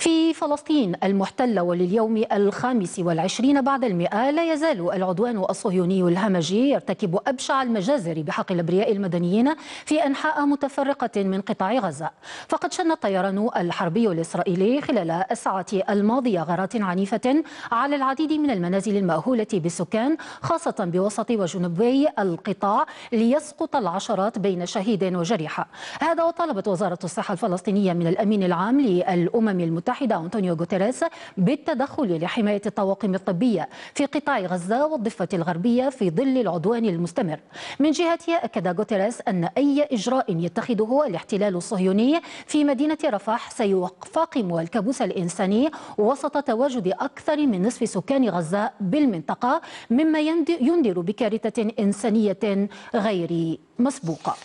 في فلسطين المحتلة ولليوم الخامس والعشرين بعد المئة لا يزال العدوان الصهيوني الهمجي يرتكب أبشع المجازر بحق الأبرياء المدنيين في أنحاء متفرقة من قطاع غزة فقد شن الطيران الحربي الإسرائيلي خلال الساعة الماضية غارات عنيفة على العديد من المنازل المأهولة بالسكان خاصة بوسط وجنوبي القطاع ليسقط العشرات بين شهيد وجريح هذا وطلبت وزارة الصحة الفلسطينية من الأمين العام للأمم المتحدة المتحدة أنطونيو غوتيريز بالتدخل لحماية الطواقم الطبية في قطاع غزة والضفة الغربية في ظل العدوان المستمر من جهتها أكد غوتيريز أن أي إجراء يتخذه الاحتلال الصهيوني في مدينة رفح سيفاقم الكابوس الإنساني وسط تواجد أكثر من نصف سكان غزة بالمنطقة مما يندر بكارثة إنسانية غير مسبوقة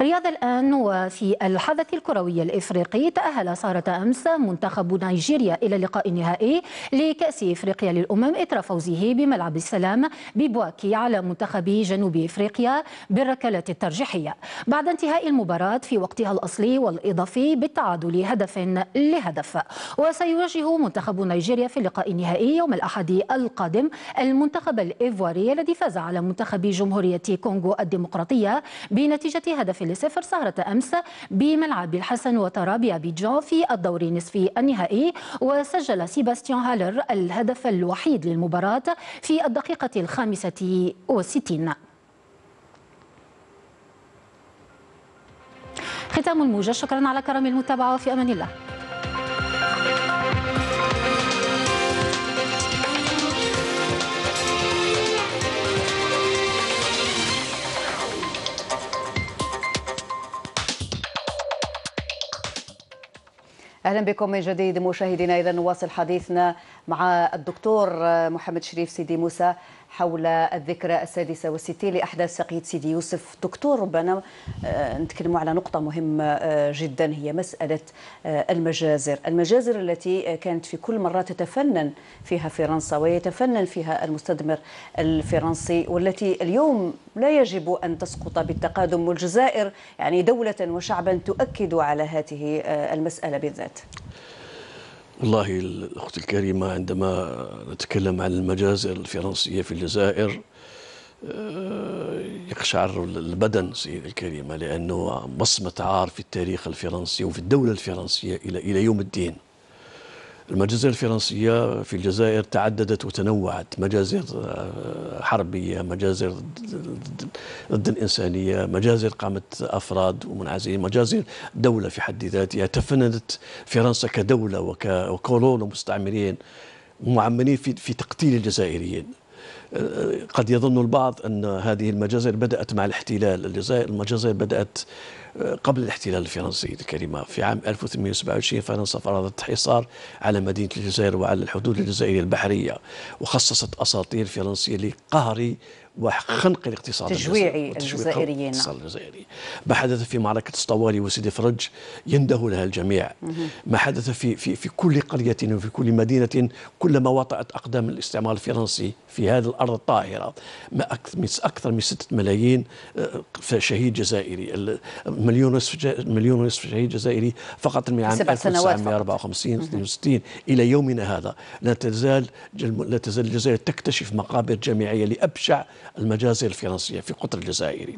رياض الآن وفي الحدث الكروي الإفريقي تأهل صارة أمس منتخب نيجيريا إلى اللقاء النهائي لكأس إفريقيا للأمم إثر فوزه بملعب السلام ببواكي على منتخب جنوب إفريقيا بالركلات الترجيحية بعد انتهاء المباراة في وقتها الأصلي والإضافي بالتعادل هدف لهدف وسيواجه منتخب نيجيريا في اللقاء النهائي يوم الأحد القادم المنتخب الإيفواري الذي فاز على منتخب جمهورية كونغو الديمقراطية بنتيجة هدف بهدف لصفر سهرة أمس بملعب الحسن وترابيا بيجان في الدور نصف النهائي وسجل سيباستيان هالر الهدف الوحيد للمباراة في الدقيقة الخامسة وستين ختام الموجة شكرا على كرم المتابعة وفي أمان الله اهلا بكم من جديد مشاهدينا اذا نواصل حديثنا مع الدكتور محمد شريف سيدي موسى حول الذكرى السادسة والستين لأحداث سقية سيدي يوسف دكتور ربنا آه، نتكلم على نقطة مهمة آه، جدا هي مسألة آه، المجازر المجازر التي كانت في كل مرة تتفنن فيها فرنسا ويتفنن فيها المستثمر الفرنسي والتي اليوم لا يجب أن تسقط بالتقادم والجزائر يعني دولة وشعبا تؤكد على هذه المسألة بالذات والله الأخت الكريمة عندما نتكلم عن المجازر الفرنسية في الجزائر آه، يقشعر البدن سيدي الكريمة لأنه بصمة عار في التاريخ الفرنسي وفي الدولة الفرنسية إلى يوم الدين المجازر الفرنسية في الجزائر تعددت وتنوعت مجازر آه، حربية مجازر ضد الإنسانية مجازر قامت أفراد ومنعزلين مجازر دولة في حد ذاتها تفندت فرنسا كدولة وكولون ومستعمرين معمنين في, في تقتيل الجزائريين آه، قد يظن البعض أن هذه المجازر بدأت مع الاحتلال الجزائر المجازر بدأت قبل الاحتلال الفرنسي الكريمه في عام 1827 فرنسا فرضت حصار على مدينة الجزائر وعلى الحدود الجزائرية البحرية وخصصت أساطير فرنسية لقهر وخنق الاقتصاد تجويعي الجزائريين الاقتصاد الجزائري ما حدث في معركة اسطوالي وسيدي فرج ينده لها الجميع ما حدث في, في, في كل قرية وفي كل مدينة كلما وطأت أقدام الاستعمار الفرنسي في هذه الأرض الطاهرة ما أكثر من ستة ملايين آه، شهيد جزائري مليون ونصف مليون ونصف شهيد جزائري فقط من عام 1954 62 إلى يومنا هذا لا تزال لا تزال الجزائر تكتشف مقابر جامعية لأبشع المجازر الفرنسية في قطر الجزائري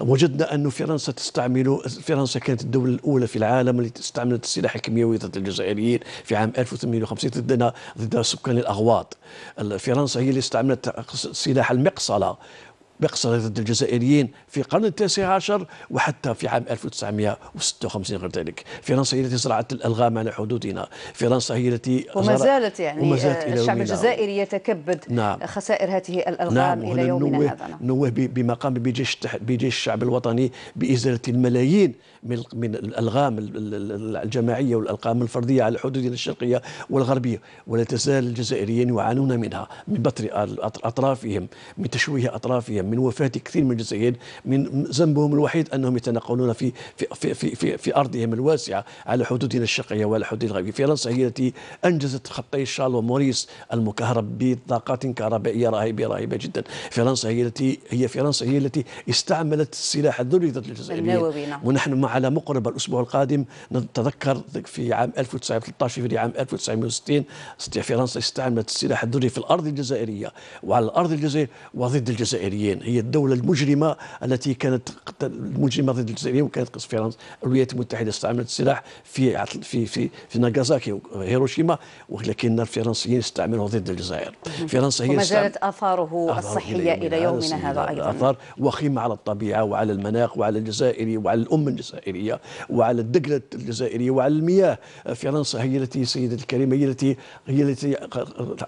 وجدنا أن فرنسا تستعمل فرنسا كانت الدولة الأولى في العالم التي استعملت السلاح الكيميائي ضد الجزائريين في عام 1850 ضدنا ضد سكان الأغواط فرنسا هي اللي استعملت سلاح المقصلة بقصر ضد الجزائريين في القرن التاسع عشر وحتى في عام 1956 غير ذلك فرنسا هي التي زرعت الألغام على حدودنا فرنسا هي التي وما زالت يعني وما زالت آه، إلى الشعب الجزائري يتكبد نعم. خسائر هذه الألغام نعم. إلى يومنا هذا نعم. بما قام بجيش, بجيش الشعب الوطني بإزالة الملايين من من الالغام الجماعيه والالغام الفرديه على الحدود الشرقيه والغربيه ولا تزال الجزائريين يعانون منها من بتر اطرافهم من تشويه اطرافهم من وفاه كثير من الجزائريين من ذنبهم الوحيد انهم يتنقلون في في في في, في, في ارضهم الواسعه على حدودنا الشرقيه وعلى حدود الغربيه فرنسا هي التي انجزت خطي شارلو موريس المكهرب بطاقات كهربائيه رهيبه رهيبه جدا فرنسا هي التي هي فرنسا هي التي استعملت السلاح الذري ضد الجزائريين نعم. ونحن مع على مقرب الأسبوع القادم نتذكر في عام 1913 في عام 1960 فرنسا استعملت السلاح الذري في الأرض الجزائرية وعلى الأرض الجزائر وضد الجزائريين هي الدولة المجرمة التي كانت المجرمة ضد الجزائريين وكانت فرنسا الولايات المتحدة استعملت السلاح في في في في ناغازاكي وهيروشيما ولكن الفرنسيين استعملوه ضد الجزائر فرنسا هي وما زالت آثاره الصحية إلى يومنا هذا أيضا آثار وخيمة على الطبيعة وعلى المناخ وعلى الجزائري وعلى الأم الجزائرية الجزائرية وعلى الدقلة الجزائرية وعلى المياه فرنسا هي التي سيدة الكريمة هي التي هي التي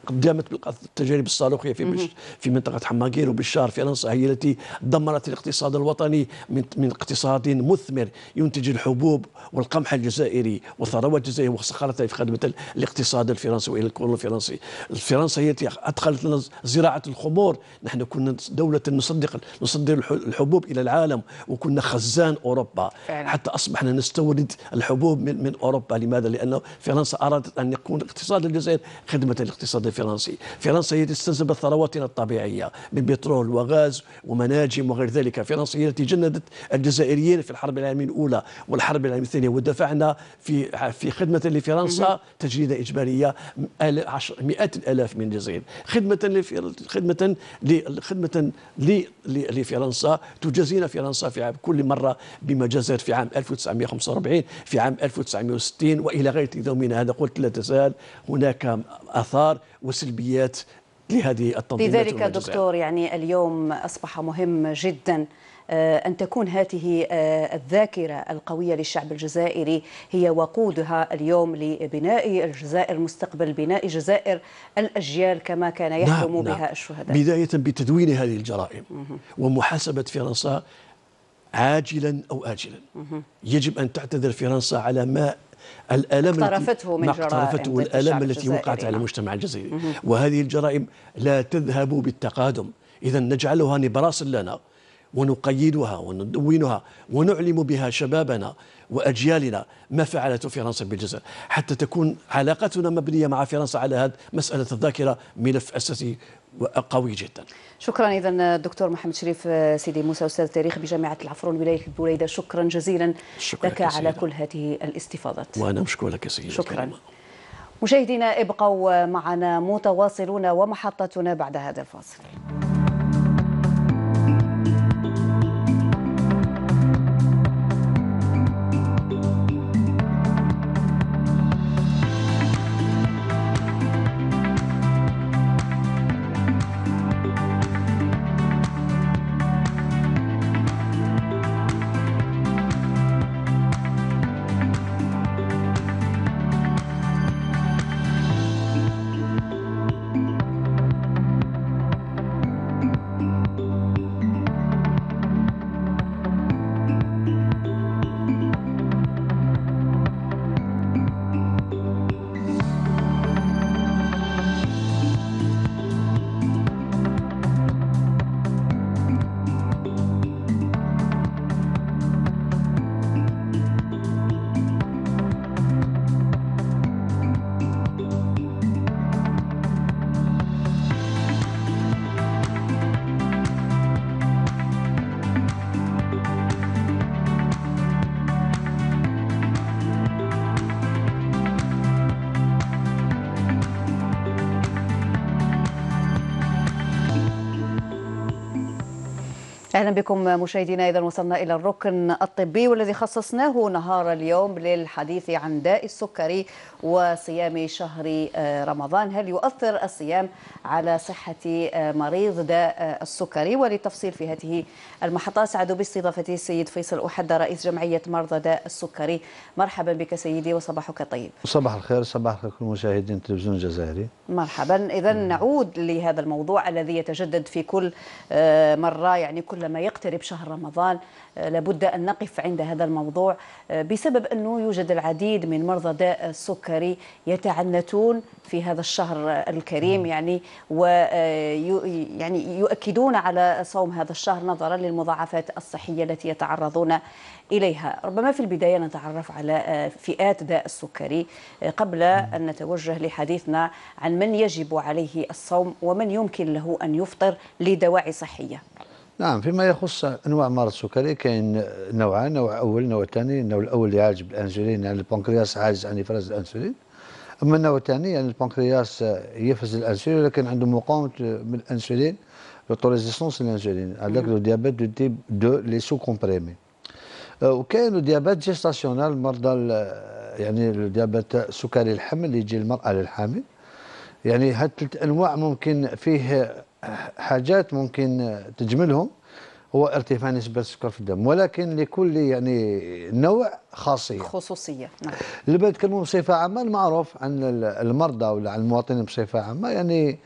قدمت التجارب الصاروخية في في منطقة حماقير وبشار فرنسا هي التي دمرت الاقتصاد الوطني من من اقتصاد مثمر ينتج الحبوب والقمح الجزائري والثروات الجزائرية وسخرتها في خدمة الاقتصاد الفرنسي والكون الفرنسي فرنسا هي التي أدخلت لنا زراعة الخمور نحن كنا دولة نصدق نصدر الحبوب إلى العالم وكنا خزان أوروبا فعلا. حتى أصبحنا نستورد الحبوب من, من أوروبا لماذا؟ لأن فرنسا أرادت أن يكون اقتصاد الجزائر خدمة للاقتصاد الفرنسي فرنسا هي التي ثرواتنا الطبيعية من بترول وغاز ومناجم وغير ذلك فرنسا هي التي جندت الجزائريين في الحرب العالمية الأولى والحرب العالمية الثانية ودفعنا في في خدمة لفرنسا تجنيده إجبارية مئات الآلاف من الجزائر خدمة خدمة خدمة لفرنسا تجازينا فرنسا في كل مرة بما جازت في عام 1945 في عام 1960 والى غايه يومنا هذا قلت لا تزال هناك اثار وسلبيات لهذه التنظيمات لذلك دكتور يعني اليوم اصبح مهم جدا آه، أن تكون هذه آه، الذاكرة القوية للشعب الجزائري هي وقودها اليوم لبناء الجزائر مستقبل بناء جزائر الأجيال كما كان نعم، يحلم نعم بها نعم. الشهداء بداية بتدوين هذه الجرائم ومحاسبة فرنسا عاجلا أو آجلا يجب أن تعتذر فرنسا على ما الالم اقترفته من جرائم اقترفته الالم التي وقعت على المجتمع الجزائري وهذه الجرائم لا تذهب بالتقادم اذا نجعلها نبراس لنا ونقيدها وندونها ونعلم بها شبابنا واجيالنا ما فعلته فرنسا بالجزائر حتى تكون علاقتنا مبنيه مع فرنسا على هذا مساله الذاكره ملف اساسي وقوي جدا شكرا اذا الدكتور محمد شريف آه، سيدي موسى استاذ التاريخ بجامعه العفرون ولايه البوليده شكرا جزيلا شكرا لك على كل هذه الاستفاضات وانا مشكور لك سيدي شكرا مشاهدينا ابقوا معنا متواصلون ومحطتنا بعد هذا الفاصل اهلا بكم مشاهدينا اذا وصلنا الى الركن الطبي والذي خصصناه نهار اليوم للحديث عن داء السكري وصيام شهر آه، رمضان هل يؤثر الصيام على صحه آه، مريض داء آه، السكري وللتفصيل في هذه المحطه اسعد باستضافتي السيد فيصل احد رئيس جمعيه مرضى داء السكري مرحبا بك سيدي وصباحك طيب صباح الخير صباح الخير كل مشاهدين التلفزيون الجزائري مرحبا اذا نعم. نعود لهذا الموضوع الذي يتجدد في كل مره يعني كل عندما يقترب شهر رمضان آه، لابد أن نقف عند هذا الموضوع آه، بسبب أنه يوجد العديد من مرضى داء السكري يتعنتون في هذا الشهر الكريم يعني ويعني آه، يؤكدون على صوم هذا الشهر نظرا للمضاعفات الصحية التي يتعرضون إليها ربما في البداية نتعرف على فئات داء السكري قبل أن نتوجه لحديثنا عن من يجب عليه الصوم ومن يمكن له أن يفطر لدواعي صحية نعم فيما يخص انواع مرض السكري كاين نوعان نوع اول نوع ثاني النوع الاول يعالج بالانسولين يعني البنكرياس عاجز عن افراز الانسولين اما النوع الثاني يعني البنكرياس يفرز الانسولين ولكن عنده مقاومه من الانسولين ريزيستونس للانسولين هذاك لو ديابيت دو تيب 2 لي سو كومبريمي أه، وكاين لو ديابيت جيستاسيونال مرضى يعني لو ديابيت سكري الحمل اللي يجي المراه للحامل يعني هاد ثلاث انواع ممكن فيه حاجات ممكن تجملهم هو ارتفاع نسبة السكر في الدم ولكن لكل يعني نوع خاصية خصوصية نعم اللي بنتكلموا بصفة عامة المعروف عن المرضى ولا عن المواطنين بصفة عامة يعني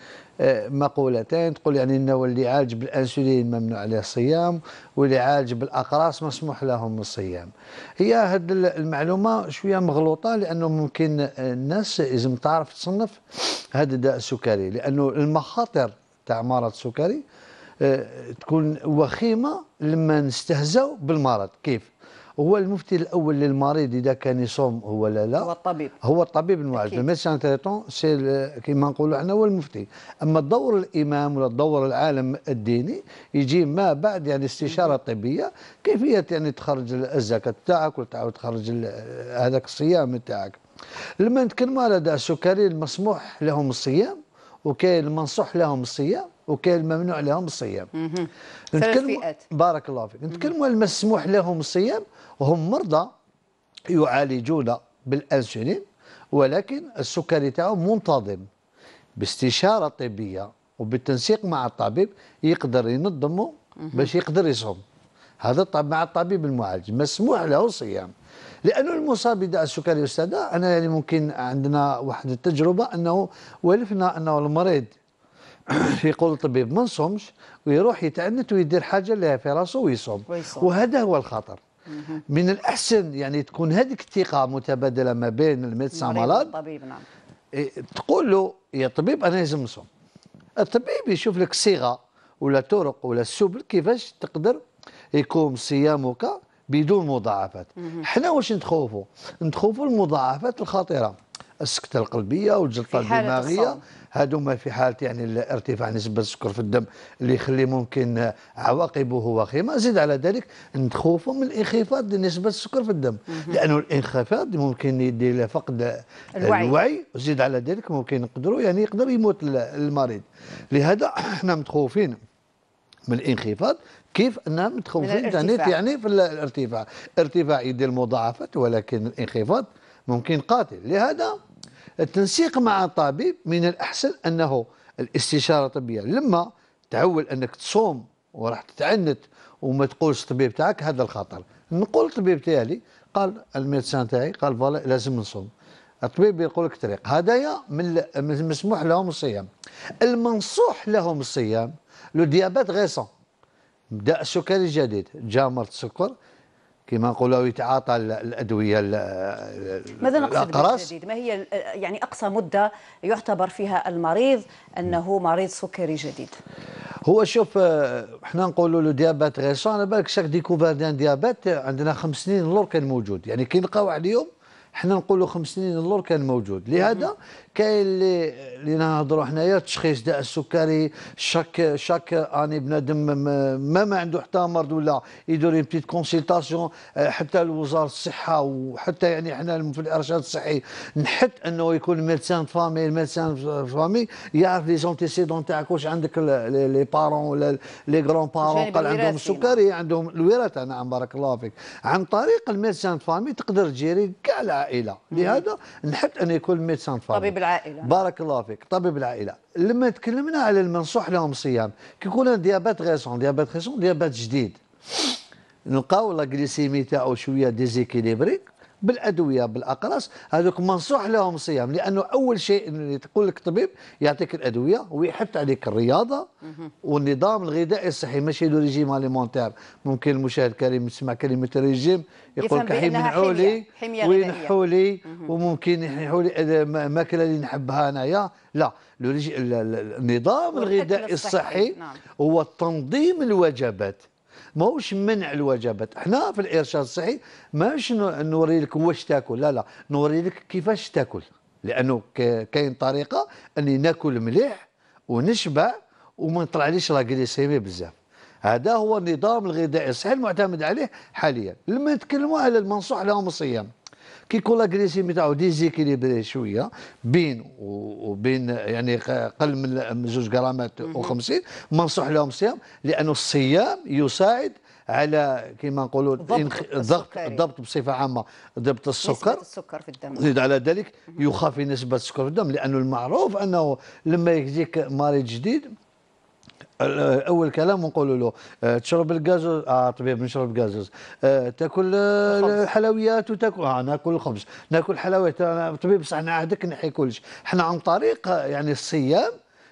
آه، مقولتين تقول يعني انه اللي عالج بالانسولين ممنوع عليه الصيام واللي عالج بالاقراص مسموح لهم الصيام هي هذه المعلومه شويه مغلوطه لانه ممكن الناس لازم تعرف تصنف هذا الداء السكري لانه المخاطر تاع مرض السكري آه، تكون وخيمه لما نستهزاو بالمرض كيف هو المفتي الاول للمريض اذا كان يصوم هو لا لا هو الطبيب هو الطبيب المعالج ميسان تريتون سي كيما نقولوا احنا هو المفتي اما دور الامام ولا دور العالم الديني يجي ما بعد يعني استشاره طبيه كيفيه يعني تخرج الزكاه تاعك وتعاود تخرج هذاك الصيام تاعك لما تكون على السكري المسموح لهم الصيام وكاين المنصوح لهم الصيام وكاين الممنوع لهم الصيام نتكلم بارك الله فيك نتكلموا المسموح لهم الصيام هم مرضى يعالجون بالانسولين ولكن السكري تاعهم منتظم باستشاره طبيه وبالتنسيق مع الطبيب يقدر ينظمه باش يقدر يصوم هذا مع الطبيب المعالج مسموح له الصيام لانه المصاب بداء السكري استاذه انا يعني ممكن عندنا واحد التجربه انه ولفنا انه المريض يقول الطبيب ما نصومش ويروح يتعنت ويدير حاجه اللي في راسه ويصوم ويصوم. وهذا هو الخطر من الاحسن يعني تكون هذيك الثقه متبادله ما بين الميدسان مالاد الطبيب نعم إيه، تقول له يا طبيب انا لازم نصوم الطبيب يشوف لك صيغه ولا طرق ولا السبل كيفاش تقدر يكون صيامك بدون مضاعفات حنا واش نتخوفوا نتخوفوا المضاعفات الخطيره السكته القلبيه والجلطه الدماغيه هذوما في حاله يعني ارتفاع نسبه السكر في الدم اللي يخلي ممكن عواقبه وخيمه زيد على ذلك نتخوفوا من الانخفاض لنسبه السكر في الدم لانه الانخفاض ممكن يدي الى فقد الوعي, الوعي. وزيد على ذلك ممكن يقدروا يعني يقدر يموت المريض لهذا احنا متخوفين من الانخفاض كيف انها متخوفين تانيت يعني في الارتفاع ارتفاع يدير المضاعفات ولكن الانخفاض ممكن قاتل لهذا التنسيق مع الطبيب من الاحسن انه الاستشاره الطبيه لما تعول انك تصوم وراح تتعنت وما تقولش الطبيب تاعك هذا الخطر نقول الطبيب تاعي قال الميدسان تاعي قال فوالا لازم نصوم الطبيب يقول لك طريق هدايا من مسموح لهم الصيام المنصوح لهم الصيام لو ديابات غيسون بدا سكري جديد جاء مرض السكر كما نقولوا يتعاطى الادويه ماذا نقصد الجديد ما هي يعني اقصى مده يعتبر فيها المريض انه مريض سكري جديد؟ هو شوف آه، احنا نقولوا له ديابات غير صان بالك شاك ديكوفر دان ديابات آه، عندنا خمس سنين اللور كان موجود يعني كي نلقاو اليوم احنا نقولوا خمس سنين اللور كان موجود لهذا كاين اللي اللي نهضروا حنايا تشخيص داء السكري شاك شاك اني بنادم ما ما عنده حتى مرض ولا يدير اون بتيت كونسلتاسيون حتى لوزاره الصحه وحتى يعني حنا في الارشاد الصحي نحت انه يكون ميدسان فامي ميدسان فامي يعرف لي زونتيسيدون تاعك واش عندك لي بارون ولا لي غران بارون قال عندهم السكري عندهم الوراثه نعم بارك الله فيك عن طريق الميدسان فامي تقدر تجيري كاع العائله لهذا نحت انه يكون ميدسان فامي طبيب العائله بارك الله فيك طبيب العائله لما تكلمنا على المنصوح لهم صيام كيكون عندنا ديابات غيسون ديابات غيسون ديابات جديد نلقاو لا غليسيمي تاعو شويه ديزيكيليبري بالادويه بالاقراص هذوك منصوح لهم صيام لانه اول شيء تقول لك الطبيب يعطيك الادويه ويحث عليك الرياضه والنظام الغذائي الصحي ماشي لو ريجيم اليمونتير ممكن المشاهد الكريم يسمع كلمه ريجيم يقول لك حيمنعوا لي وينحوا لي وممكن ينحوا لي الماكله اللي نحبها انايا لا النظام الغذائي الصحي نعم. هو تنظيم الوجبات ماهوش منع الوجبات احنا في الارشاد الصحي ماهوش نوري لك واش تاكل لا لا نوري لك كيفاش تاكل لانه كاين طريقه اني ناكل مليح ونشبع وما نطلعليش لا غليسيمي بزاف هذا هو النظام الغذائي الصحي المعتمد عليه حاليا لما نتكلموا على المنصوح لهم الصيام كيكون لاغريسيف نتاعو ديزيكيليبري شويه بين وبين يعني قل من زوج غرامات و50 منصوح لهم الصيام لانه الصيام يساعد على كما نقولوا الضغط الضبط بصفه عامه ضبط السكر نسبة السكر في الدم زيد على ذلك يخاف نسبه السكر في الدم لانه المعروف انه لما يجيك مريض جديد اول كلام نقولوا له آه، تشرب الغازوز اه طبيب نشرب غازوز آه تاكل آه، حلويات وتاكل آه ناكل الخبز ناكل حلويات انا آه، طبيب بصح نعهدك نحي كلش حنا عن طريق يعني الصيام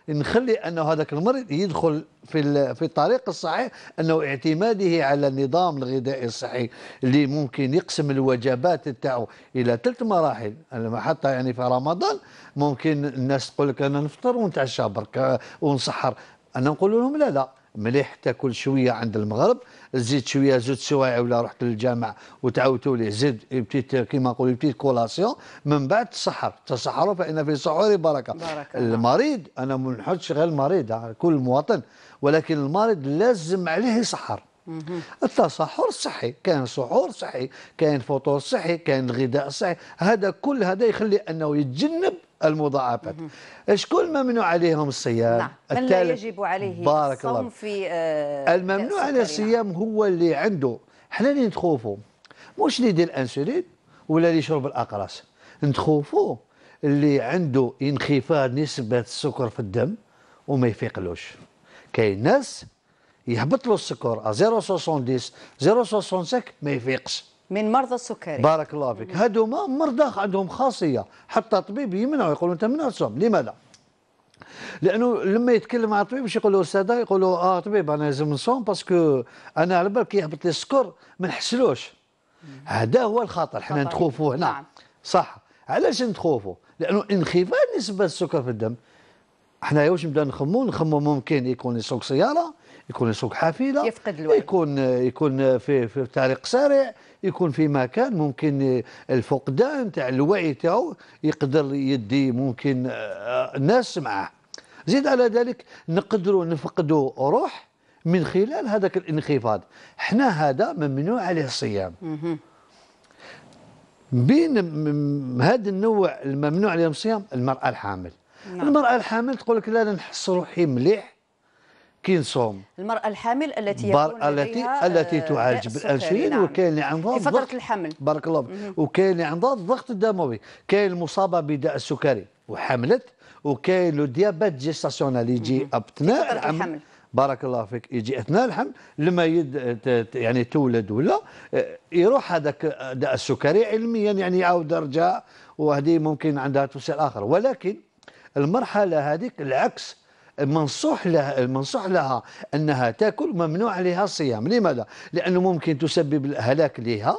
نخلي انه هذاك المريض يدخل في في الطريق الصحيح انه اعتماده على النظام الغذائي الصحي اللي ممكن يقسم الوجبات تاعو الى ثلاث مراحل حتى يعني في رمضان ممكن الناس تقول لك انا نفطر ونتعشى برك ونسحر انا نقول لهم لا لا مليح تاكل شويه عند المغرب زيد شويه زيد سوايع ولا رحت للجامع وتعاودتوا ليه زيد بتيت كيما نقولوا بتيت كولاسيون من بعد تسحر تسحروا فان في سحور بركه, بركة نعم. المريض انا ما نحطش غير المريض كل مواطن ولكن المريض لازم عليه يسحر التسحر صحي كان سحور صحي كان فطور صحي كان غذاء صحي هذا كل هذا يخلي انه يتجنب المضاعفات شكون ممنوع عليهم الصيام نعم من لا يجب عليه بارك الصوم الله. في آه الممنوع على الصيام هو اللي عنده حنا اللي نتخوفوا مش اللي يدير الانسولين ولا اللي يشرب الاقراص نتخوفوا اللي عنده انخفاض نسبه السكر في الدم وما يفيقلوش كاين ناس يهبط له السكر 0.70 آه، 0.65 ما يفيقش من مرضى السكري بارك الله فيك هذوما مرضى عندهم خاصيه حتى الطبيب يمنعوا يقولوا انت من نفسهم لماذا لانه لما يتكلم مع الطبيب باش يقول له استاذ يقول له اه طبيب انا لازم نصوم باسكو انا على بالك يهبط لي السكر ما نحسلوش هذا هو الخطر حنا نتخوفوا هنا نعم. صح علاش نتخوفوا لانه انخفاض نسبه السكر في الدم حنا واش نبدا نخمو نخمو ممكن يكون يسوق سياره يكون يسوق حافله يفقد الوعي يكون يكون في في طريق سريع يكون في مكان ممكن الفقدان تاع الوعي تاعو يقدر يدي ممكن آه، آه، ناس معه زيد على ذلك نقدروا نفقدوا روح من خلال هذاك الانخفاض حنا هذا ممنوع عليه الصيام بين هذا النوع الممنوع عليهم الصيام المراه الحامل نعم. المراه الحامل تقول لك لا انا نحس روحي مليح كين صوم المرأة الحامل التي يكون التي التي آه، تعالج بالانسولين نعم. وكاين اللي عندها في فترة الحمل بارك الله وكاين اللي عندها الضغط الدموي كاين المصابة بداء السكري وحملت وكاين لو ديابات جيستاسيونال يجي اثناء الحمل, الحمل. بارك الله فيك يجي اثناء الحمل لما يد يعني تولد ولا آه، يروح هذاك آه، داء السكري علميا يعني يعاود رجع وهذه ممكن عندها توصيل اخر ولكن المرحله هذيك العكس منصوح لها منصوح لها انها تاكل ممنوع عليها الصيام لماذا لانه ممكن تسبب الهلاك لها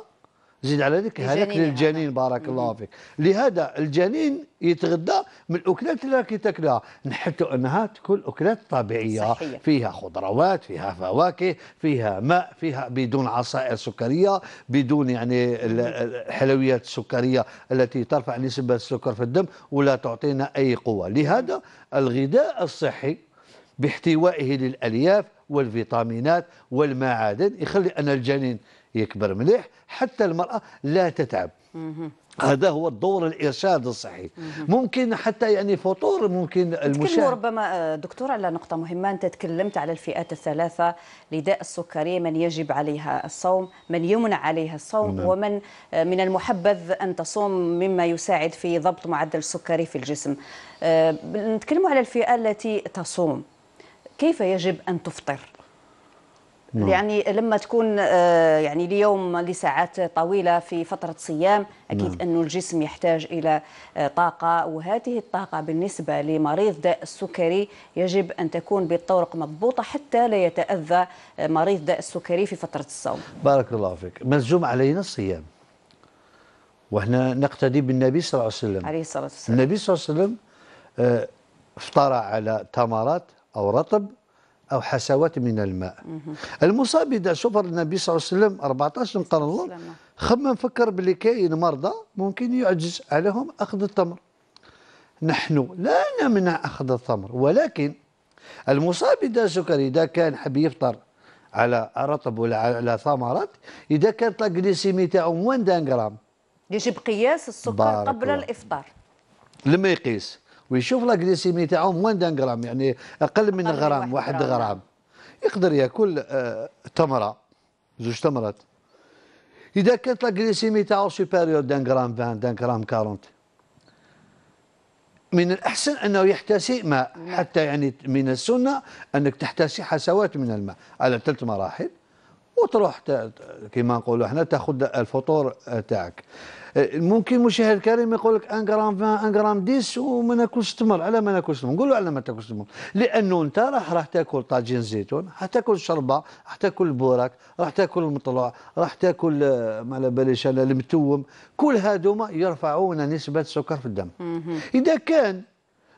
زيد على ذلك هلك للجنين بارك الله فيك لهذا الجنين يتغذى من الاكلات اللي راكي تاكلها نحتو انها تكون اكلات طبيعيه صحية. فيها خضروات فيها فواكه فيها ماء فيها بدون عصائر سكريه بدون يعني الحلويات السكريه التي ترفع نسبه السكر في الدم ولا تعطينا اي قوه لهذا الغذاء الصحي باحتوائه للالياف والفيتامينات والمعادن يخلي ان الجنين يكبر مليح حتى المرأة لا تتعب هذا هو الدور الارشاد الصحي ممكن حتى يعني فطور ممكن المشاهد ربما آه، دكتور على نقطه مهمه انت تكلمت على الفئات الثلاثه لداء السكري من يجب عليها الصوم من يمنع عليها الصوم مم. نعم. ومن آه، من المحبذ ان تصوم مما يساعد في ضبط معدل السكري في الجسم آه، نتكلم على الفئه التي تصوم كيف يجب ان تفطر نعم. يعني لما تكون آه، يعني اليوم لساعات طويله في فتره صيام اكيد نعم. انه الجسم يحتاج الى آه، طاقه وهذه الطاقه بالنسبه لمريض داء السكري يجب ان تكون بالطرق مضبوطه حتى لا يتاذى آه، مريض داء السكري في فتره الصوم. بارك الله فيك، ملزوم علينا الصيام. وهنا نقتدي بالنبي صلى الله عليه وسلم. عليه الصلاه والسلام. النبي صلى الله عليه وسلم افطر على تمرات او رطب أو حسوات من الماء المصاب إذا شفر النبي صلى الله عليه وسلم 14 قرن الله خمم فكر بلي كاين مرضى ممكن يعجز عليهم أخذ التمر نحن لا نمنع أخذ التمر ولكن المصاب إذا سكر إذا كان حب يفطر على رطب ولا على ثمرات إذا كان الجليسيمي تاعو موان دان غرام يجب قياس السكر قبل الإفطار لما يقيس ويشوف لاكليسيمي تاعو موان دان غرام يعني اقل من غرام واحد غرام يقدر ياكل آه، تمره زوج تمرات اذا كانت لاكليسيمي تاعو سوبيريور دان غرام 20 دان غرام 40 من الأحسن أنه يحتسي ماء حتى يعني من السنة أنك تحتسي حسوات من الماء على ثلاث مراحل وتروح كما نقولوا احنا تاخذ الفطور تاعك ممكن مشاهد الكريم يقول لك 1 غرام 1 غرام 10 وما ناكلش تمر على ما ناكلش تمر نقول له على ما تاكلش تمر لانه انت راح راح تاكل طاجين زيتون راح تاكل شربه راح تاكل بوراك راح تاكل المطلع راح تاكل آه، ما على باليش انا المتوم كل هذوما يرفعون نسبه السكر في الدم اذا كان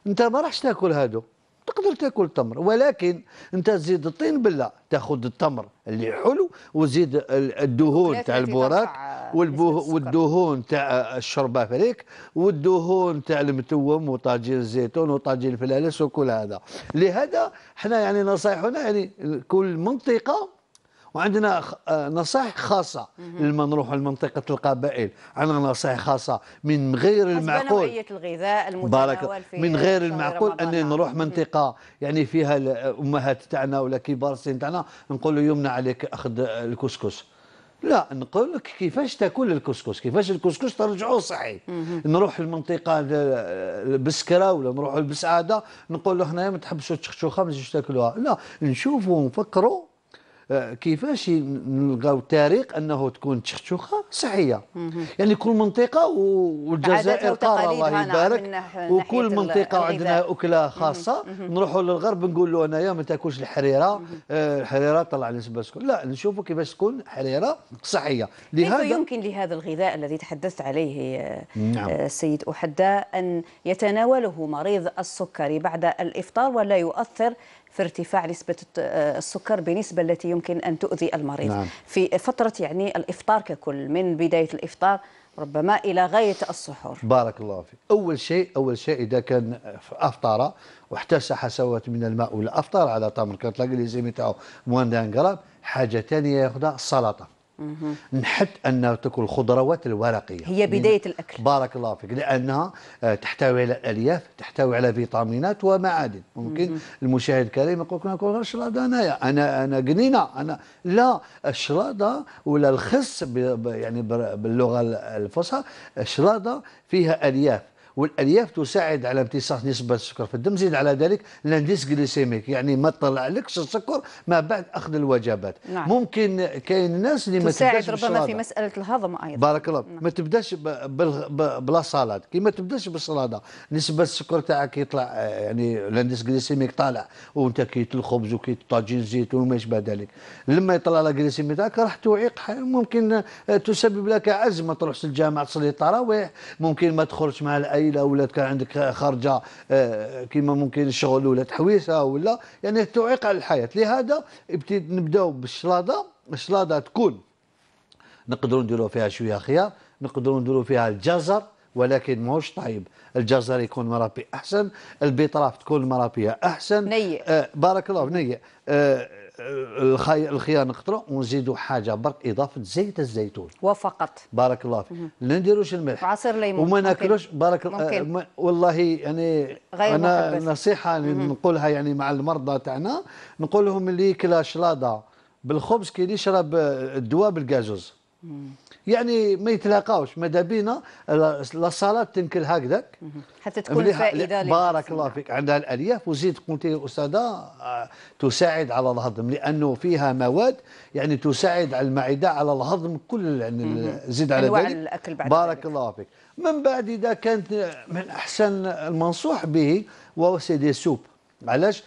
انت ما راحش تاكل هادو تقدر تاكل تمر ولكن انت تزيد الطين بله تاخذ التمر اللي حلو وزيد الدهون تاع البورات والدهون تاع الشربه فريك والدهون تاع المتوم وطاجين الزيتون وطاجين الفلالس وكل هذا لهذا احنا يعني نصايحنا يعني كل منطقه وعندنا آه، نصائح خاصة لما نروحوا لمنطقة القبائل عندنا نصائح خاصة من غير المعقول نوعية الغذاء المتناول من غير المعقول أني نروح منطقة يعني فيها الأمهات تاعنا ولا كبار السن تاعنا نقول له يمنع عليك أخذ الكسكس لا نقول لك كيفاش تاكل الكسكس كيفاش الكسكس ترجعوه صحي نروح المنطقه البسكره ولا نروحوا البسعاده نقول له هنايا ما تحبسوا تشخشوخه ما تجيش تاكلوها لا نشوفوا ونفكروا كيفاش نلقاو طريق انه تكون تشخشخه صحيه يعني كل منطقه والجزائر قاره الله نعم، يبارك وكل منطقه عندنا اكله خاصه نروحوا للغرب نقول له انايا ما تاكلش الحريره آه، الحريره طلع لي سباسكون لا نشوفوا كيفاش تكون حريره صحيه لهذا كيف يمكن لهذا الغذاء الذي تحدثت عليه آه، نعم. آه، السيد احدى ان يتناوله مريض السكري بعد الافطار ولا يؤثر في ارتفاع نسبة آه، السكر بنسبة التي يمكن أن تؤذي المريض نعم. في فترة يعني الإفطار ككل من بداية الإفطار ربما إلى غاية السحور بارك الله فيك أول شيء أول شيء إذا كان أفطر واحتاج حسوات من الماء والأفطار على تمر كتلاقي لي زي تاعو موان غرام حاجة ثانية ياخذها السلطة نحت أن تكون الخضروات الورقية هي بداية الأكل بارك الله فيك لأنها آه، تحتوي على الألياف تحتوي على فيتامينات ومعادن ممكن المشاهد الكريم يقول لك ناكل غير أنا أنا قنينة أنا لا الشلاضة ولا الخس يعني باللغة الفصحى الشلاضة فيها ألياف والالياف تساعد على امتصاص نسبه السكر في الدم زيد على ذلك الانديس جليسيميك يعني ما طلعلكش السكر ما بعد اخذ الوجبات نعم. ممكن كاين الناس اللي ما تساعد ربما في مساله الهضم ايضا بارك الله نعم. ما تبداش بلا صلاد كي ما تبداش بالصلاده نسبه السكر تاعك يطلع آه، يعني الانديس جليسيميك طالع وانت كي الخبز وكي طاجين الزيت وما يشبه ذلك لما يطلع لك جليسيميك تاعك راح تعيق ممكن آه، تسبب لك عزمه ما تروحش تصلي التراويح ممكن ما تخرجش مع الأي العائله ولا كان عندك خارجه آه، كما ممكن الشغل ولا تحويسه ولا يعني تعيق على الحياه لهذا نبداو بالشلاضه الشلاضه تكون نقدروا نديروا فيها شويه خيار نقدروا نديروا فيها الجزر ولكن ماهوش طيب الجزر يكون مرابي احسن البيطراف تكون مرابيه احسن نيء آه بارك الله نيء آه الخي... الخيار نقطرو ونزيدوا حاجه برك اضافه زيت الزيتون وفقط بارك الله فيك لا نديروش الملح عصير ليمون وما ناكلوش بارك ممكن. آه والله يعني غير انا محبس. نصيحه نقولها يعني مع المرضى تاعنا نقول لهم اللي ياكل شلاضه بالخبز كي يشرب الدواء بالكازوز يعني ما يتلاقاوش ماذا بينا صالات تنكل هكذاك حتى تكون فائده بارك الله فيك عندها الالياف وزيد قلتي استاذه تساعد على الهضم لانه فيها مواد يعني تساعد على المعده على الهضم كل يعني زيد على ذلك الاكل بعد بارك الله فيك من بعد اذا كانت من احسن المنصوح به وهو سيدي سوب علاش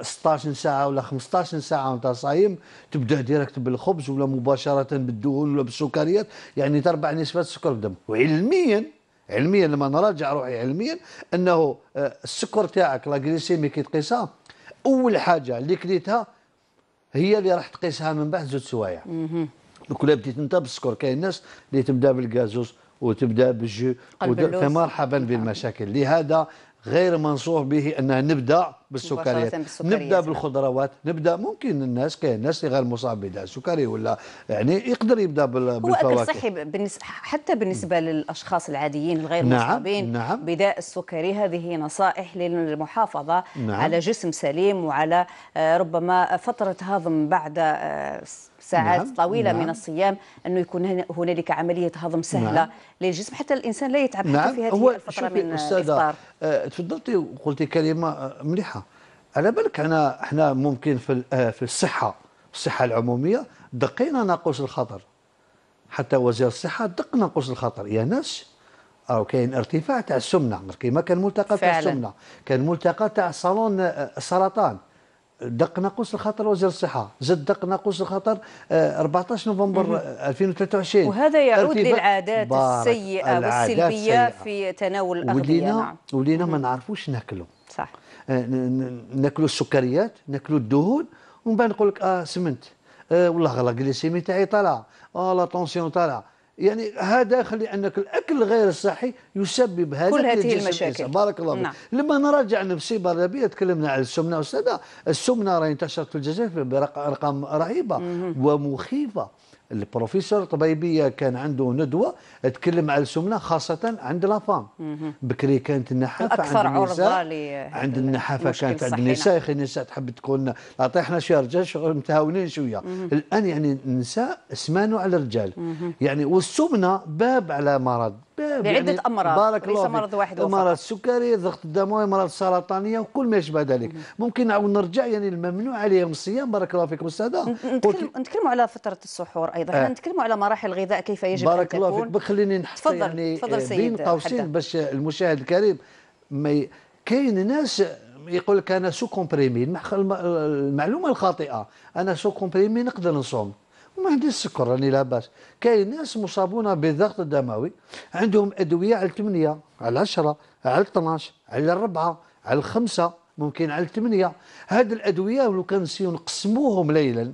16 آه، ساعه ولا 15 ساعه وانت صايم تبدا ديريكت بالخبز ولا مباشره بالدهون ولا بالسكريات يعني تربع نسبه السكر في الدم وعلميا علميا لما نراجع روحي علميا انه آه، السكر تاعك لا كي تقيسها اول حاجه اللي كليتها هي اللي راح تقيسها من بعد زوج سوايع دوك لا بديت انت بالسكر كاين ناس اللي تبدا بالكازوز وتبدا بالجو فمرحبا نعم. بالمشاكل لهذا غير منصوح به ان نبدا بالسكريات نبدا بالخضروات نبدا ممكن الناس كاين الناس اللي غير مصاب بداء سكري ولا يعني يقدر يبدا بالفواكه هو اكل صحي بالنسبه حتى بالنسبه للاشخاص العاديين الغير نعم مصابين نعم بداء السكري هذه نصائح للمحافظه نعم على جسم سليم وعلى آه، ربما فتره هضم بعد آه، ساعات نعم. طويله نعم. من الصيام انه يكون هنالك عمليه هضم سهله نعم. للجسم حتى الانسان لا يتعب نعم. حتى في هذه هو الفتره من الافطار أه تفضلتي وقلتي كلمه آه، مليحه على بالك انا احنا ممكن في آه، في الصحه الصحه العموميه دقينا ناقوس الخطر حتى وزير الصحه دق ناقوس الخطر يا ناس او كاين ارتفاع تاع السمنه كيما كان ملتقى تاع السمنه كان ملتقى تاع صالون السرطان آه، دق ناقوس الخطر وزير الصحه زد دق ناقوس الخطر 14 آه، نوفمبر 2023 آه، وهذا يعود للعادات السيئه والسلبيه في تناول الاغذيه ولينا نعم. ولينا ما نعرفوش ناكلوا صح آه، ناكلوا السكريات ناكلوا الدهون ومن بعد نقول لك اه سمنت آه والله غلا الجليسيمي تاعي طالع اه لا طونسيون طالعه يعني هذا يخلي انك الاكل غير الصحي يسبب هذه كل هذه المشاكل بارك الله فيك نعم. لما نراجع نفسي بربيه تكلمنا على السمنه استاذه السمنه راهي انتشرت في الجزائر برقم رهيبه ومخيفه البروفيسور طبيبيه كان عنده ندوه تكلم على السمنه خاصه عند لافام بكري كانت النحافه اكثر عند النساء عند النحافه كانت عند النساء نعم. يا اخي النساء تحب تكون اعطي احنا شويه رجال متهاونين شويه الان يعني النساء سمانوا على الرجال يعني والسمنه باب على مرض باب بعده يعني امراض بارك ليس الله مرض واحد أمراض السكري ضغط الدموي أمراض سرطانية وكل ما يشبه ذلك ممكن نعاود نرجع يعني الممنوع عليهم الصيام بارك الله فيكم استاذه نتكلموا على فتره السحور ايضا آه. نتكلموا على مراحل الغذاء كيف يجب بارك أن تكون. الله فيك خليني نحط تفضل يعني آه، تفضل بين قوسين باش المشاهد الكريم ما كاين ناس يقول لك انا سو كومبريمي المعلومه الخاطئه انا سو كومبريمي نقدر نصوم ما عنديش السكر راني لاباس كاين ناس مصابون بالضغط الدموي عندهم ادويه على 8 على 10 على 12 على 4 على 5 ممكن على 8 هاد الادويه لو كان نسيو نقسموهم ليلا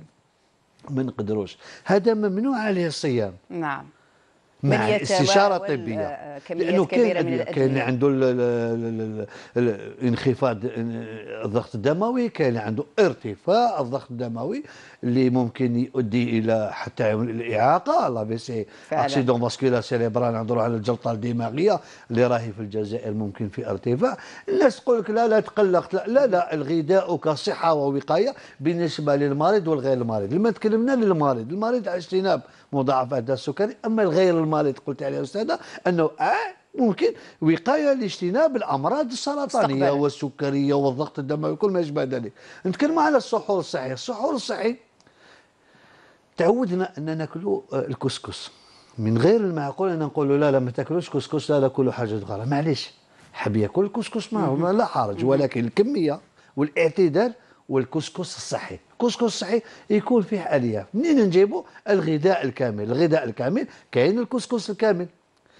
ما نقدروش هذا ممنوع عليه الصيام نعم مع استشاره طبيه آه، آه، لانه كاين كاين عنده انخفاض الضغط الدموي كاين عنده ارتفاع الضغط الدموي اللي ممكن يؤدي الى حتى الاعاقه لا بي سي اكسيدون فاسكولار سيريبرال نهضروا على الجلطه الدماغيه اللي راهي في الجزائر ممكن في ارتفاع الناس تقول لك لا لا تقلق لا لا, لا الغذاء كصحه ووقايه بالنسبه للمريض والغير المريض لما تكلمنا للمريض المريض على اجتناب مضاعفات السكري اما الغير المريض قلت عليه استاذه انه آه ممكن وقايه لاجتناب الامراض السرطانيه والسكريه والضغط الدموي وكل ما يشبه ذلك نتكلم على السحور الصحي السحور الصحي تعودنا ان ناكلوا آه، الكسكس من غير المعقول ان نقولوا لا لا ما تاكلوش كسكس لا لا كلوا حاجه غلط معليش حب ياكل الكسكس ما لا حرج ولكن الكميه والاعتدال والكسكس الصحي الكسكس الصحي يكون فيه الياف منين نجيبوا الغذاء الكامل الغذاء الكامل كاين الكسكس الكامل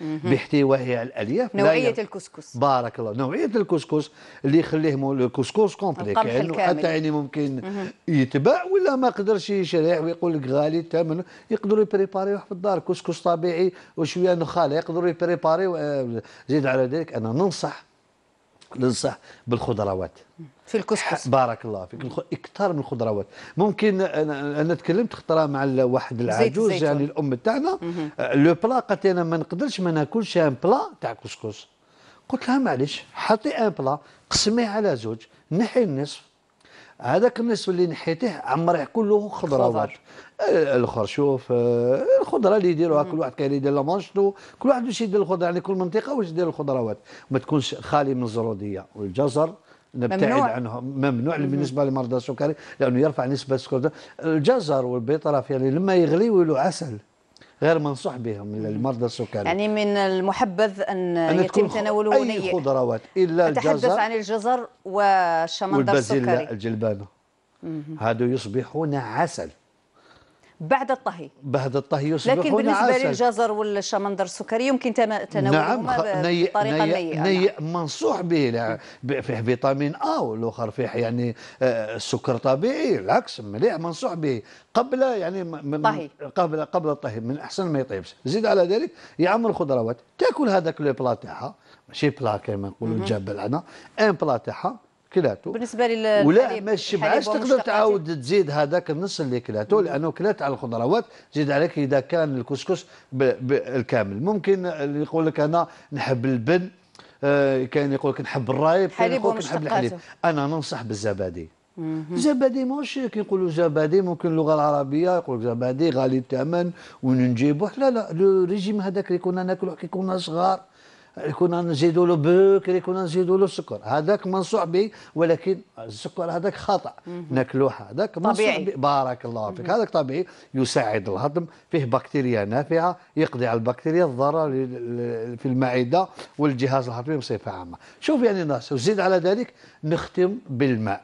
باحتوائها على الالياف نوعيه الكسكس بارك الله نوعيه الكسكس اللي يخليه الكسكس كومبليك لانه يعني حتى يعني ممكن يتباع ولا ما قدرش يشري ويقول لك غالي الثمن يقدروا يبريباريوه في الدار كسكس طبيعي وشويه نخاله يقدروا يبريباريوه آه، زيد على ذلك انا ننصح ننصح بالخضروات في الكسكس بارك الله فيك اكثر من الخضروات ممكن انا, أنا تكلمت خطره مع واحد العجوز زيت يعني الام تاعنا أه، لو بلا قالت انا ما نقدرش ما ناكلش ان بلا تاع كسكس قلت لها معليش حطي ان بلا قسميه على زوج نحي النصف هذاك النصف اللي نحيته عمره كله خضروات الخرشوف أه، الخضره اللي يديروها كل واحد كاين يدير لامونشتو كل واحد واش يدير الخضره يعني كل منطقه واش يدير الخضروات ما تكونش خالي من الزروديه والجزر نبتعد ممنوع. عنهم ممنوع مم. بالنسبه لمرضى السكري لانه يرفع نسبه السكر الجزر والبيطرف يعني لما يغليوا ولو عسل غير منصح بهم لمرضى السكري يعني من المحبذ ان, أن يتم تناوله اي خضروات الا الجزر اتحدث عن الجزر والشمندر السكري والبازيلا الجلبانه هذا يصبحون عسل بعد الطهي بعد الطهي يصبحون لكن بالنسبة عسل. للجزر والشمندر السكري يمكن تناولهما نعم ني بطريقة ني نيئة ني نعم. منصوح به فيه فيتامين أ والآخر فيه يعني آه، السكر طبيعي العكس مليح منصوح به قبل يعني من طهي. قبل قبل الطهي من أحسن ما يطيبش زيد على ذلك يعمر الخضروات تاكل هذاك لو بلا تاعها ماشي بلا كما نقولوا الجبل أنا ان بلا تاعها كلاته بالنسبه لل ولا ماشي معاش تقدر تعاود تزيد هذاك النص اللي كلاته لانه كلات على الخضروات زيد عليك اذا كان الكسكس بالكامل ممكن اللي يقول لك انا نحب البن آه، كان يقول لك نحب الرايب كان يقول لك نحب الحليب انا ننصح بالزبادي زبادي كي كيقولوا زبادي ممكن اللغه العربيه يقول لك زبادي غالي الثمن ونجيبوه لا لا الريجيم هذاك اللي كنا ناكلوه كي كنا صغار كنا نزيدوا له بكري كنا نزيدوا له السكر هذاك منصوع به ولكن السكر هذاك خطا ناكلوه هذاك طبيعي بارك الله فيك هذاك طبيعي يساعد الهضم فيه بكتيريا نافعه يقضي على البكتيريا الضاره في المعده والجهاز الهضمي بصفه عامه شوف يعني ناس وزيد على ذلك نختم بالماء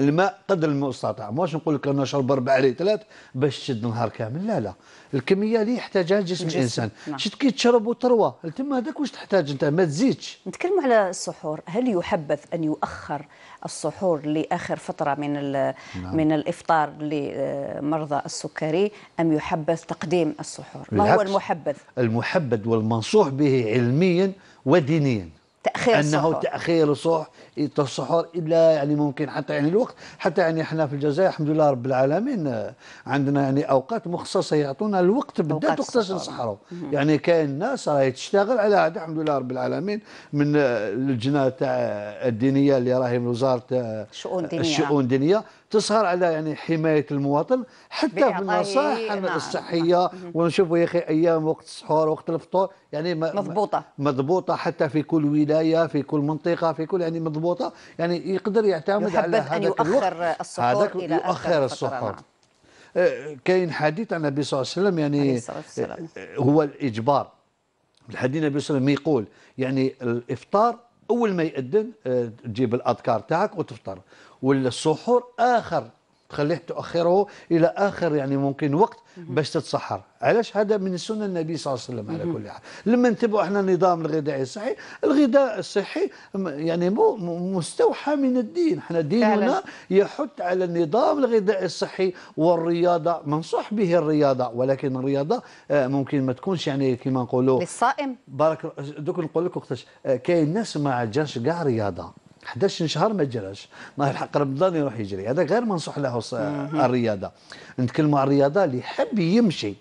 الماء قدر المستطاع ماش نقول لك انا نشرب 4 لترات باش تشد نهار كامل لا لا الكميه اللي يحتاجها الجسم الانسان نعم. شت كي تشرب وتروى تما هذاك واش تحتاج انت ما تزيدش نتكلم على السحور هل يحبذ ان يؤخر السحور لاخر فتره من نعم. من الافطار لمرضى السكري ام يحبذ تقديم السحور ما هو المحبذ المحبذ والمنصوح به علميا ودينيا تاخير انه الصحر. تاخير صح السحور الا يعني ممكن حتى يعني الوقت حتى يعني احنا في الجزائر الحمد لله رب العالمين آه، عندنا يعني اوقات مخصصه يعطونا الوقت بالذات وقت نسحروا يعني كاين ناس راهي تشتغل على هذا الحمد لله رب العالمين من اللجنه آه، آه، تاع الدينيه اللي راهي من وزاره الشؤون الدينيه, الشؤون الدينيه تسهر على يعني حمايه المواطن حتى بالنصائح نعم. الصحيه ونشوفوا يا اخي ايام وقت السحور وقت الفطور يعني مضبوطه مضبوطه حتى في كل ولايه في كل منطقه في كل يعني مضبوطه يعني يقدر يعتمد على هذا الوقت يؤخر السحور الى يؤخر السحور نعم. أه، كاين حديث عن النبي صلى الله عليه وسلم يعني عليه أه، أه، هو الاجبار الحديث النبي صلى الله عليه وسلم يقول يعني الافطار اول ما يأذن تجيب الاذكار تاعك وتفطر والسحور اخر تخليه تؤخره الى اخر يعني ممكن وقت باش تتسحر علاش هذا من السنه النبي صلى الله عليه وسلم على كل حال لما نتبعوا احنا النظام الغذائي الصحي الغذاء الصحي يعني مو مستوحى من الدين احنا ديننا يحث على النظام الغذائي الصحي والرياضه منصوح به الرياضه ولكن الرياضه آه، ممكن ما تكونش يعني كما نقولوا للصائم بارك دوك نقول لك وقتاش آه، كاين ناس ما عجنش كاع رياضه 11 شهر ما جراش ما يلحق رمضان يروح يجري هذا غير منصوح له الرياضه نتكلموا على الرياضه اللي يحب يمشي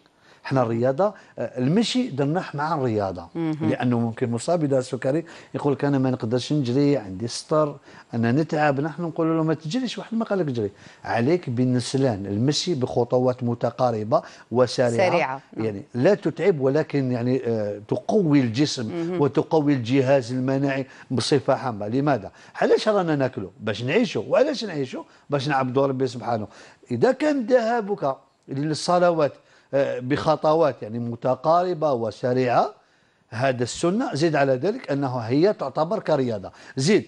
احنا الرياضه آه، المشي درناه مع الرياضه لانه ممكن مصاب اذا السكري يقول لك انا ما نقدرش نجري عندي سطر انا نتعب نحن نقول له ما تجريش واحد ما قال لك جري عليك بالنسلان المشي بخطوات متقاربه وسريعه سريعة. يعني لا تتعب ولكن يعني آه، تقوي الجسم وتقوي الجهاز المناعي بصفه عامه لماذا علاش رانا ناكلوا باش نعيشوا وعلاش نعيشوا باش نعبدوا ربي سبحانه اذا كان ذهابك للصلوات آه، بخطوات يعني متقاربة وسريعة هذا السنة زيد على ذلك أنه هي تعتبر كرياضة زيد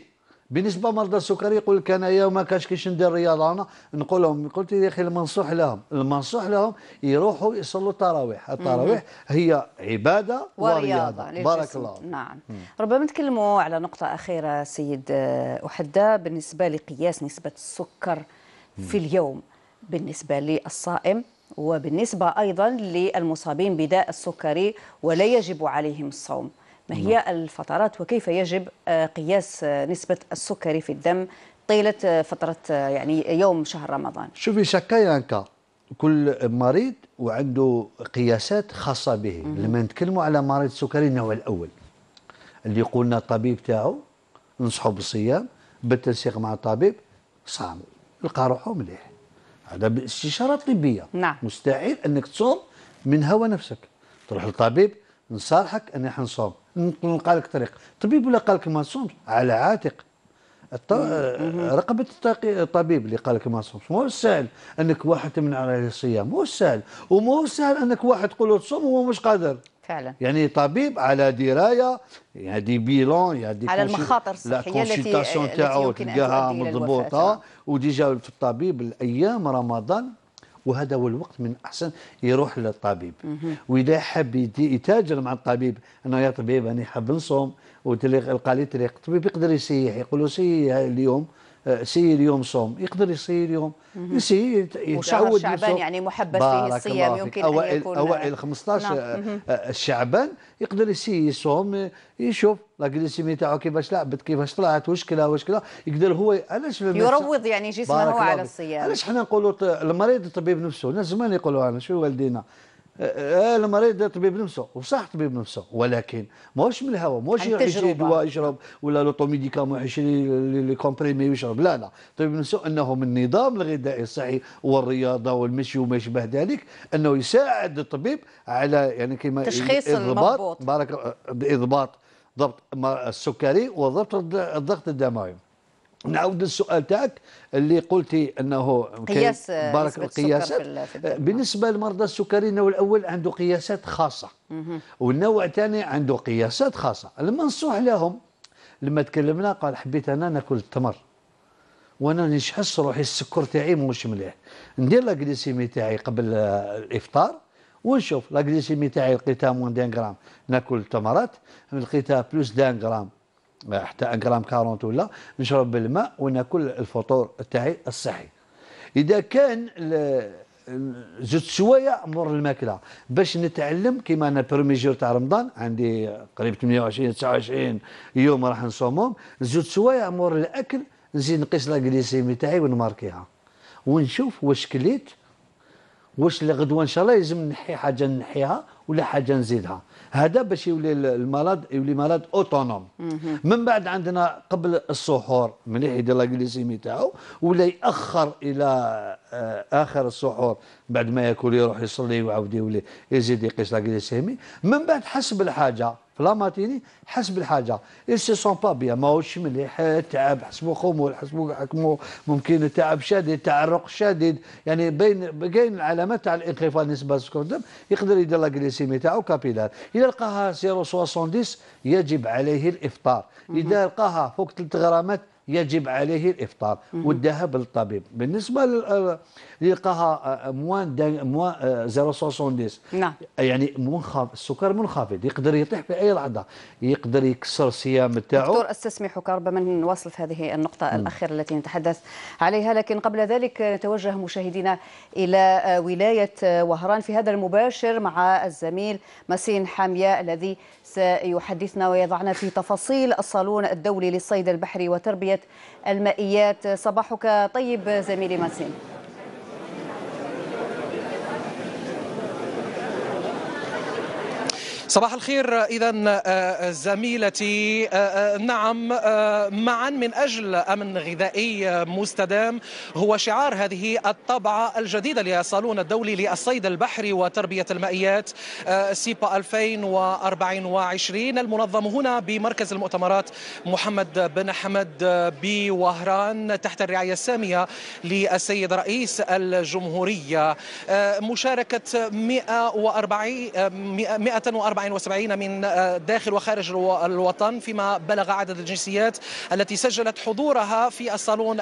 بالنسبه مرضى السكري يقول لك انايا ما كانش كيش ندير رياضه انا نقول لهم قلت يا اخي المنصوح لهم المنصوح لهم يروحوا يصلوا التراويح التراويح هي عباده ورياضه, ورياضة. بارك الله نعم مم. ربما نتكلموا على نقطه اخيره سيد آه، احده بالنسبه لقياس نسبه السكر في اليوم بالنسبه للصائم وبالنسبة أيضا للمصابين بداء السكري ولا يجب عليهم الصوم ما هي نعم. الفترات وكيف يجب آه، قياس آه، نسبة السكري في الدم طيلة آه، فترة يعني يوم شهر رمضان شوفي أنك كل مريض وعنده قياسات خاصة به لما نتكلموا على مريض السكري النوع الأول اللي قلنا الطبيب تاعو نصحه بالصيام بالتنسيق مع الطبيب صام لقى روحه مليح هذا باستشاره طبيه نعم. مستحيل انك تصوم من هوى نفسك تروح للطبيب نصالحك اني حنصوم نلقى لك طريق الطبيب ولا قال لك ما تصومش على عاتق الط... آه، رقبة الطبيب اللي قال لك ما تصومش مو سهل انك واحد تمنع عليه الصيام مو سهل ومو سهل انك واحد تقول له تصوم وهو مش قادر فعلا يعني طبيب على درايه يعني دي بيلون يعني دي على المخاطر الصحيه التي يمكن تلقاها مضبوطه وديجا في الطبيب الايام رمضان وهذا هو الوقت من احسن يروح للطبيب واذا حب يتاجر مع الطبيب انه يا طبيب انا حاب نصوم وتلقى لي طريق الطبيب يقدر يسيح يقول له سيح اليوم سير يوم صوم يقدر يصير يوم يصير يتعود شعبان يعني محبس فيه الصيام يمكن أن يكون أوائل 15 نعم. الشعبان آه، آه، آه، يقدر يصير يصوم يشوف لا تاعو كيفاش لعبت كيفاش طلعت واش كلا واش كلا يقدر هو علاش يروض يعني جسمه على الصيام علاش حنا نقولوا المريض الطبيب نفسه الناس زمان يقولوا انا شو والدينا المريض آه، آه، طبيب نفسه وصح طبيب نفسه ولكن ماهوش من الهواء ماهوش يشري دواء يشرب ولا لو طوميديكامون يشري لي كومبريمي ويشرب لا لا طبيب نفسه انه من النظام الغذائي الصحي والرياضه والمشي وما يشبه ذلك انه يساعد الطبيب على يعني كما تشخيص المضبوط بارك باضباط ضبط السكري وضبط الضغط الدموي نعود للسؤال تاعك اللي قلتي انه قياس آه، بارك القياسات بالنسبه لمرضى السكري النوع الاول عنده قياسات خاصه والنوع الثاني عنده قياسات خاصه المنصوح لهم لما تكلمنا قال حبيت انا ناكل التمر وانا نحس روحي السكر تاعي مش مليح ندير لا جليسيمي تاعي قبل الافطار ونشوف لا جليسيمي تاعي لقيتها موان دان غرام ناكل التمرات لقيتها بلوس دان غرام حتى غرام 40 ولا نشرب الماء وناكل الفطور تاعي الصحي اذا كان زدت شويه مور الماكله باش نتعلم كيما انا برومي جور تاع رمضان عندي قريب 28 29 يوم راح نصومهم زدت شويه مور الاكل نزيد نقيس لا غليسيمي تاعي ونماركيها ونشوف واش كليت واش الغدوه ان شاء الله لازم نحي حاجه نحيها ولا حاجه نزيدها هذا باش يولي المرض يولي مرض اوتونوم من بعد عندنا قبل السحور مليح يدير لاكليسيمي تاعو ولا ياخر الى آه، اخر السحور بعد ما ياكل يروح يصلي ويعاود يولي يزيد يقيس لاكليسيمي من بعد حسب الحاجه في لاماتيني حسب الحاجه سي سون با بيان ماهوش مليح تعب حسبوا خمول حسبوا حكموا ممكن تعب شديد تعرق شديد يعني بين كاين العلامات تاع الانخفاض نسبه الدم يقدر يدير لا تاعو كابيلار اذا لقاها 0.70 يجب عليه الافطار اذا لقاها فوق 3 غرامات يجب عليه الافطار والذهاب للطبيب بالنسبه لقاها موان موان 0.70 آه، نعم يعني منخفض السكر منخفض يقدر يطيح في اي لحظه يقدر يكسر الصيام تاعو دكتور استسمحك ربما نواصل في هذه النقطه الاخيره التي نتحدث عليها لكن قبل ذلك نتوجه مشاهدينا الى آه، ولايه آه، وهران في هذا المباشر مع الزميل مسين حاميه الذي سيحدثنا يحدثنا ويضعنا في تفاصيل الصالون الدولي للصيد البحري وتربية المائيات صباحك طيب زميلي ماسين صباح الخير اذا آه، آه، زميلتي آه، نعم معا من اجل امن غذائي مستدام هو شعار هذه الطبعه الجديده للصالون الدولي للصيد البحري وتربيه المائيات سيبا 2024 المنظم هنا بمركز المؤتمرات محمد بن حمد بوهران تحت الرعايه الساميه للسيد رئيس الجمهوريه مشاركه 140 140 74 من آه، داخل وخارج الوطن فيما بلغ عدد الجنسيات التي سجلت حضورها في الصالون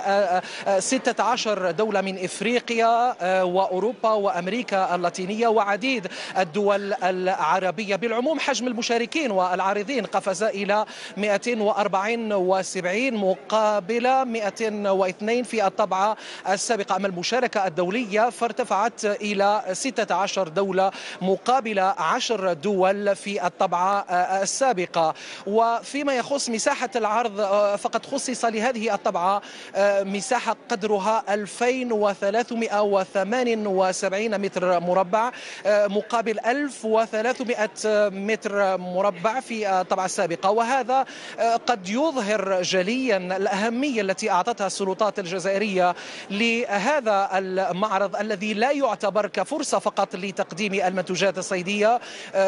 16 آه، آه، دولة من إفريقيا وأوروبا وأمريكا اللاتينية وعديد الدول العربية بالعموم حجم المشاركين والعارضين قفز إلى 274 مقابل 102 في الطبعة السابقة أما المشاركة الدولية فارتفعت إلى 16 دولة مقابل 10 دول المحلة في الطبعة آه، آه، السابقة وفيما يخص مساحة العرض آه، فقد خصص لهذه الطبعة مساحة قدرها 2378 متر مربع مقابل 1300 متر مربع في الطبعة السابقة وهذا قد يظهر جليا الأهمية التي أعطتها السلطات الجزائرية لهذا المعرض الذي لا يعتبر كفرصة فقط لتقديم المنتوجات الصيدية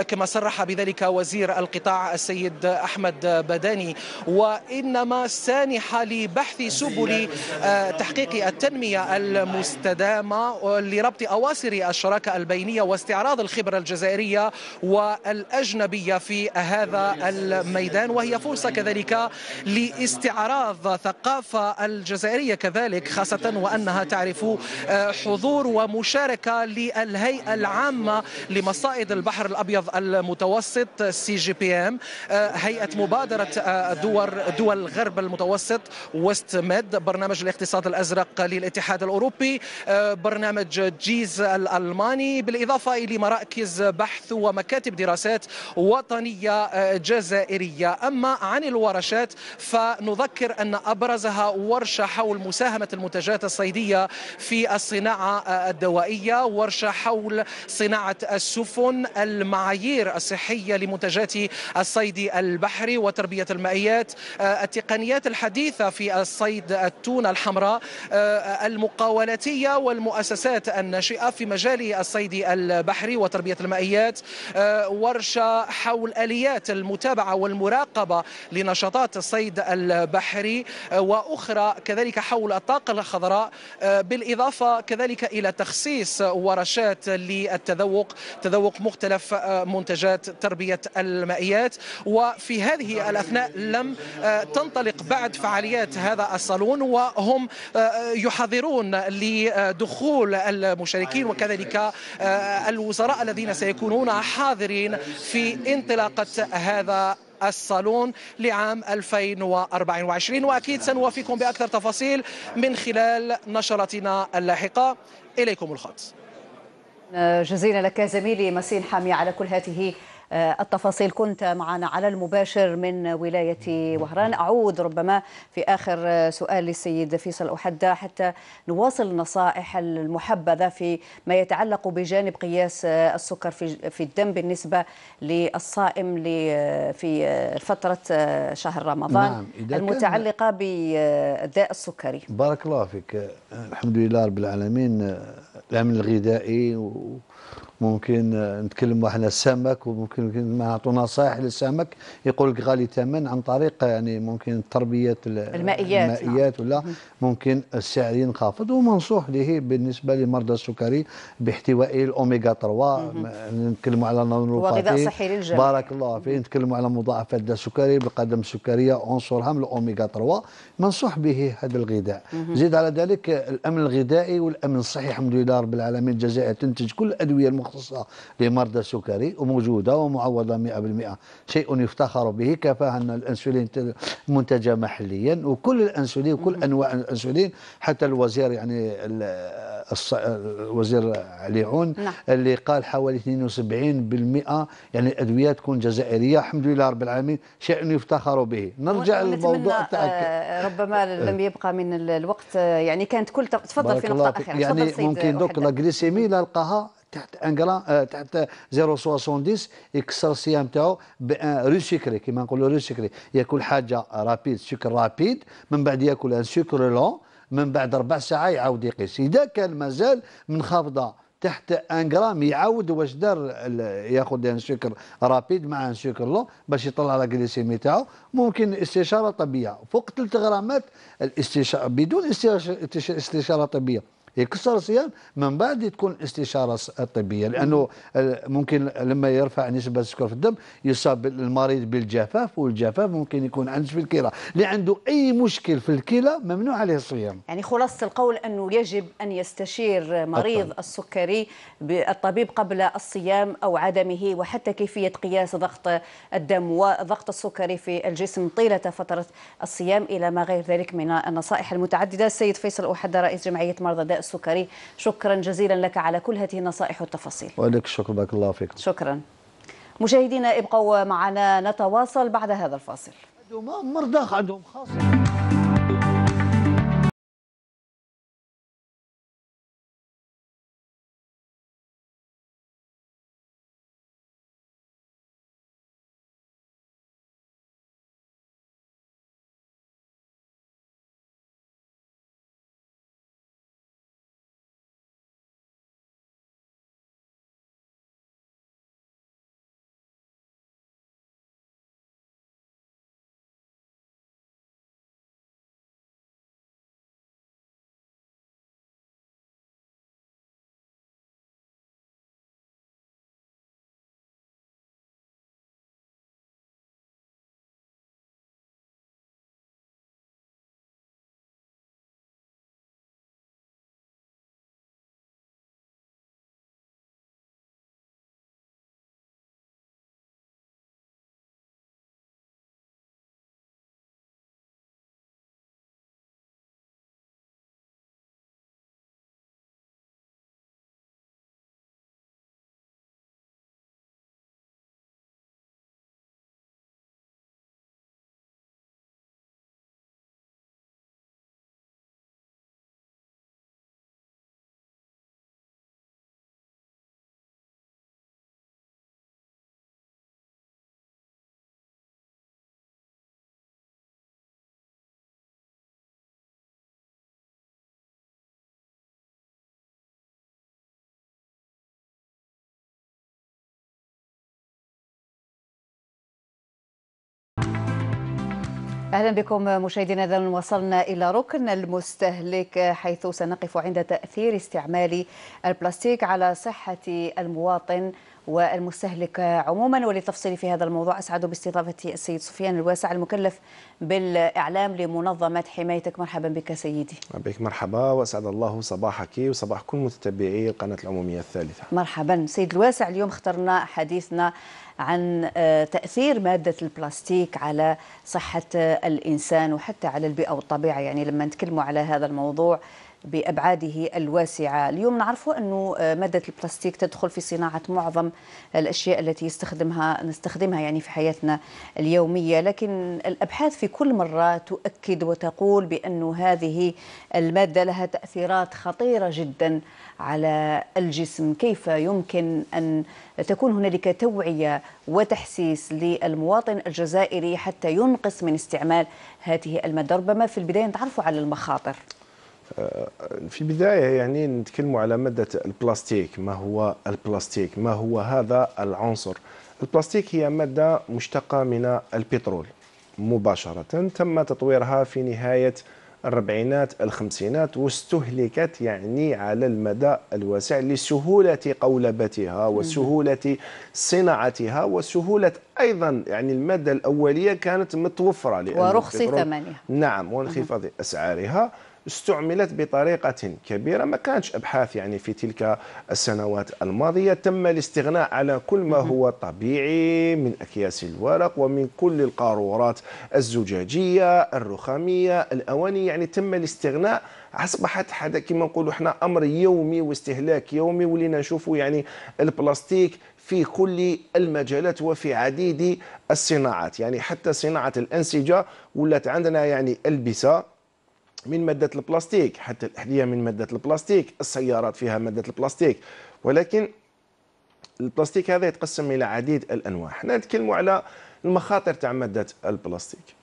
كما سر صرح بذلك وزير القطاع السيد أحمد بداني وإنما سانح لبحث سبل آه، تحقيق التنمية المستدامة لربط أواصر الشراكة البينية واستعراض الخبرة الجزائرية والأجنبية في هذا الميدان وهي فرصة كذلك لاستعراض ثقافة الجزائرية كذلك خاصة وأنها تعرف آه، حضور ومشاركة للهيئة العامة لمصائد البحر الأبيض المدن متوسط سي جي بي ام هيئه مبادره آه، دول دول الغرب المتوسط وست ميد برنامج الاقتصاد الازرق للاتحاد الاوروبي آه، برنامج جيز الالماني بالاضافه الى مراكز بحث ومكاتب دراسات وطنيه آه، جزائريه اما عن الورشات فنذكر ان ابرزها ورشه حول مساهمه المنتجات الصيديه في الصناعه الدوائيه ورشه حول صناعه السفن المعايير الصحية لمنتجات الصيد البحري وتربية المائيات آه، التقنيات الحديثة في الصيد التونة الحمراء آه، المقاولاتية والمؤسسات الناشئة في مجال الصيد البحري وتربية المائيات آه، ورشة حول آليات المتابعة والمراقبة لنشاطات الصيد البحري وأخرى كذلك حول الطاقة الخضراء بالإضافة كذلك إلى تخصيص ورشات للتذوق تذوق مختلف منتجات تربية المائيات وفي هذه الأثناء لم آه، تنطلق بعد فعاليات هذا الصالون وهم آه، يحضرون لدخول المشاركين وكذلك آه، الوزراء الذين سيكونون حاضرين في انطلاقة هذا الصالون لعام 2024 وأكيد سنوافيكم بأكثر تفاصيل من خلال نشرتنا اللاحقة إليكم الخط جزيلا لك زميلي مسين حامي على كل هذه آه، التفاصيل كنت معنا على المباشر من ولاية وهران أعود ربما في آخر آه، سؤال للسيد فيصل أحدى حتى نواصل النصائح المحبذة في ما يتعلق بجانب قياس آه، السكر في الدم بالنسبة للصائم في فترة شهر رمضان نعم المتعلقة بداء السكري بارك الله فيك الحمد لله رب العالمين الامن الغذائي و... ممكن نتكلم احنا السمك وممكن نعطوا نصائح للسمك يقول لك غالي ثمن عن طريق يعني ممكن تربيه المائيات نعم. المائيات ولا ممكن السعر ينخفض ومنصوح له بالنسبه لمرضى السكري باحتوائه الاوميغا 3 نتكلموا على النورباتي وغذاء صحي للجميع بارك الله فيه نتكلموا على مضاعفات السكري بالقدم السكريه عنصرها من الاوميغا 3 منصوح به هذا الغذاء زيد على ذلك الامن الغذائي والامن الصحي الحمد لله رب العالمين الجزائر تنتج كل الادويه مختصة لمرضى السكري وموجودة ومعوضة 100% شيء يفتخر به كفاها أن الأنسولين منتجة محليا وكل الأنسولين وكل أنواع الأنسولين حتى الوزير يعني الوزير علي نعم. اللي قال حوالي 72% يعني الأدوية تكون جزائرية الحمد لله رب العالمين شيء يفتخر به نرجع للموضوع آه، تاعك ربما آه. لم يبقى من الوقت آه، يعني كانت كل تفضل في نقطة أخيرة يعني ممكن دوك لا غليسيمي لا لقاها تحت انجلا آه، تحت 070 يكسر الصيام تاعو روسيكري كيما نقولوا روسيكري ياكل حاجه رابيد سكر رابيد من بعد ياكل ان سكر لون من بعد ربع ساعه يعاود يقيس اذا كان مازال منخفضه تحت ان غرام يعاود واش دار ياخذ ان سكر رابيد مع ان سكر لون باش يطلع لا جليسيمي تاعو ممكن استشاره طبيه فوق 3 غرامات الاستشاره بدون استشاره طبيه يكسر صيام من بعد تكون استشاره طبيه لانه ممكن لما يرفع نسبه السكر في الدم يصاب المريض بالجفاف والجفاف ممكن يكون عنده في الكلى اللي عنده اي مشكل في الكلى ممنوع عليه الصيام يعني خلاصه القول انه يجب ان يستشير مريض الطبيب. السكري بالطبيب قبل الصيام او عدمه وحتى كيفيه قياس ضغط الدم وضغط السكري في الجسم طيله فتره الصيام الى ما غير ذلك من النصائح المتعدده السيد فيصل احد رئيس جمعيه مرضى داء السكري شكرا جزيلا لك على كل هذه النصائح والتفاصيل ولك شكرا بارك الله فيك شكرا مشاهدينا ابقوا معنا نتواصل بعد هذا الفاصل مرضى عندهم خاصه أهلا بكم مشاهدينا إذا وصلنا إلى ركن المستهلك حيث سنقف عند تأثير استعمال البلاستيك على صحة المواطن والمستهلك عموما وللتفصيل في هذا الموضوع أسعد باستضافه السيد سفيان الواسع المكلف بالإعلام لمنظمة حمايتك مرحبا بك سيدي بك مرحبا وأسعد الله صباحك وصباح كل متتبعي القناة العمومية الثالثة مرحبا سيد الواسع اليوم اخترنا حديثنا عن آه، تأثير مادة البلاستيك على صحة الإنسان وحتى على البيئة والطبيعة يعني لما نتكلموا على هذا الموضوع بأبعاده الواسعة اليوم نعرفوا أنه آه، مادة البلاستيك تدخل في صناعة معظم الأشياء التي يستخدمها نستخدمها يعني في حياتنا اليومية لكن الأبحاث في كل مرة تؤكد وتقول بأن هذه المادة لها تأثيرات خطيرة جدا على الجسم كيف يمكن أن تكون هنالك توعية وتحسيس للمواطن الجزائري حتى ينقص من استعمال هذه المادة ربما في البداية نتعرفوا على المخاطر آه، في البداية يعني نتكلم على مادة البلاستيك ما هو البلاستيك ما هو هذا العنصر البلاستيك هي مادة مشتقة من البترول مباشرة تم تطويرها في نهاية الربعينات الخمسينات واستهلكت يعني على المدى الواسع لسهولة قولبتها وسهولة صناعتها وسهولة أيضا يعني المادة الأولية كانت متوفرة ورخص ثمنها نعم وانخفاض أسعارها استعملت بطريقة كبيرة ما كانش أبحاث يعني في تلك السنوات الماضية تم الاستغناء على كل ما هو طبيعي من أكياس الورق ومن كل القارورات الزجاجية الرخامية الأواني يعني تم الاستغناء اصبحت هذا كما نقولوا احنا امر يومي واستهلاك يومي ولينا نشوفوا يعني البلاستيك في كل المجالات وفي عديد الصناعات يعني حتى صناعه الانسجه ولات عندنا يعني البسه من مادة البلاستيك حتى الأحذية من مادة البلاستيك السيارات فيها مادة البلاستيك ولكن البلاستيك هذا يتقسم إلى عديد الأنواع حنا نتكلموا على المخاطر تاع مادة البلاستيك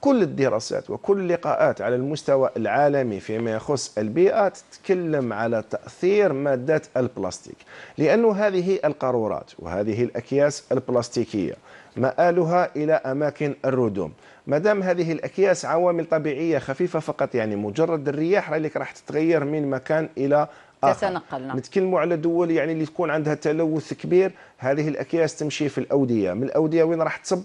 كل الدراسات وكل اللقاءات على المستوى العالمي فيما يخص البيئة تتكلم على تأثير مادة البلاستيك لأن هذه القارورات وهذه الأكياس البلاستيكية مآلها إلى أماكن الردوم ما دام هذه الاكياس عوامل طبيعيه خفيفه فقط يعني مجرد الرياح رايك راح تتغير من مكان الى تتنقل نعم نتكلموا على دول يعني اللي تكون عندها تلوث كبير هذه الاكياس تمشي في الاوديه من الاوديه وين راح تصب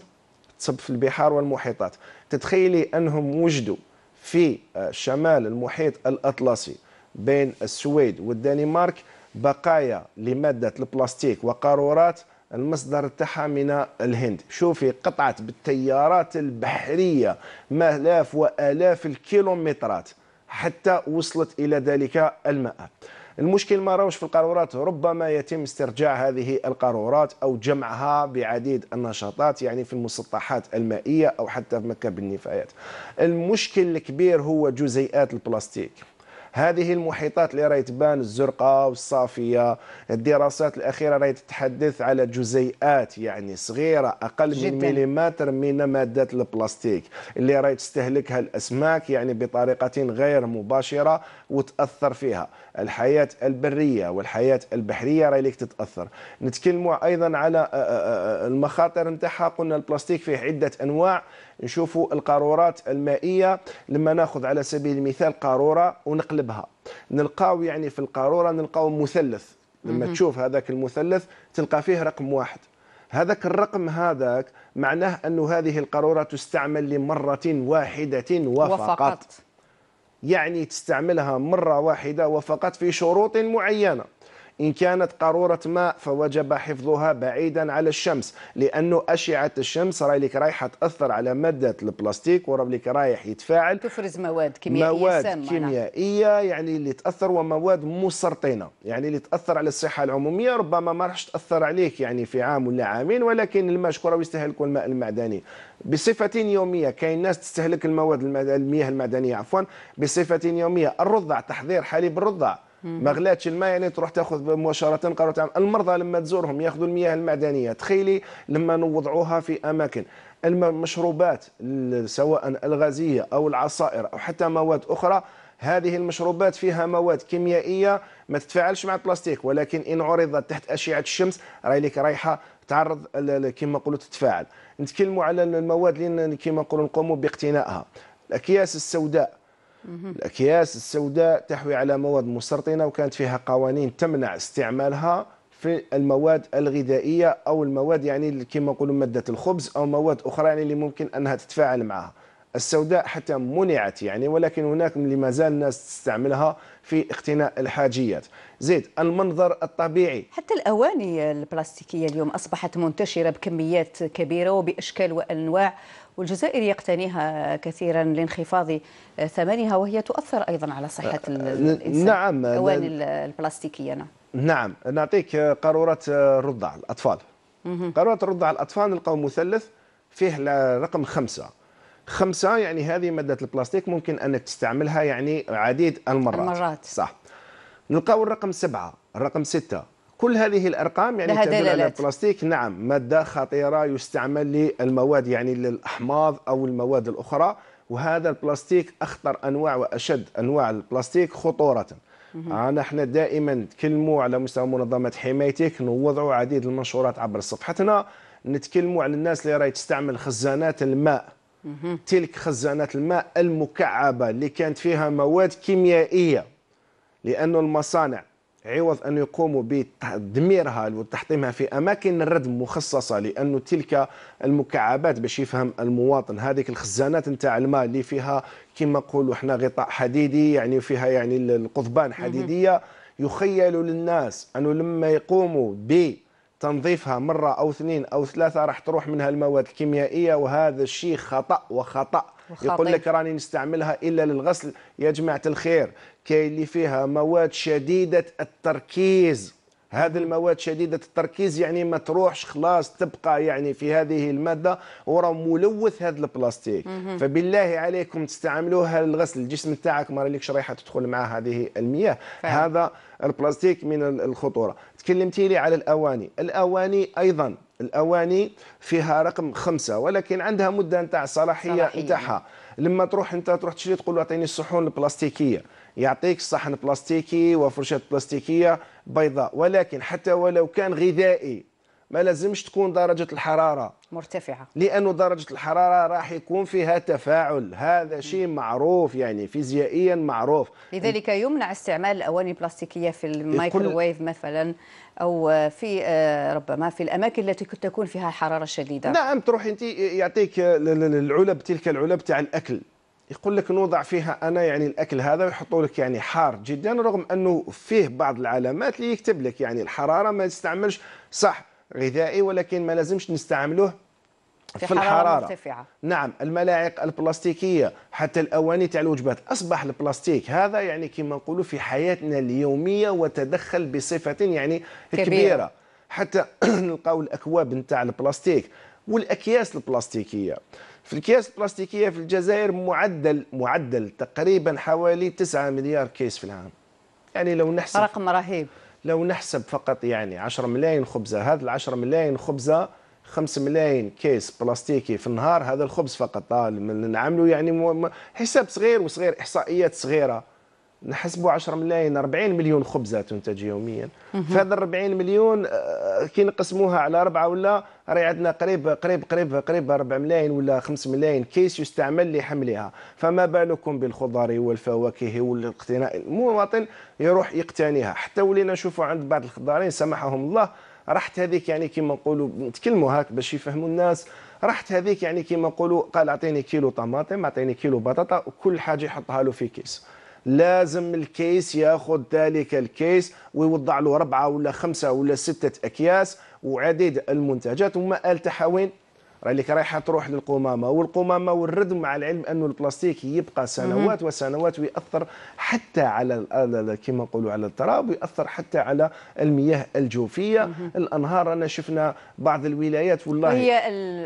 تصب في البحار والمحيطات تتخيلي انهم وجدوا في آه، شمال المحيط الاطلسي بين السويد والدنمارك بقايا لماده البلاستيك وقارورات المصدر تاعها من الهند شوفي قطعت بالتيارات البحريه ملاف والاف الكيلومترات حتى وصلت الى ذلك الماء المشكل ما راوش في القارورات ربما يتم استرجاع هذه القارورات او جمعها بعديد النشاطات يعني في المسطحات المائيه او حتى في مكب النفايات المشكل الكبير هو جزيئات البلاستيك هذه المحيطات اللي راهي تبان الزرقاء والصافيه الدراسات الاخيره راهي تتحدث على جزيئات يعني صغيره اقل من مليمتر من ماده البلاستيك اللي راهي تستهلكها الاسماك يعني بطريقه غير مباشره وتاثر فيها الحياه البريه والحياه البحريه راهي تتاثر نتكلموا ايضا على آه، آه، آه، المخاطر نتاعها قلنا البلاستيك فيه عده انواع نشوفوا القارورات المائيه لما ناخذ على سبيل المثال قاروره ونقلبها نلقاو يعني في القاروره نلقاو مثلث لما تشوف هذاك المثلث تلقى فيه رقم واحد هذاك الرقم هذاك معناه أن هذه القارورة تستعمل لمرة واحدة وفقط, وفقط. يعني تستعملها مرة واحدة وفقط في شروط معينة إن كانت قارورة ماء فوجب حفظها بعيدا على الشمس لأنه أشعة الشمس رايك رايحة تأثر على مادة البلاستيك وربليك رايح يتفاعل تفرز مواد كيميائية مواد نعم. كيميائية يعني اللي تأثر ومواد مسرطنة يعني اللي تأثر على الصحة العمومية ربما ما راحش تأثر عليك يعني في عام ولا عامين ولكن الماء شكون يستهلك الماء المعدني بصفة يومية كاين ناس تستهلك المواد المياه المعدنية عفوا بصفة يومية الرضع تحضير حليب الرضع ما غلاتش الماء يعني تروح تاخذ مباشره قالوا تعمل المرضى لما تزورهم ياخذوا المياه المعدنيه تخيلي لما نوضعوها في اماكن المشروبات سواء الغازيه او العصائر او حتى مواد اخرى هذه المشروبات فيها مواد كيميائيه ما تتفاعلش مع البلاستيك ولكن ان عرضت تحت اشعه الشمس راي لك رايحه تعرض كما نقولوا تتفاعل نتكلموا على المواد اللي كما نقولوا نقوموا باقتنائها الاكياس السوداء الأكياس السوداء تحوي على مواد مسرطنة وكانت فيها قوانين تمنع استعمالها في المواد الغذائية أو المواد يعني كما نقولوا مادة الخبز أو مواد أخرى يعني اللي ممكن أنها تتفاعل معها السوداء حتى منعت يعني ولكن هناك اللي مازال الناس تستعملها في اقتناء الحاجيات زيد المنظر الطبيعي حتى الأواني البلاستيكية اليوم أصبحت منتشرة بكميات كبيرة وبأشكال وأنواع والجزائر يقتنيها كثيرا لانخفاض ثمنها وهي تؤثر أيضا على صحة أه، الإنسان نعم الأواني البلاستيكية نعم نعم نعطيك قارورة الرضع الأطفال قارورة الرضع الأطفال نلقاو مثلث فيه رقم خمسة خمسة يعني هذه مادة البلاستيك ممكن أنك تستعملها يعني عديد المرات المرات صح نلقاو الرقم سبعة الرقم ستة كل هذه الارقام يعني تدل على البلاستيك نعم ماده خطيره يستعمل للمواد يعني للاحماض او المواد الاخرى وهذا البلاستيك اخطر انواع واشد انواع البلاستيك خطوره آه، نحن دائما نتكلموا على مستوى منظمه حمايتك نوضعوا عديد المنشورات عبر صفحتنا نتكلموا على الناس اللي راهي تستعمل خزانات الماء تلك خزانات الماء المكعبه اللي كانت فيها مواد كيميائيه لانه المصانع عوض أن يقوموا بتدميرها وتحطيمها في أماكن الردم مخصصة لأنه تلك المكعبات باش يفهم المواطن هذيك الخزانات نتاع الماء اللي فيها كما نقولوا احنا غطاء حديدي يعني فيها يعني القضبان حديدية يخيل للناس أنه لما يقوموا ب تنظيفها مرة أو اثنين أو ثلاثة راح تروح منها المواد الكيميائية وهذا الشيء خطأ وخطأ وخطأ. يقول لك راني نستعملها إلا للغسل يا جماعة الخير كاين اللي فيها مواد شديدة التركيز هذه المواد شديدة التركيز يعني ما تروحش خلاص تبقى يعني في هذه المادة وراه ملوث هذا البلاستيك فبالله عليكم تستعملوها للغسل الجسم تاعك ما رالكش رايحة تدخل مع هذه المياه هذا البلاستيك من الخطورة تكلمتي لي على الأواني الأواني أيضا الأواني فيها رقم خمسة ولكن عندها مدة نتاع صلاحية نتاعها لما تروح انت تروح تشري تقول له اعطيني الصحون البلاستيكيه يعطيك صحن بلاستيكي وفرشاه بلاستيكيه بيضاء ولكن حتى ولو كان غذائي ما لازمش تكون درجة الحرارة مرتفعة لأنه درجة الحرارة راح يكون فيها تفاعل هذا شيء معروف يعني فيزيائيا معروف لذلك يمنع استعمال الأواني البلاستيكية في الميكروويف مثلا أو في آه، ربما في الأماكن التي تكون فيها حرارة شديدة نعم تروح أنت يعطيك العلب تلك العلب تاع الأكل يقول لك نوضع فيها انا يعني الاكل هذا ويحطوا لك يعني حار جدا رغم انه فيه بعض العلامات اللي يكتب لك يعني الحراره ما تستعملش صح غذائي ولكن ما لازمش نستعملوه في, في الحراره مرتفعه نعم الملاعق البلاستيكيه حتى الاواني تاع الوجبات اصبح البلاستيك هذا يعني كما نقولوا في حياتنا اليوميه وتدخل بصفه يعني كبيره, كبيرة. حتى نلقاو الاكواب نتاع البلاستيك والاكياس البلاستيكيه في الكياس البلاستيكية في الجزائر معدل معدل تقريبا حوالي 9 مليار كيس في العام يعني لو نحسب رقم رهيب لو نحسب فقط يعني 10 ملايين خبزة هذا ال 10 ملايين خبزة 5 ملايين كيس بلاستيكي في النهار هذا الخبز فقط آه، نعملوا يعني حساب صغير وصغير إحصائيات صغيرة نحسبوا 10 ملايين 40 مليون خبزه تنتج يوميا فهذا 40 مليون آه، كي نقسموها على اربعه ولا راهي عندنا قريب قريب قريب قريب 4 ملايين ولا 5 ملايين كيس يستعمل لحملها فما بالكم بالخضار والفواكه والاقتناء المواطن يروح يقتنيها حتى ولينا نشوفوا عند بعض الخضارين سمحهم الله راحت هذيك يعني كيما نقولوا نتكلموا هاك باش يفهموا الناس راحت هذيك يعني كيما نقولوا قال اعطيني كيلو طماطم اعطيني كيلو بطاطا وكل حاجه يحطها له في كيس لازم الكيس ياخذ ذلك الكيس ويوضع له ربعه ولا خمسه ولا سته اكياس وعديد المنتجات وما التحوين راه اللي رايحه تروح للقمامه والقمامه والردم مع العلم انه البلاستيك يبقى سنوات وسنوات ويأثر حتى على كما نقولوا على التراب ويأثر حتى على المياه الجوفيه الانهار انا شفنا بعض الولايات والله هي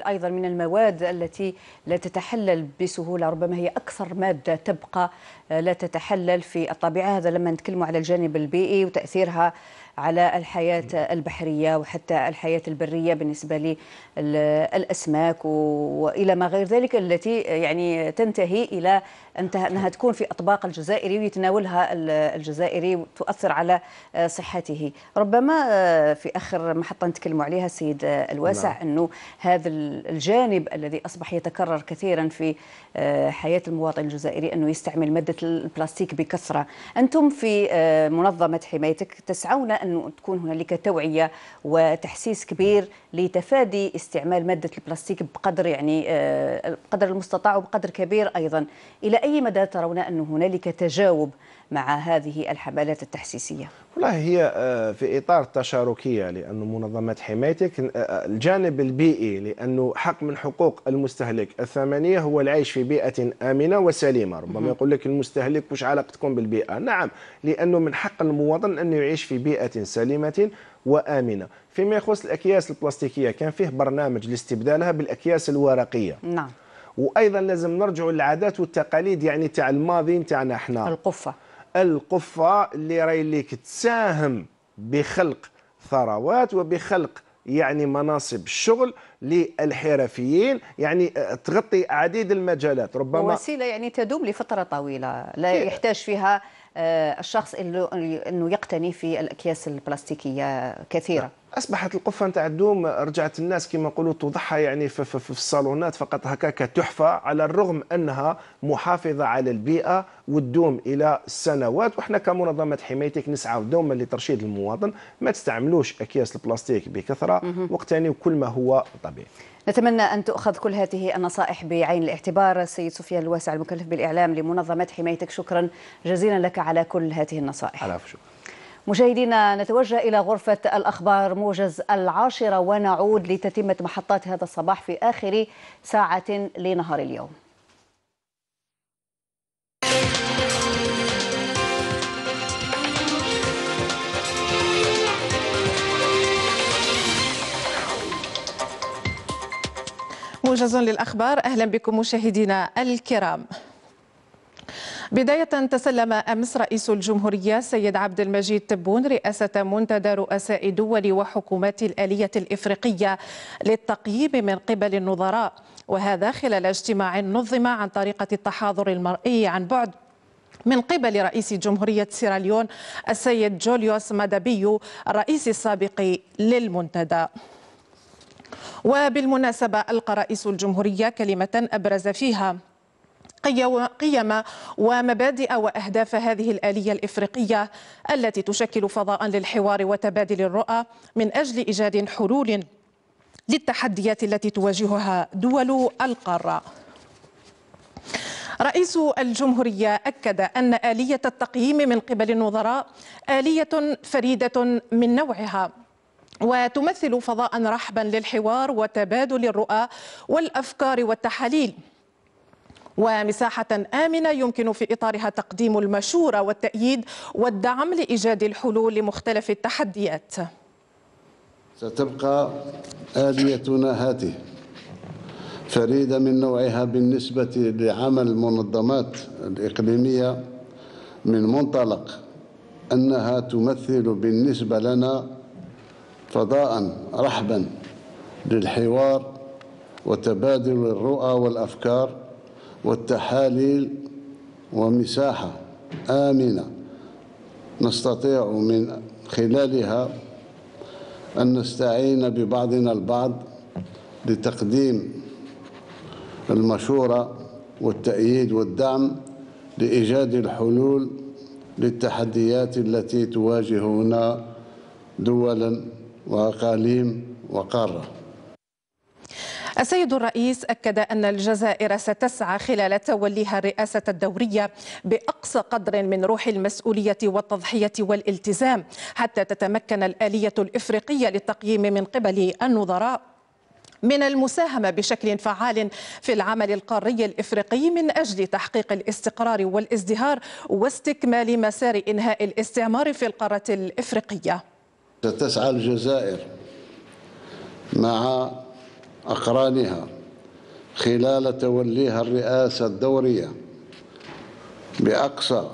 ايضا من المواد التي لا تتحلل بسهوله ربما هي اكثر ماده تبقى آه، لا تتحلل في الطبيعه هذا لما نتكلموا على الجانب البيئي وتاثيرها على الحياة البحرية وحتى الحياة البرية بالنسبة للأسماك وإلى ما غير ذلك التي يعني تنتهي إلى أنها تكون في أطباق الجزائري ويتناولها الجزائري وتؤثر على صحته ربما آه، في آخر محطة نتكلم عليها السيد آه، الواسع لا. نعم. أنه هذا الجانب الذي أصبح يتكرر كثيرا في آه، حياة المواطن الجزائري أنه يستعمل مادة البلاستيك بكثرة أنتم في منظمة حمايتك تسعون أن تكون هنالك توعية وتحسيس كبير لتفادي استعمال مادة البلاستيك بقدر يعني آه، بقدر المستطاع وبقدر كبير أيضا إلى أي مدى ترون أن هنالك تجاوب مع هذه الحملات التحسيسية؟ والله هي آه، في إطار التشاركية لأنه منظمات حمايتك آه، آه، الجانب البيئي لأنه حق من حقوق المستهلك الثمانية هو العيش في بيئة آمنة وسليمة ربما يقول لك المستهلك وش علاقتكم بالبيئة نعم لأنه من حق المواطن أن يعيش في بيئة سليمة وآمنة فيما يخص الأكياس البلاستيكية كان فيه برنامج لاستبدالها بالأكياس الورقية نعم وايضا لازم نرجعوا للعادات والتقاليد يعني تاع الماضي تاعنا احنا القفه القفة اللي راهي اللي تساهم بخلق ثروات وبخلق يعني مناصب الشغل للحرفيين يعني آه، تغطي عديد المجالات ربما وسيله يعني تدوم لفتره طويله لا يحتاج فيها آه، الشخص انه يقتني في الاكياس البلاستيكيه كثيره اصبحت القفه نتاع الدوم رجعت الناس كما نقولوا توضعها يعني في, في, في الصالونات فقط هكا كتحفه على الرغم انها محافظه على البيئه والدوم الى سنوات وحنا كمنظمه حمايتك نسعى دوما لترشيد المواطن ما تستعملوش اكياس البلاستيك بكثره واقتنيوا كل ما هو طبيعي نتمنى أن تؤخذ كل هذه النصائح بعين الاعتبار السيد سفيان الواسع المكلف بالإعلام لمنظمة حمايتك شكرا جزيلا لك على كل هذه النصائح على شكرا مشاهدينا نتوجه إلى غرفة الأخبار موجز العاشرة ونعود لتتمة محطات هذا الصباح في آخر ساعة لنهار اليوم موجز للأخبار أهلا بكم مشاهدينا الكرام بداية تسلم أمس رئيس الجمهورية سيد عبد المجيد تبون رئاسة منتدى رؤساء دول وحكومات الآلية الإفريقية للتقييم من قبل النظراء وهذا خلال اجتماع نظم عن طريقة التحاضر المرئي عن بعد من قبل رئيس جمهورية سيراليون السيد جوليوس مادابيو الرئيس السابق للمنتدى وبالمناسبة ألقى رئيس الجمهورية كلمة أبرز فيها قيم ومبادئ واهداف هذه الاليه الافريقيه التي تشكل فضاء للحوار وتبادل الرؤى من اجل ايجاد حلول للتحديات التي تواجهها دول القاره رئيس الجمهورية أكد أن آلية التقييم من قبل النظراء آلية فريدة من نوعها وتمثل فضاء رحبا للحوار وتبادل الرؤى والافكار والتحاليل ومساحة آمنة يمكن في إطارها تقديم المشورة والتأييد والدعم لإيجاد الحلول لمختلف التحديات ستبقى آليتنا هذه فريدة من نوعها بالنسبة لعمل المنظمات الإقليمية من منطلق أنها تمثل بالنسبة لنا فضاء رحبا للحوار وتبادل الرؤى والأفكار والتحاليل ومساحة آمنة نستطيع من خلالها أن نستعين ببعضنا البعض لتقديم المشورة والتأييد والدعم لإيجاد الحلول للتحديات التي تواجهنا دولا وأقاليم وقارة السيد الرئيس أكد أن الجزائر ستسعى خلال توليها الرئاسة الدورية بأقصى قدر من روح المسؤولية والتضحية والالتزام حتى تتمكن الآلية الإفريقية للتقييم من قبل النظراء من المساهمة بشكل فعال في العمل القاري الإفريقي من أجل تحقيق الاستقرار والازدهار واستكمال مسار إنهاء الاستعمار في القارة الإفريقية ستسعى الجزائر مع أقرانها خلال توليها الرئاسة الدورية بأقصى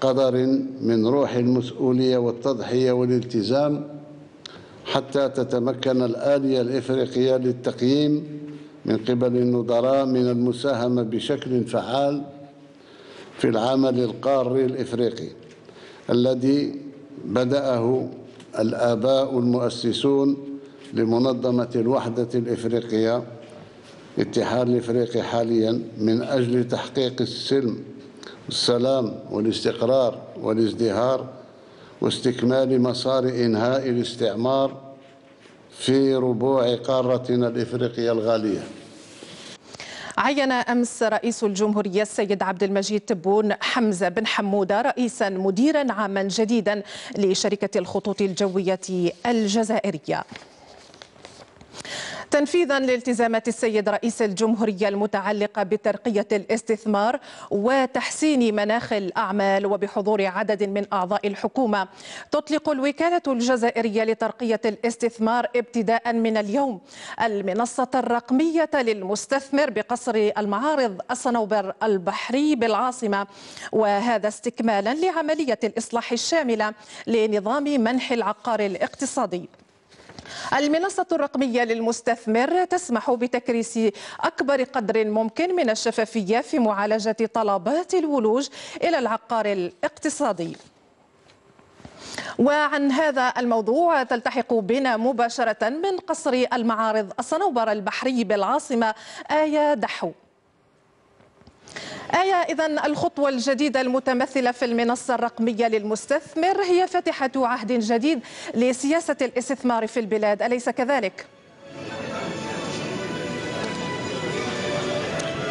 قدر من روح المسؤولية والتضحية والالتزام حتى تتمكن الآلية الإفريقية للتقييم من قبل النظراء من المساهمة بشكل فعال في العمل القاري الإفريقي الذي بدأه الآباء المؤسسون لمنظمة الوحدة الإفريقية اتحاد الإفريقي حاليا من أجل تحقيق السلم والسلام والاستقرار والازدهار واستكمال مسار إنهاء الاستعمار في ربوع قارتنا الإفريقية الغالية عين أمس رئيس الجمهورية السيد عبد المجيد تبون حمزة بن حمودة رئيسا مديرا عاما جديدا لشركة الخطوط الجوية الجزائرية تنفيذا لالتزامات السيد رئيس الجمهورية المتعلقة بترقية الاستثمار وتحسين مناخ الأعمال وبحضور عدد من أعضاء الحكومة تطلق الوكالة الجزائرية لترقية الاستثمار ابتداء من اليوم المنصة الرقمية للمستثمر بقصر المعارض الصنوبر البحري بالعاصمة وهذا استكمالا لعملية الإصلاح الشاملة لنظام منح العقار الاقتصادي المنصة الرقمية للمستثمر تسمح بتكريس أكبر قدر ممكن من الشفافية في معالجة طلبات الولوج إلى العقار الاقتصادي وعن هذا الموضوع تلتحق بنا مباشرة من قصر المعارض الصنوبر البحري بالعاصمة آية دحو آية إذا الخطوة الجديدة المتمثلة في المنصة الرقمية للمستثمر هي فاتحة عهد جديد لسياسة الاستثمار في البلاد أليس كذلك؟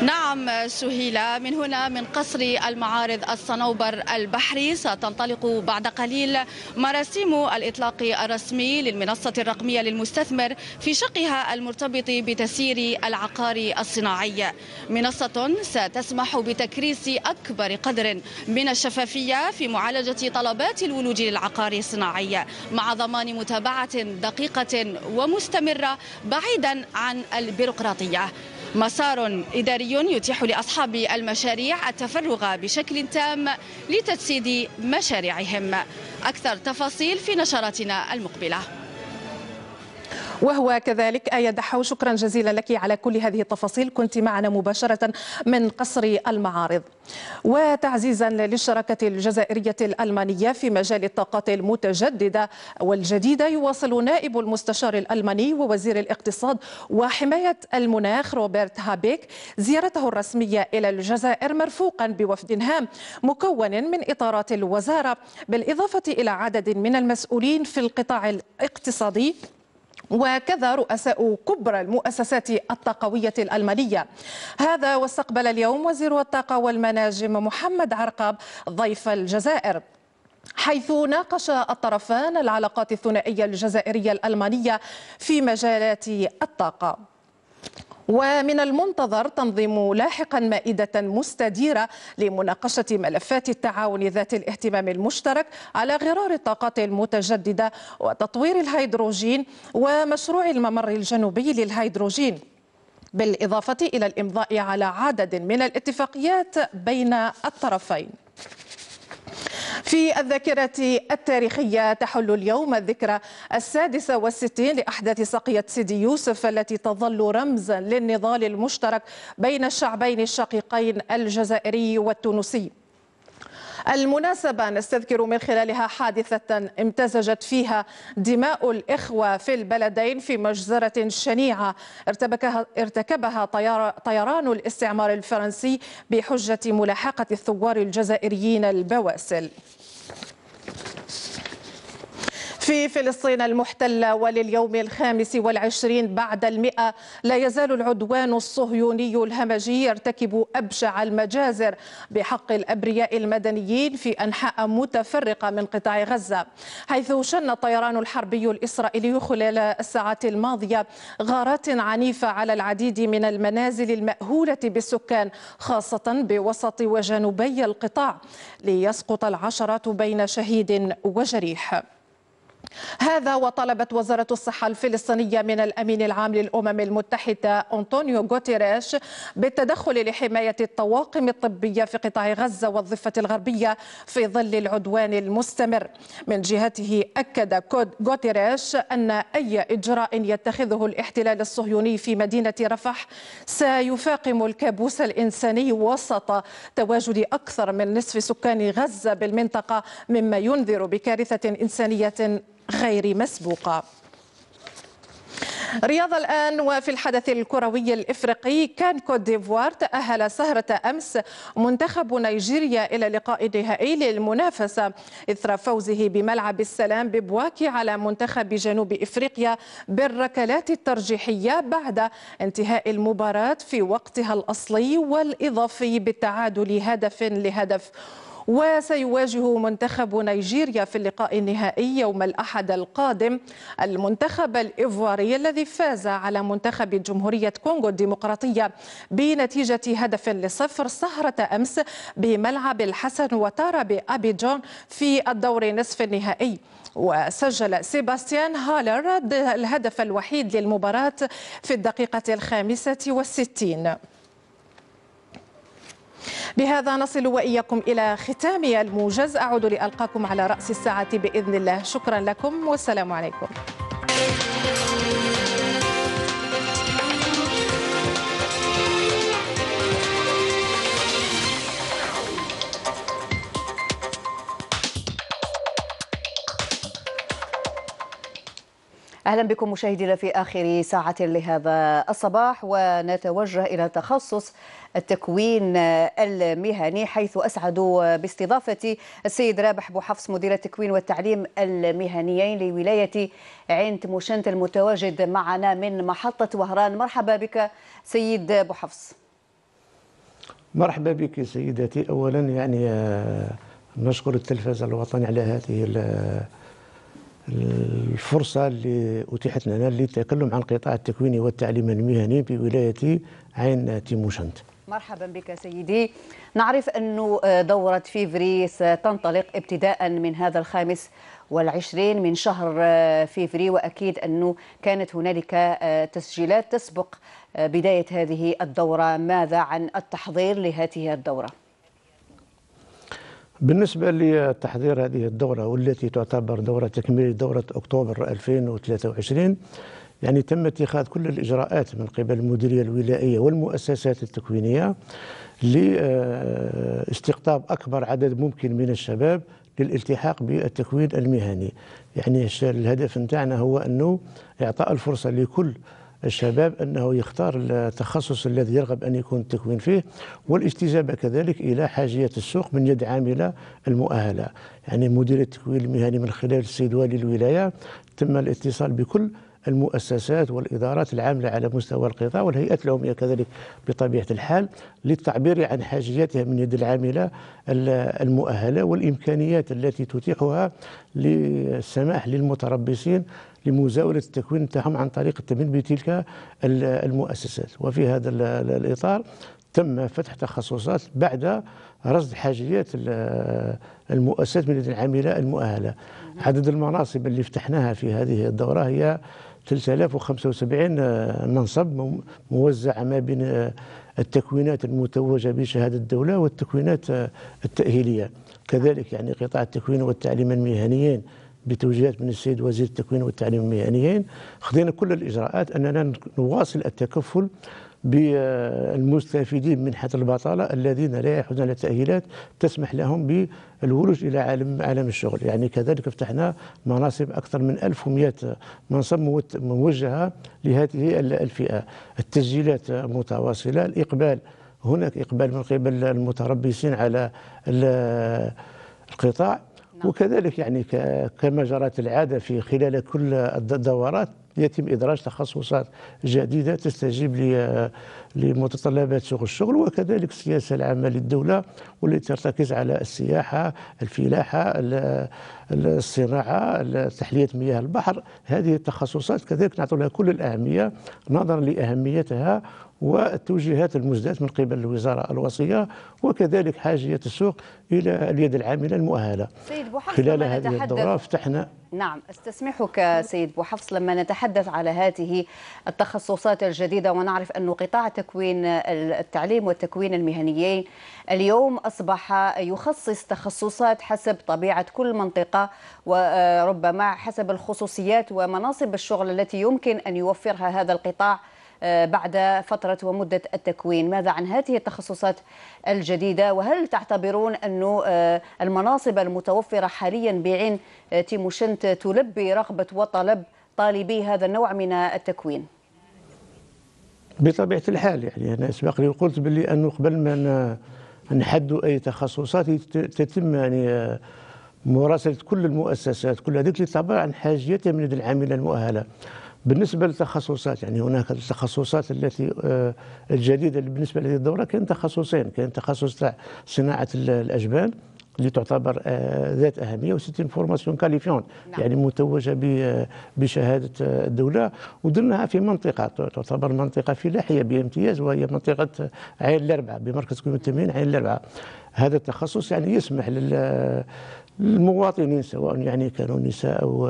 نعم سهيلة من هنا من قصر المعارض الصنوبر البحري ستنطلق بعد قليل مراسيم الإطلاق الرسمي للمنصة الرقمية للمستثمر في شقها المرتبط بتسيير العقار الصناعي منصة ستسمح بتكريس أكبر قدر من الشفافية في معالجة طلبات الولوج للعقار الصناعي مع ضمان متابعة دقيقة ومستمرة بعيدا عن البيروقراطية مسار إداري يتيح لأصحاب المشاريع التفرغ بشكل تام لتجسيد مشاريعهم أكثر تفاصيل في نشرتنا المقبلة وهو كذلك آية دحو شكرا جزيلا لك على كل هذه التفاصيل كنت معنا مباشرة من قصر المعارض وتعزيزا للشراكة الجزائرية الألمانية في مجال الطاقات المتجددة والجديدة يواصل نائب المستشار الألماني ووزير الاقتصاد وحماية المناخ روبرت هابيك زيارته الرسمية إلى الجزائر مرفوقا بوفد هام مكون من إطارات الوزارة بالإضافة إلى عدد من المسؤولين في القطاع الاقتصادي وكذا رؤساء كبرى المؤسسات الطاقوية الألمانية هذا واستقبل اليوم وزير الطاقة والمناجم محمد عرقاب ضيف الجزائر حيث ناقش الطرفان العلاقات الثنائية الجزائرية الألمانية في مجالات الطاقة ومن المنتظر تنظيم لاحقا مائدة مستديرة لمناقشة ملفات التعاون ذات الاهتمام المشترك على غرار الطاقات المتجددة وتطوير الهيدروجين ومشروع الممر الجنوبي للهيدروجين بالإضافة إلى الإمضاء على عدد من الاتفاقيات بين الطرفين في الذاكرة التاريخية تحل اليوم الذكرى السادسة والستين لأحداث سقية سيدي يوسف التي تظل رمزا للنضال المشترك بين الشعبين الشقيقين الجزائري والتونسي المناسبة نستذكر من خلالها حادثة امتزجت فيها دماء الإخوة في البلدين في مجزرة شنيعة ارتكبها طيران الاستعمار الفرنسي بحجة ملاحقة الثوار الجزائريين البواسل في فلسطين المحتلة ولليوم الخامس والعشرين بعد المئة لا يزال العدوان الصهيوني الهمجي يرتكب أبشع المجازر بحق الأبرياء المدنيين في أنحاء متفرقة من قطاع غزة حيث شن الطيران الحربي الإسرائيلي خلال الساعات الماضية غارات عنيفة على العديد من المنازل المأهولة بالسكان خاصة بوسط وجنوبي القطاع ليسقط العشرات بين شهيد وجريح هذا وطلبت وزارة الصحة الفلسطينية من الأمين العام للأمم المتحدة أنطونيو غوتيريش بالتدخل لحماية الطواقم الطبية في قطاع غزة والضفة الغربية في ظل العدوان المستمر من جهته أكد غوتيريش أن أي إجراء يتخذه الاحتلال الصهيوني في مدينة رفح سيفاقم الكابوس الإنساني وسط تواجد أكثر من نصف سكان غزة بالمنطقة مما ينذر بكارثة إنسانية غير مسبوقة رياضة الآن وفي الحدث الكروي الإفريقي كان كوت ديفوار تأهل سهرة أمس منتخب نيجيريا إلى لقاء نهائي للمنافسة إثر فوزه بملعب السلام ببواكي على منتخب جنوب إفريقيا بالركلات الترجيحية بعد انتهاء المباراة في وقتها الأصلي والإضافي بالتعادل هدف لهدف وسيواجه منتخب نيجيريا في اللقاء النهائي يوم الأحد القادم المنتخب الإيفواري الذي فاز على منتخب جمهورية كونغو الديمقراطية بنتيجة هدف لصفر سهرة أمس بملعب الحسن وتارا بأبيجون في الدور نصف النهائي وسجل سيباستيان هالر الهدف الوحيد للمباراة في الدقيقة الخامسة والستين بهذا نصل وإياكم إلى ختام الموجز أعود لألقاكم على رأس الساعة بإذن الله شكرا لكم والسلام عليكم أهلا بكم مشاهدينا في آخر ساعة لهذا الصباح ونتوجه إلى تخصص التكوين المهني حيث أسعد باستضافتي السيد رابح بوحفص مدير التكوين والتعليم المهنيين لولاية عين تموشنت المتواجد معنا من محطة وهران مرحبا بك سيد بوحفص مرحبا بك سيدتي أولا يعني آه، نشكر التلفاز الوطني على هذه الفرصة اللي أتيحت لنا للتكلم عن القطاع التكويني والتعليم المهني بولاية عين تيموشنت مرحبا بك سيدي نعرف أن دورة فيفري ستنطلق ابتداء من هذا الخامس والعشرين من شهر فيفري وأكيد أنه كانت هنالك تسجيلات تسبق بداية هذه الدورة ماذا عن التحضير لهذه الدورة؟ بالنسبة لتحضير هذه الدورة والتي تعتبر دورة تكميل دورة أكتوبر 2023 يعني تم اتخاذ كل الإجراءات من قبل المديرية الولائية والمؤسسات التكوينية لاستقطاب أكبر عدد ممكن من الشباب للالتحاق بالتكوين المهني يعني الهدف نتاعنا هو أنه إعطاء الفرصة لكل الشباب أنه يختار التخصص الذي يرغب أن يكون التكوين فيه والاستجابة كذلك إلى حاجيات السوق من يد عاملة المؤهلة يعني مدير التكوين المهني من خلال السيد والي الولاية تم الاتصال بكل المؤسسات والإدارات العاملة على مستوى القطاع والهيئات العموميه كذلك بطبيعة الحال للتعبير عن حاجياتها من يد العاملة المؤهلة والإمكانيات التي تتيحها للسماح للمتربصين لمزاوله التكوين تاعهم عن طريق التمويل بتلك المؤسسات وفي هذا الاطار تم فتح تخصصات بعد رصد حاجيات المؤسسات من العامله المؤهله عدد المناصب اللي فتحناها في هذه الدوره هي 3075 منصب موزع ما بين التكوينات المتوجه بشهاده الدوله والتكوينات التاهيليه كذلك يعني قطاع التكوين والتعليم المهنيين بتوجيهات من السيد وزير التكوين والتعليم المهنيين خذينا كل الإجراءات أننا نواصل التكفل بالمستفيدين من حيث البطالة الذين لا يحوزون على تأهيلات تسمح لهم بالولوج إلى عالم عالم الشغل يعني كذلك فتحنا مناصب أكثر من 1100 منصب موجهة لهذه الفئة التسجيلات متواصلة الإقبال هناك إقبال من قبل المتربصين على القطاع نعم. وكذلك يعني كما جرت العادة في خلال كل الدورات يتم إدراج تخصصات جديدة تستجيب لمتطلبات سوق الشغل وكذلك السياسة العامة للدولة والتي ترتكز على السياحة الفلاحة الصناعة تحلية مياه البحر هذه التخصصات كذلك نعطي لها كل الأهمية نظرا لأهميتها والتوجيهات المزدات من قبل الوزارة الوصية وكذلك حاجية السوق إلى اليد العاملة المؤهلة سيد بوحفص خلال هذه الدورة فتحنا نعم استسمحك سيد بوحفص لما نتحدث على هذه التخصصات الجديدة ونعرف أن قطاع تكوين التعليم والتكوين المهنيين اليوم أصبح يخصص تخصصات حسب طبيعة كل منطقة وربما حسب الخصوصيات ومناصب الشغل التي يمكن أن يوفرها هذا القطاع آه، بعد فترة ومدة التكوين ماذا عن هذه التخصصات الجديدة وهل تعتبرون أن آه، المناصب المتوفرة حاليا بعين آه، تيموشنت تلبي رغبة وطلب طالبي هذا النوع من التكوين بطبيعة الحال يعني أنا سبق لي قلت بلي أنه قبل ما نحدوا أي تخصصات تتم يعني مراسلة كل المؤسسات كل هذيك اللي تعبر عن حاجيتها من العاملة المؤهلة بالنسبة للتخصصات يعني هناك التخصصات التي آه، الجديدة بالنسبة لهذه الدورة كاين تخصصين كاين تخصص تاع صناعة الأجبان اللي تعتبر آه، ذات اهميه وستين فورماسيون كاليفيون نعم. يعني متوجه آه، بشهاده الدوله ودرناها في منطقه تعتبر منطقه فلاحيه بامتياز وهي منطقه عين الاربعه بمركز قيم التمرين عين الاربعه هذا التخصص يعني يسمح لل المواطنين سواء يعني كانوا نساء أو,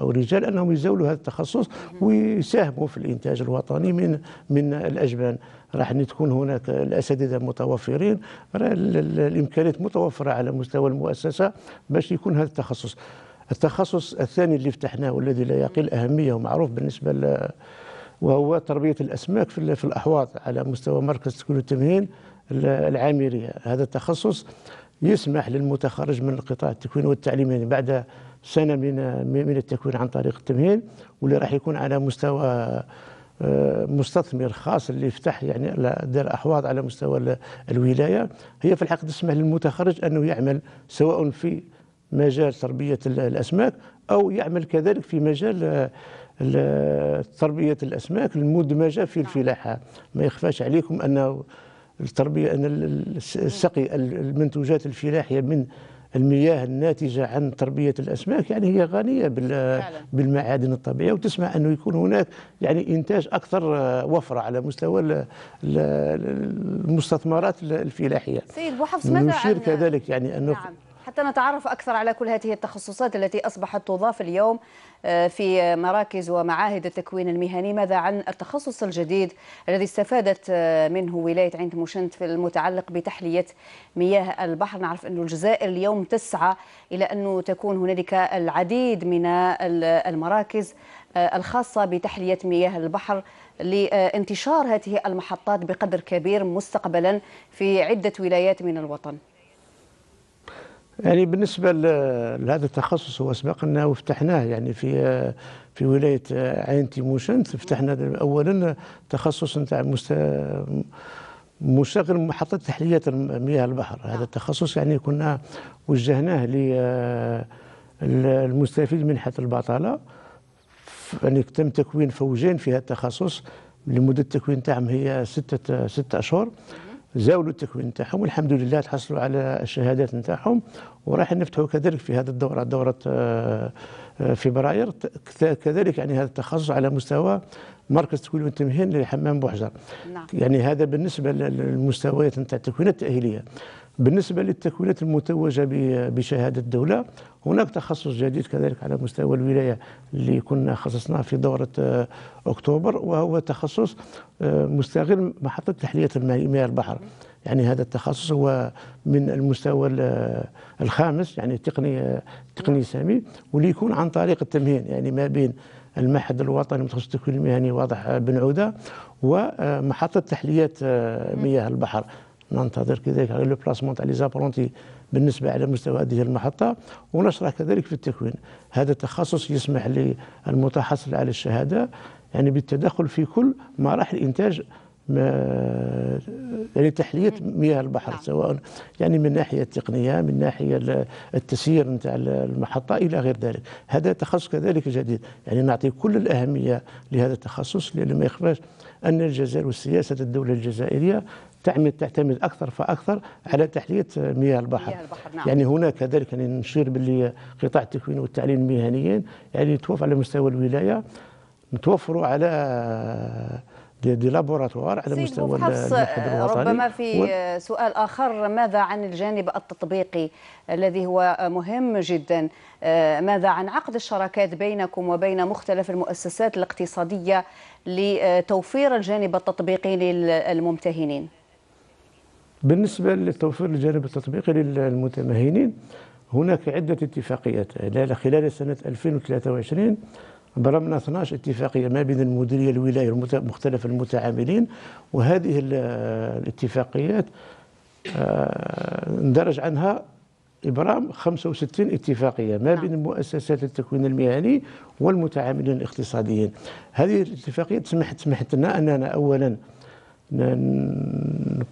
أو رجال أنهم يزاولوا هذا التخصص ويساهموا في الإنتاج الوطني من من الأجبان راح تكون هناك الأساتذة متوفرين الإمكانيات متوفرة على مستوى المؤسسة باش يكون هذا التخصص التخصص الثاني اللي فتحناه والذي لا يقل أهمية ومعروف بالنسبة وهو تربية الأسماك في الأحواض على مستوى مركز تكوين التمهين العامرية هذا التخصص يسمح للمتخرج من القطاع والتعليم والتعليمي يعني بعد سنة من من التكوين عن طريق التمهيد واللي راح يكون على مستوى آه، مستثمر خاص اللي يفتح يعني دار احواض على مستوى الولايه هي في الحقيقه تسمح للمتخرج انه يعمل سواء في مجال تربيه الاسماك او يعمل كذلك في مجال آه، تربيه الاسماك المدمجه في نعم. الفلاحه ما يخفاش عليكم انه التربية أن السقي المنتوجات الفلاحية من المياه الناتجة عن تربية الأسماك يعني هي غنية بالمعادن الطبيعية وتسمع أنه يكون هناك يعني إنتاج أكثر وفرة على مستوى المستثمرات الفلاحية سيد بوحفظ ماذا نشير كذلك يعني أنه نعم. حتى نتعرف أكثر على كل هذه التخصصات التي أصبحت تضاف اليوم آه، في مراكز ومعاهد التكوين المهني ماذا عن التخصص الجديد الذي استفادت آه، منه ولاية عين تموشنت في المتعلق بتحلية مياه البحر نعرف أن الجزائر اليوم تسعى إلى أن تكون هنالك العديد من المراكز آه، الخاصة بتحلية مياه البحر لانتشار هذه المحطات بقدر كبير مستقبلا في عدة ولايات من الوطن يعني بالنسبه لهذا التخصص هو سبق انه فتحناه يعني في في ولايه عين تيموشن فتحنا اولا تخصص نتاع مشغل محطة تحليه مياه البحر نعم. هذا التخصص يعني كنا وجهناه للمستفيد منحه البطاله يعني تم تكوين فوجين في هذا التخصص لمده التكوين تاعهم هي سته سته اشهر زاولوا التكوين نتاعهم والحمد لله تحصلوا على الشهادات نتاعهم وراح نفتحوا كذلك في هذه الدورة دورة آه، آه، فبراير كذلك يعني هذا التخصص على مستوى مركز تكوين والتمهين لحمام بوحجر نعم. يعني هذا بالنسبة للمستويات نتاع التكوين التأهيلية بالنسبة للتكوينات المتوجة بشهادة الدولة هناك تخصص جديد كذلك على مستوى الولاية اللي كنا خصصناه في دورة آه، أكتوبر وهو تخصص آه، مستغل محطة تحلية مياه البحر يعني هذا التخصص هو من المستوى آه، الخامس يعني تقني تقني سامي واللي يكون عن طريق التمهين يعني ما بين المعهد الوطني المتخصص التكوين المهني واضح بن عوده ومحطه تحليات مياه البحر ننتظر كذلك لو بلاسمون تاع لي زابرونتي بالنسبه على مستوى هذه المحطه ونشرح كذلك في التكوين هذا التخصص يسمح للمتحصل على الشهاده يعني بالتدخل في كل مراحل انتاج يعني تحليه مياه البحر نعم. سواء يعني من ناحيه التقنيه من ناحيه التسيير نتاع المحطه الى غير ذلك هذا تخصص كذلك جديد يعني نعطي كل الاهميه لهذا التخصص لانه ما يخفاش ان الجزائر والسياسه الدوله الجزائريه تعمل تعتمد اكثر فاكثر على تحليه مياه البحر, مياه البحر نعم. يعني هنا كذلك يعني نشير باللي قطاع التكوين والتعليم المهنيين يعني يتوفر على مستوى الولايه نتوفروا على دي, دي لابوراتوار على مستوى الاتحاد الوطني ربما في و... سؤال اخر ماذا عن الجانب التطبيقي الذي هو مهم جدا آه، ماذا عن عقد الشراكات بينكم وبين مختلف المؤسسات الاقتصاديه لتوفير الجانب التطبيقي للممتهنين بالنسبة لتوفير الجانب التطبيقي للمتمهنين هناك عدة اتفاقيات خلال سنة 2023 برمنا 12 اتفاقية ما بين المديرية الولاية ومختلف المتعاملين وهذه الاتفاقيات آه، اندرج عنها إبرام 65 اتفاقية ما بين نعم. مؤسسات التكوين المهني والمتعاملين الاقتصاديين هذه الاتفاقية سمحت سمحت لنا أننا أولاً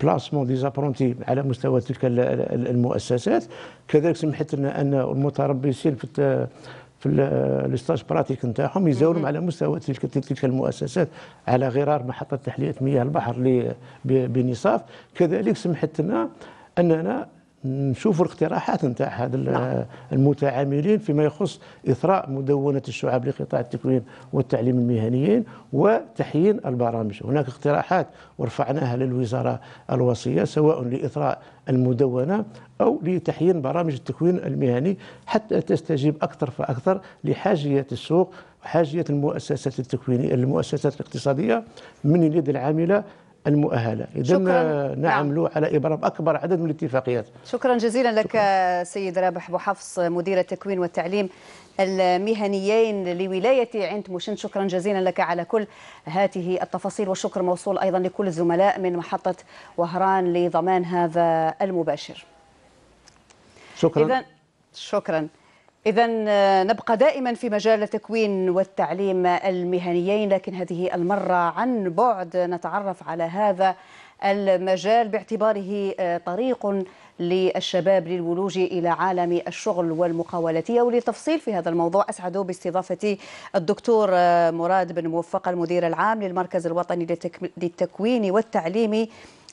بلاسمون دي زابرونتي على مستوى تلك المؤسسات كذلك سمحت لنا ان المتربصين في في لي ستاج براتيك نتاعهم يزاولهم على مستوى تلك تلك المؤسسات على غرار محطه تحليه مياه البحر بنصاف كذلك سمحت لنا اننا نشوفوا الاقتراحات نتاع هذا نعم. المتعاملين فيما يخص اثراء مدونه الشعب لقطاع التكوين والتعليم المهنيين وتحيين البرامج هناك اقتراحات ورفعناها للوزاره الوصيه سواء لاثراء المدونه او لتحيين برامج التكوين المهني حتى تستجيب اكثر فاكثر لحاجيه السوق وحاجيات المؤسسات التكوينيه المؤسسات الاقتصاديه من اليد العامله المؤهله اذا نعملوا نعم. على ابرام اكبر عدد من الاتفاقيات شكرا جزيلا لك سيد رابح بحفص مدير التكوين والتعليم المهنيين لولاية عند مشن شكرا جزيلا لك على كل هذه التفاصيل والشكر موصول أيضا لكل الزملاء من محطة وهران لضمان هذا المباشر شكرا إذن شكرا إذا آه، نبقى دائما في مجال التكوين والتعليم المهنيين لكن هذه المرة عن بعد نتعرف على هذا المجال باعتباره آه، طريق للشباب للولوج إلى عالم الشغل والمقاولاتية وللتفصيل في هذا الموضوع أسعد باستضافة الدكتور آه، مراد بن موفق المدير العام للمركز الوطني للتكوين والتعليم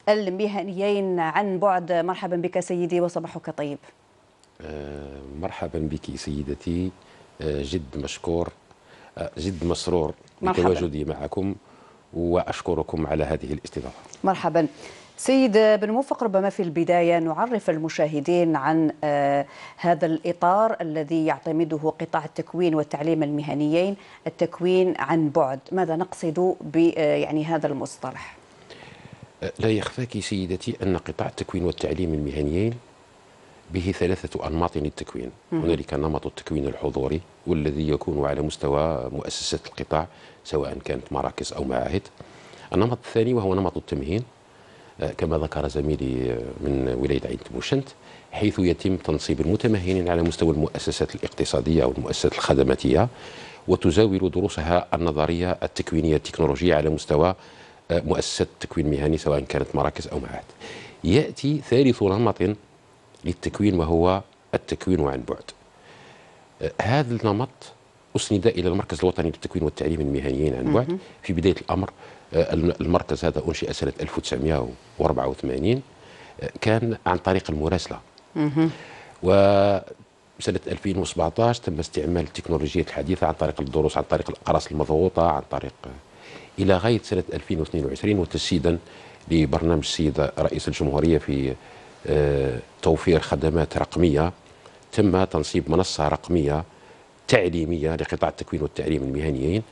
المهنيين عن بعد مرحبا بك سيدي وصباحك طيب آه، مرحبا بك سيدتي آه، جد مشكور آه، جد مسرور بتواجدي معكم وأشكركم على هذه الاستضافة مرحبا سيد بن موفق ربما في البداية نعرف المشاهدين عن هذا الإطار الذي يعتمده قطاع التكوين والتعليم المهنيين التكوين عن بعد ماذا نقصد يعني هذا المصطلح لا يخفاك سيدتي أن قطاع التكوين والتعليم المهنيين به ثلاثة أنماط للتكوين هنالك نمط التكوين الحضوري والذي يكون على مستوى مؤسسات القطاع سواء كانت مراكز أو معاهد النمط الثاني وهو نمط التمهين آه، كما ذكر زميلي آه، من ولاية عين تبوشنت حيث يتم تنصيب المتمهنين على مستوى المؤسسات الاقتصادية أو المؤسسات الخدماتية وتزاول دروسها النظرية التكوينية التكنولوجية على مستوى آه، مؤسسات التكوين المهني سواء كانت مراكز أو معاهد يأتي ثالث نمط للتكوين وهو التكوين عن بعد هذا النمط أسند إلى المركز الوطني للتكوين والتعليم المهنيين عن بعد في بداية الأمر آه، المركز هذا أنشئ سنة 1984 آه، كان عن طريق المراسلة وسنة 2017 تم استعمال التكنولوجيات الحديثة عن طريق الدروس عن طريق الأقراص المضغوطة عن طريق آه، إلى غاية سنة 2022 وتسيدا لبرنامج السيدة رئيس الجمهورية في توفير خدمات رقمية تم تنصيب منصة رقمية تعليمية لقطاع التكوين والتعليم المهنيين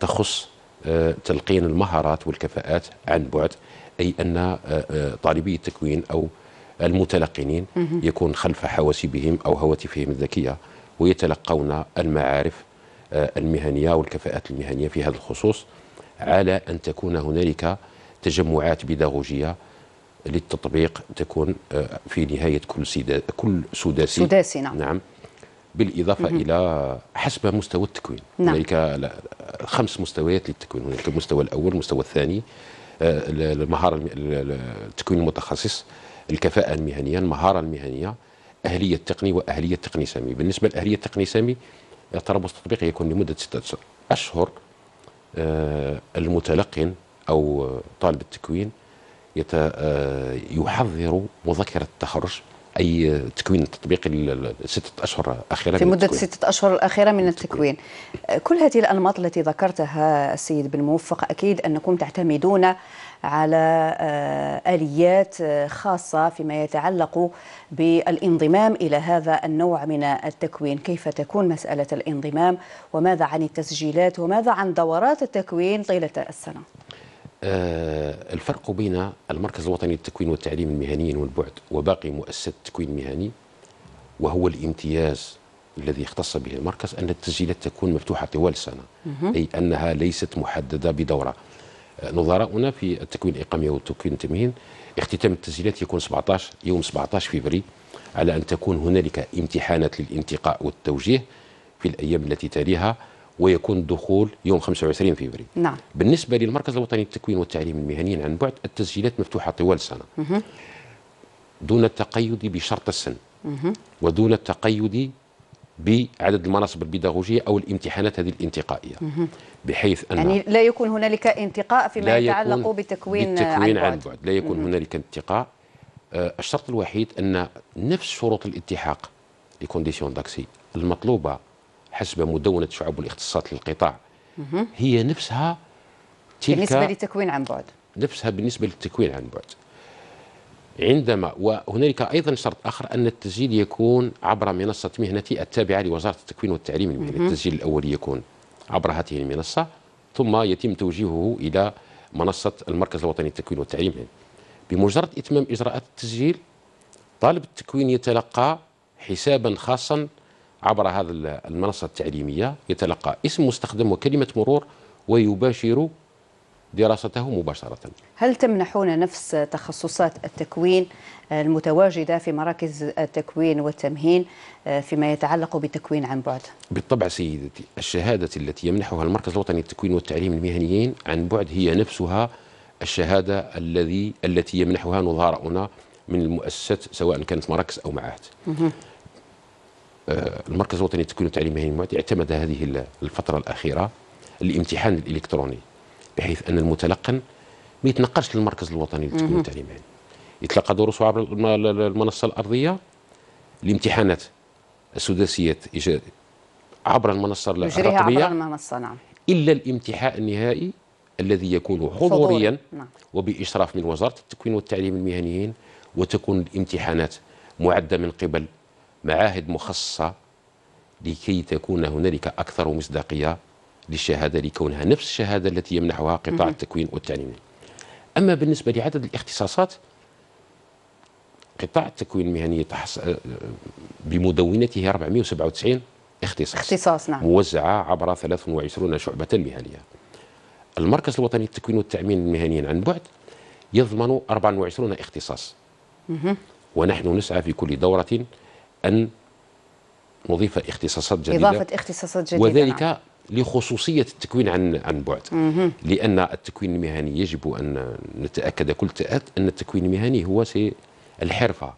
تخص آه، تلقين المهارات والكفاءات عن بعد أي أن آه، آه، طالبي التكوين أو المتلقنين يكون خلف حواسيبهم أو هواتفهم الذكية ويتلقون المعارف المهنية والكفاءات المهنية في هذا الخصوص على أن تكون هنالك تجمعات بيداغوجية للتطبيق تكون آه، في نهاية كل سيدا كل سداسي سداسي نعم, نعم بالإضافة مم. إلى حسب مستوى التكوين نعم. هناك خمس مستويات للتكوين هناك المستوى الأول المستوى الثاني آه، المهارة التكوين المتخصص الكفاءة المهنية المهارة المهنية أهلية تقني وأهلية تقني سامي بالنسبة لأهلية تقني سامي تربص التطبيق يكون لمدة ستة أشهر آه، المتلقن أو طالب التكوين آه، يحضر مذكرة التخرج اي تكوين التطبيق الستة اشهر الاخيره في مده الستة اشهر الاخيره من التكوين آه، كل هذه الانماط التي ذكرتها السيد بن موفق اكيد انكم تعتمدون على آه، اليات خاصه فيما يتعلق بالانضمام الى هذا النوع من التكوين كيف تكون مساله الانضمام وماذا عن التسجيلات وماذا عن دورات التكوين طيله السنه آه، الفرق بين المركز الوطني للتكوين والتعليم المهني والبعد وباقي مؤسسات التكوين المهني وهو الامتياز الذي يختص به المركز أن التسجيلات تكون مفتوحة طوال السنة أي أنها ليست محددة بدورة آه، نظراؤنا في التكوين الإقامي والتكوين التمهين اختتام التسجيلات يكون 17 يوم 17 فبراير على أن تكون هنالك امتحانات للانتقاء والتوجيه في الأيام التي تليها ويكون الدخول يوم 25 فبراير نعم. بالنسبة للمركز الوطني للتكوين والتعليم المهنيين عن بعد التسجيلات مفتوحة طوال السنة دون التقيد بشرط السن ودون التقيد بعدد المناصب البيداغوجية أو الامتحانات هذه الانتقائية بحيث أن يعني لا يكون هنالك انتقاء فيما يتعلق بتكوين, بالتكوين عن, عن بعد لا يكون هنالك انتقاء آه، الشرط الوحيد أن نفس شروط الالتحاق لكونديسيون داكسي المطلوبة حسب مدونة شعوب الاختصاصات للقطاع هي نفسها تلك بالنسبة للتكوين عن بعد نفسها بالنسبة للتكوين عن بعد عندما وهنالك أيضا شرط آخر أن التسجيل يكون عبر منصة مهنتي التابعة لوزارة التكوين والتعليم المهني التسجيل الأول يكون عبر هذه المنصة ثم يتم توجيهه إلى منصة المركز الوطني للتكوين والتعليم بمجرد إتمام إجراءات التسجيل طالب التكوين يتلقى حسابا خاصا عبر هذا المنصة التعليمية يتلقى اسم مستخدم وكلمة مرور ويباشر دراسته مباشرة هل تمنحون نفس تخصصات التكوين المتواجدة في مراكز التكوين والتمهين آه، فيما يتعلق بالتكوين عن بعد؟ بالطبع سيدتي الشهادة التي يمنحها المركز الوطني للتكوين والتعليم المهنيين عن بعد هي نفسها الشهادة الذي التي يمنحها نظارؤنا من المؤسسات سواء كانت مراكز أو معاهد المركز الوطني للتكوين والتعليم المهني اعتمد هذه الفترة الأخيرة الامتحان الإلكتروني بحيث أن المتلقن ما يتنقلش للمركز الوطني للتكوين والتعليم يتلقى دروسه عبر المنصة الأرضية الامتحانات السداسية عبر المنصة الرقمية عبر المنصة نعم إلا الامتحان النهائي الذي يكون حضوريا نعم. وبإشراف من وزارة التكوين والتعليم المهنيين وتكون الامتحانات معدة من قبل معاهد مخصصة لكي تكون هنالك أكثر مصداقية للشهادة لكونها نفس الشهادة التي يمنحها قطاع التكوين والتعليم أما بالنسبة لعدد الاختصاصات قطاع التكوين المهني تحص... بمدونته 497 اختصاص اختصاص نعم موزعة عبر 23 شعبة مهنية المركز الوطني للتكوين والتعليم المهنيين عن بعد يضمن 24 اختصاص مه. ونحن نسعى في كل دورة أن نضيف اختصاصات جديدة إضافة اختصاصات جديدة وذلك نعم. لخصوصية التكوين عن عن بعد لأن التكوين المهني يجب أن نتأكد كل تأكد أن التكوين المهني هو الحرفة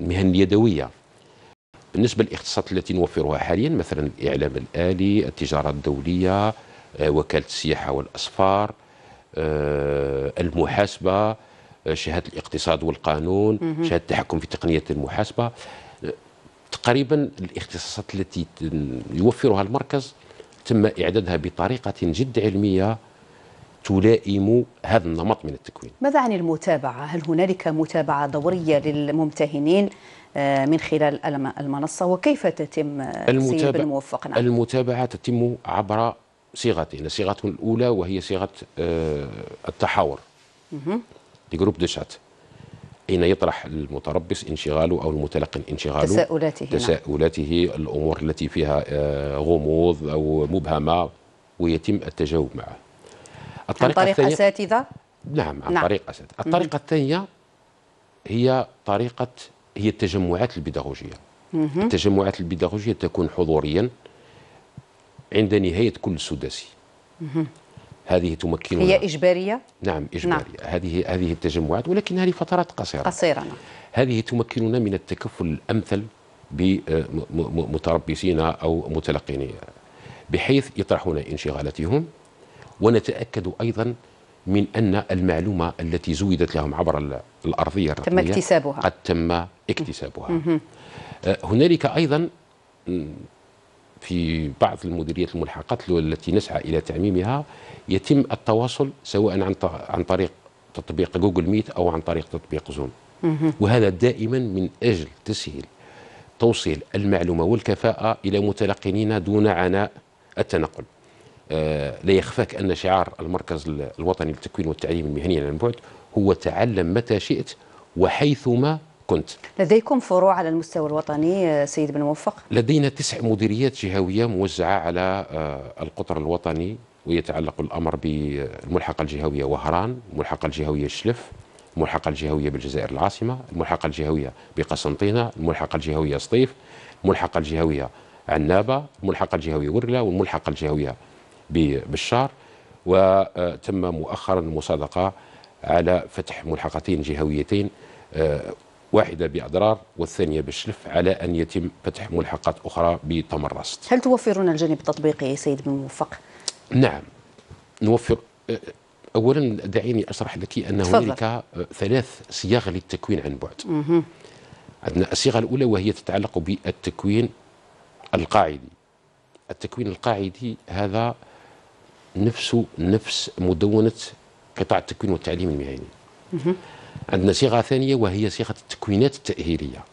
المهن اليدوية بالنسبة للاختصاصات التي نوفرها حاليا مثلا الإعلام الآلي التجارة الدولية آه، وكالة السياحة والأسفار آه، المحاسبة آه، شهادة الاقتصاد والقانون شهادة التحكم في تقنية المحاسبة تقريبا الاختصاصات التي يوفرها المركز تم إعدادها بطريقة جد علمية تلائم هذا النمط من التكوين ماذا عن المتابعة؟ هل هنالك متابعة دورية للممتهنين آه، من خلال المنصة وكيف تتم تسييب آه، الموفق؟ نعم. المتابعة تتم عبر صيغتين الصيغه الأولى وهي صيغة آه، التحاور دي جروب دو شات حين يطرح المتربص انشغاله أو المتلقن انشغاله تساؤلاته نعم. تساؤلاته نعم. الأمور التي فيها آه، غموض أو مبهمة ويتم التجاوب معه الطريقة عن طريق أساتذة؟ نعم عن نعم. طريق أساتذة الطريقة الثانية هي طريقة هي التجمعات البيداغوجية التجمعات البيداغوجية تكون حضوريا عند نهاية كل سداسي هذه تمكننا هي إجبارية؟ نعم, نعم. إجبارية نعم. هذه هذه التجمعات ولكنها لفترات قصيرة قصيرة نعم. هذه تمكننا من التكفل الأمثل بمتربصين أو متلقين بحيث يطرحون انشغالاتهم ونتأكد أيضا من أن المعلومة التي زودت لهم عبر الأرضية تم اكتسابها قد تم اكتسابها آه، هنالك أيضا في بعض المديريات الملحقات التي نسعى إلى تعميمها يتم التواصل سواء عن عن طريق تطبيق جوجل ميت أو عن طريق تطبيق زوم وهذا دائما من أجل تسهيل توصيل المعلومة والكفاءة إلى متلقنين دون عناء التنقل آه لا يخفاك أن شعار المركز الوطني للتكوين والتعليم المهني عن بعد هو تعلم متى شئت وحيثما كنت لديكم فروع على المستوى الوطني آه، سيد بن موفق؟ لدينا تسع مديريات جهوية موزعة على آه، القطر الوطني ويتعلق الأمر بالملحقة الجهوية وهران الملحقة الجهوية شلف الملحقة الجهوية بالجزائر العاصمة الملحقة الجهوية بقسنطينة الملحقة الجهوية سطيف الملحقة الجهوية عنابة الملحقة الجهوية ورلة والملحقة الجهوية بالشار وتم مؤخرا المصادقة على فتح ملحقتين جهويتين آه، واحدة بأضرار والثانية بشلف على أن يتم فتح ملحقات أخرى بتمرست هل توفرون الجانب التطبيقي سيد بن موفق؟ نعم نوفر أولا دعيني أشرح لك أن هنالك آه، ثلاث صيغ للتكوين عن بعد عندنا الصيغة الأولى وهي تتعلق بالتكوين القاعدي التكوين القاعدي هذا نفسه نفس مدونة قطاع التكوين والتعليم المهني عندنا صيغه ثانيه وهي صيغه التكوينات التاهيليه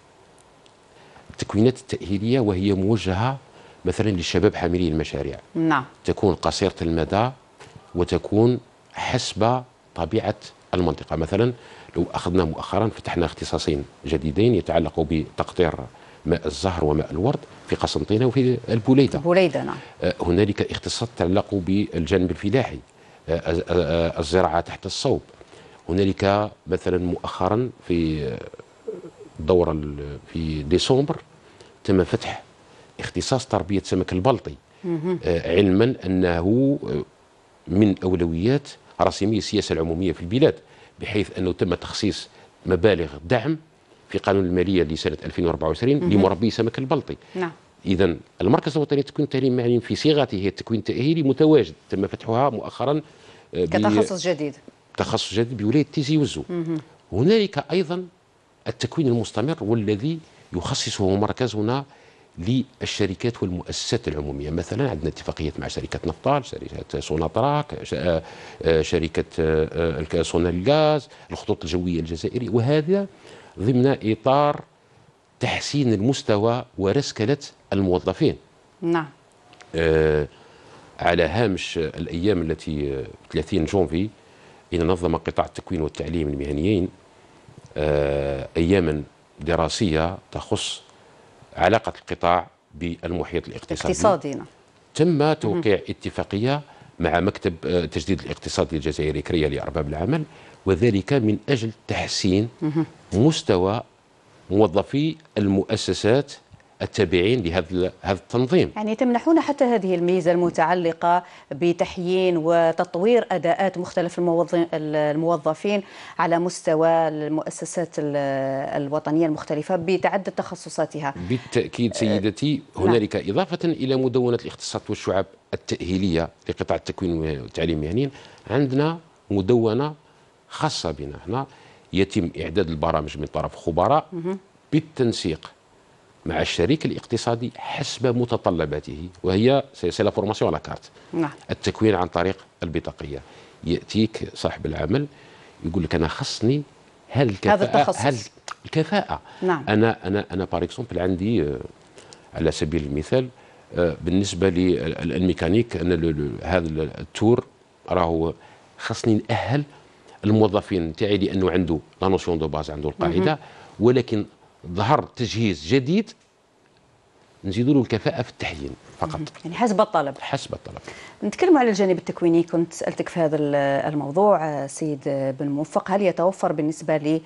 التكوينات التاهيليه وهي موجهه مثلا للشباب حاملي المشاريع نعم تكون قصيره المدى وتكون حسب طبيعه المنطقه مثلا لو اخذنا مؤخرا فتحنا اختصاصين جديدين يتعلقوا بتقطير ماء الزهر وماء الورد في قسنطينه وفي البوليده البوليده نعم آه، هنالك اختصاصات تتعلق بالجانب الفلاحي آه، آه، الزراعه تحت الصوب هنالك مثلا مؤخرا في الدورة في ديسمبر تم فتح اختصاص تربية سمك البلطي آه، علما أنه من أولويات رسمية السياسة العمومية في البلاد بحيث أنه تم تخصيص مبالغ دعم في قانون المالية لسنة 2024 لمربي سمك البلطي نعم اذا المركز الوطني للتكوين التعليمي في صيغته التكوين التاهيلي متواجد تم فتحها مؤخرا آه، كتخصص جديد تخصص جديد بولايه تيزي وزو هنالك ايضا التكوين المستمر والذي يخصصه مركزنا للشركات والمؤسسات العموميه مثلا عندنا اتفاقيات مع شركه نفطال شركه سوناتراك آه، آه، شركه آه، سونالغاز الخطوط الجويه الجزائريه وهذا ضمن اطار تحسين المستوى ورسكله الموظفين نعم آه على هامش الايام التي 30 جونفي حين نظم قطاع التكوين والتعليم المهنيين آه، أياما دراسية تخص علاقة القطاع بالمحيط الاقتصادي اقتصادينا. نعم. تم توقيع اتفاقية مع مكتب آه، تجديد الاقتصاد الجزائري كريا لأرباب العمل وذلك من أجل تحسين مستوى موظفي المؤسسات التابعين لهذا هذا التنظيم يعني تمنحون حتى هذه الميزة المتعلقة بتحيين وتطوير أداءات مختلف الموظفين على مستوى المؤسسات الوطنية المختلفة بتعدد تخصصاتها بالتأكيد أه، سيدتي نعم. هنالك نعم. إضافة إلى مدونة الاختصاصات والشعب التأهيلية لقطاع التكوين والتعليم المهني عندنا مدونة خاصة بنا هنا يتم إعداد البرامج من طرف خبراء بالتنسيق مع الشريك الاقتصادي حسب متطلباته وهي لا فورماسيون على كارت نعم. التكوين عن طريق البطاقيه ياتيك صاحب العمل يقول لك انا خصني هل الكفاءه هذا التخصص هل الكفاءه نعم. انا انا انا بار عندي آه، على سبيل المثال آه، بالنسبه للميكانيك انا هذا التور راهو خصني ناهل الموظفين نتاعي لانه عنده لا نوسيون دو باز عنده القاعده ولكن ظهر تجهيز جديد نزيدوا له الكفاءه في التحيين فقط يعني حسب الطلب حسب الطلب نتكلم على الجانب التكويني كنت سالتك في هذا الموضوع آه، سيد بن موفق هل يتوفر بالنسبه لي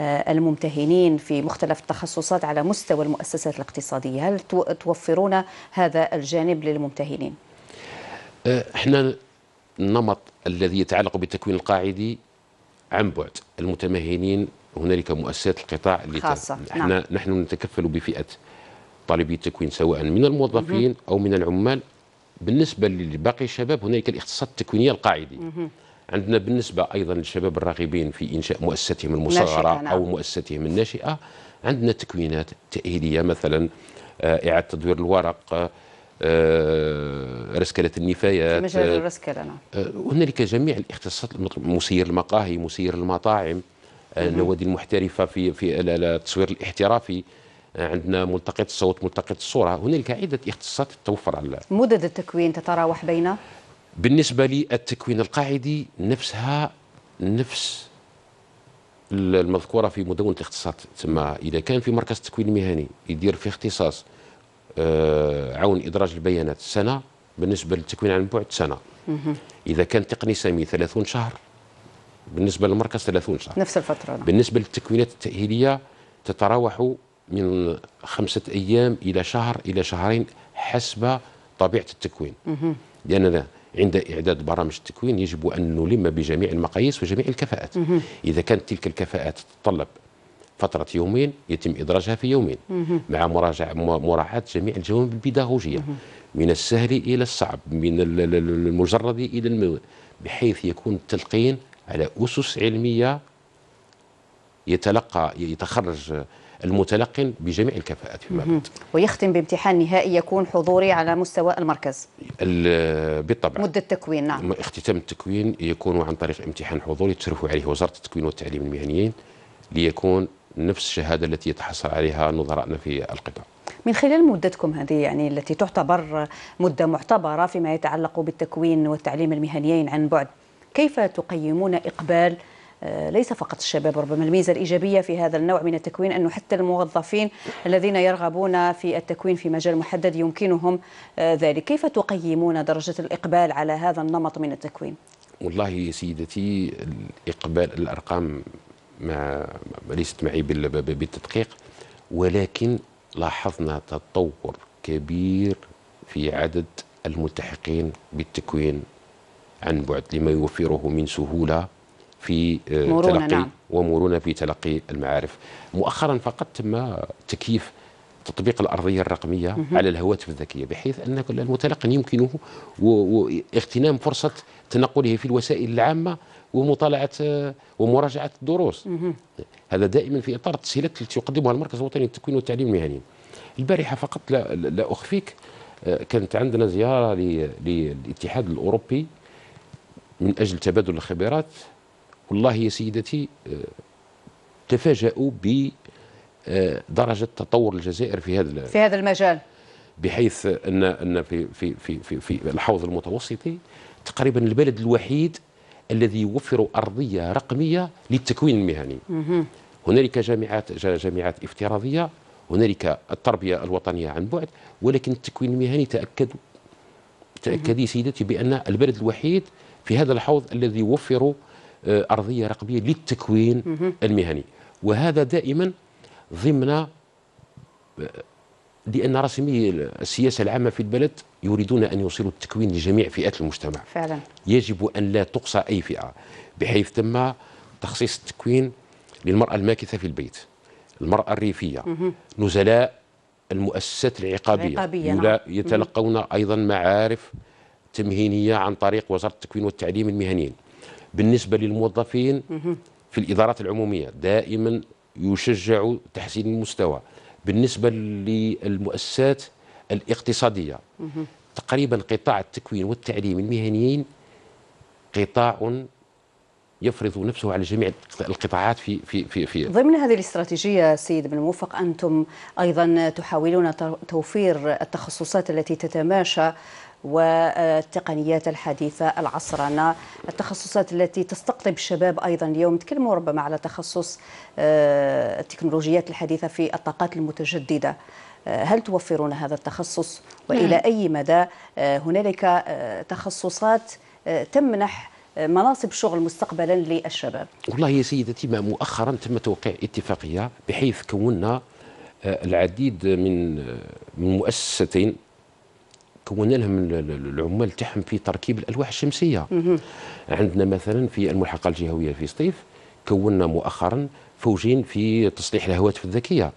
الممتهنين في مختلف التخصصات على مستوى المؤسسات الاقتصادية هل توفرون هذا الجانب للممتهنين؟ آه، احنا النمط الذي يتعلق بالتكوين القاعدي عن بعد المتمهنين هنالك مؤسسات القطاع اللي خاصة. احنا نعم. نحن نتكفل بفئه طالبي التكوين سواء من الموظفين مه. او من العمال بالنسبه لباقي الشباب هنالك الاختصاص التكوينيه القاعدي مه. عندنا بالنسبه ايضا للشباب الراغبين في انشاء مؤسستهم المصغره نعم. او مؤسستهم الناشئه عندنا تكوينات تاهيليه مثلا آه، اعاده تدوير الورق آه، رسكلة النفايات مجال الرسكلة نعم آه، هنالك جميع الاختصاصات مسير المقاهي مسير المطاعم آه، النوادي المحترفه في في التصوير الاحترافي آه، عندنا ملتقط الصوت ملتقط الصوره هنالك عده اختصاصات تتوفر على مدد التكوين تتراوح بين بالنسبه للتكوين القاعدي نفسها نفس المذكوره في مدونه الاختصاصات تسمى اذا كان في مركز التكوين المهني يدير في اختصاص آه، عون ادراج البيانات سنه بالنسبه للتكوين عن بعد سنه اذا كان تقني سامي 30 شهر بالنسبه للمركز 30 شهر نفس الفتره نعم. بالنسبه للتكوينات التاهيليه تتراوح من خمسه ايام الى شهر الى شهرين حسب طبيعه التكوين لاننا عند اعداد برامج التكوين يجب ان نلم بجميع المقاييس وجميع الكفاءات اذا كانت تلك الكفاءات تتطلب فترة يومين يتم إدراجها في يومين مع مراجعة مراعاة جميع الجوانب البيداغوجية من السهل إلى الصعب من المجرد إلى المو... بحيث يكون التلقين على أسس علمية يتلقى يتخرج المتلقن بجميع الكفاءات فيما بعد ويختم بامتحان نهائي يكون حضوري على مستوى المركز بالطبع مدة التكوين نعم اختتام التكوين يكون عن طريق امتحان حضوري تشرف عليه وزارة التكوين والتعليم المهنيين ليكون نفس الشهادة التي يتحصل عليها نظرائنا في القطاع من خلال مدتكم هذه يعني التي تعتبر مدة معتبرة فيما يتعلق بالتكوين والتعليم المهنيين عن بعد كيف تقيمون إقبال آه، ليس فقط الشباب ربما الميزة الإيجابية في هذا النوع من التكوين أنه حتى الموظفين الذين يرغبون في التكوين في مجال محدد يمكنهم آه، ذلك كيف تقيمون درجة الإقبال على هذا النمط من التكوين؟ والله يا سيدتي الإقبال الأرقام ما ليست معي بالتدقيق ولكن لاحظنا تطور كبير في عدد الملتحقين بالتكوين عن بعد لما يوفره من سهولة في آه، مرونة تلقي نعم. ومرونة في تلقي المعارف مؤخرا فقط تم تكييف تطبيق الأرضية الرقمية على الهواتف الذكية بحيث أن المتلقن يمكنه اغتنام فرصة تنقله في الوسائل العامة ومطالعة آه، ومراجعة الدروس هذا دائما في إطار التسهيلات التي يقدمها المركز الوطني للتكوين والتعليم المهني البارحة فقط لا, لا أخفيك آه، كانت عندنا زيارة للاتحاد الأوروبي من أجل تبادل الخبرات والله يا سيدتي آه، تفاجأوا بدرجة آه، تطور الجزائر في هذا في هذا المجال بحيث أن أن في في في في, في الحوض المتوسطي تقريبا البلد الوحيد الذي يوفر أرضية رقمية للتكوين المهني هنالك جامعات جامعات افتراضية هنالك التربية الوطنية عن بعد ولكن التكوين المهني تأكد تأكدي سيدتي بأن البلد الوحيد في هذا الحوض الذي يوفر آه، أرضية رقبية للتكوين المهني وهذا دائما ضمن آه، لأن رسمي السياسة العامة في البلد يريدون أن يوصلوا التكوين لجميع فئات المجتمع فعلا يجب أن لا تقصى أي فئة بحيث تم تخصيص التكوين للمرأة الماكثة في البيت المرأة الريفية نزلاء المؤسسات العقابية, العقابية نعم. يتلقون أيضا معارف تمهينيه عن طريق وزاره التكوين والتعليم المهنيين. بالنسبه للموظفين في الادارات العموميه دائما يشجع تحسين المستوى. بالنسبه للمؤسسات الاقتصاديه تقريبا قطاع التكوين والتعليم المهنيين قطاع يفرض نفسه على جميع القطاعات في في في في ضمن هذه الاستراتيجيه سيد بن موفق انتم ايضا تحاولون توفير التخصصات التي تتماشى والتقنيات الحديثة العصرنة التخصصات التي تستقطب الشباب أيضا اليوم تكلموا ربما على تخصص آه، التكنولوجيات الحديثة في الطاقات المتجددة آه، هل توفرون هذا التخصص وإلى نعم. أي مدى آه، هنالك تخصصات تمنح مناصب شغل مستقبلا للشباب والله يا سيدتي ما مؤخرا تم توقيع اتفاقية بحيث كوننا العديد من من مؤسستين كون لهم العمال تاعهم في تركيب الالواح الشمسيه عندنا مثلا في الملحقه الجهويه في سطيف كونا مؤخرا فوجين في تصليح الهواتف الذكيه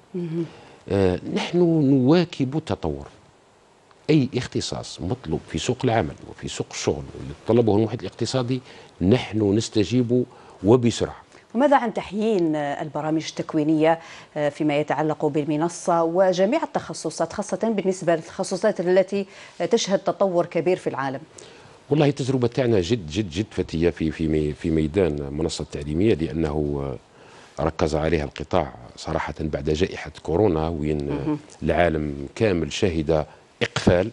آه نحن نواكب التطور اي اختصاص مطلوب في سوق العمل وفي سوق الشغل اللي طلبه المحيط الاقتصادي نحن نستجيب وبسرعه وماذا عن تحيين البرامج التكوينية آه، فيما يتعلق بالمنصة وجميع التخصصات خاصة بالنسبة للتخصصات التي تشهد تطور كبير في العالم والله التجربة تاعنا جد جد جد فتية في في في ميدان منصة التعليمية لأنه ركز عليها القطاع صراحة بعد جائحة كورونا وين العالم كامل شهد إقفال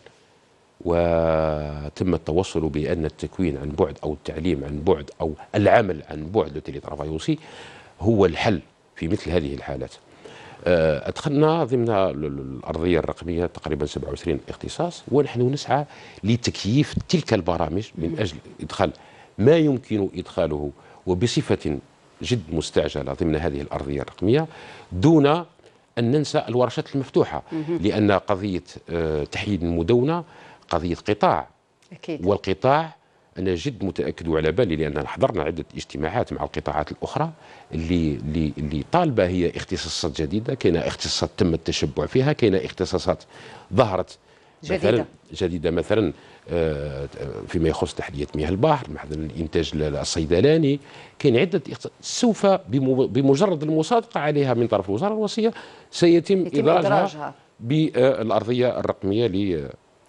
وتم التوصل بأن التكوين عن بعد أو التعليم عن بعد أو العمل عن بعد لو هو الحل في مثل هذه الحالات آه، أدخلنا ضمن الأرضية الرقمية تقريبا 27 اختصاص ونحن نسعى لتكييف تلك البرامج من أجل إدخال ما يمكن إدخاله وبصفة جد مستعجلة ضمن هذه الأرضية الرقمية دون أن ننسى الورشات المفتوحة لأن قضية آه، تحييد المدونة قضيه قطاع اكيد والقطاع انا جد متاكد وعلى بالي لان حضرنا عده اجتماعات مع القطاعات الاخرى اللي اللي اللي طالبه هي اختصاصات جديده كاين اختصاصات تم التشبع فيها كاين اختصاصات ظهرت جديدة. مثلا جديدة مثلا آه، فيما يخص تحلية مياه البحر محضن الإنتاج الصيدلاني كاين عدة سوف بمجرد المصادقة عليها من طرف الوزارة الوصية سيتم إدراجها بالأرضية الرقمية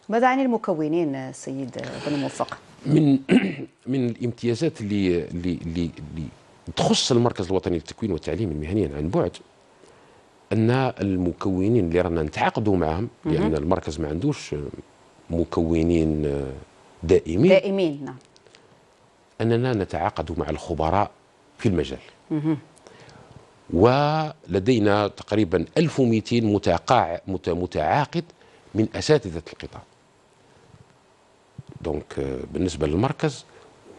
ماذا عن المكونين سيد بن موفق؟ من من الامتيازات اللي اللي اللي, اللي تخص المركز الوطني للتكوين والتعليم المهني عن بعد ان المكونين اللي رانا نتعاقدوا معهم لان المركز ما عندوش مكونين دائمين دائمين نعم اننا نتعاقد مع الخبراء في المجال ولدينا تقريبا 1200 متقاع متعاقد من اساتذه القطاع دونك euh, بالنسبه للمركز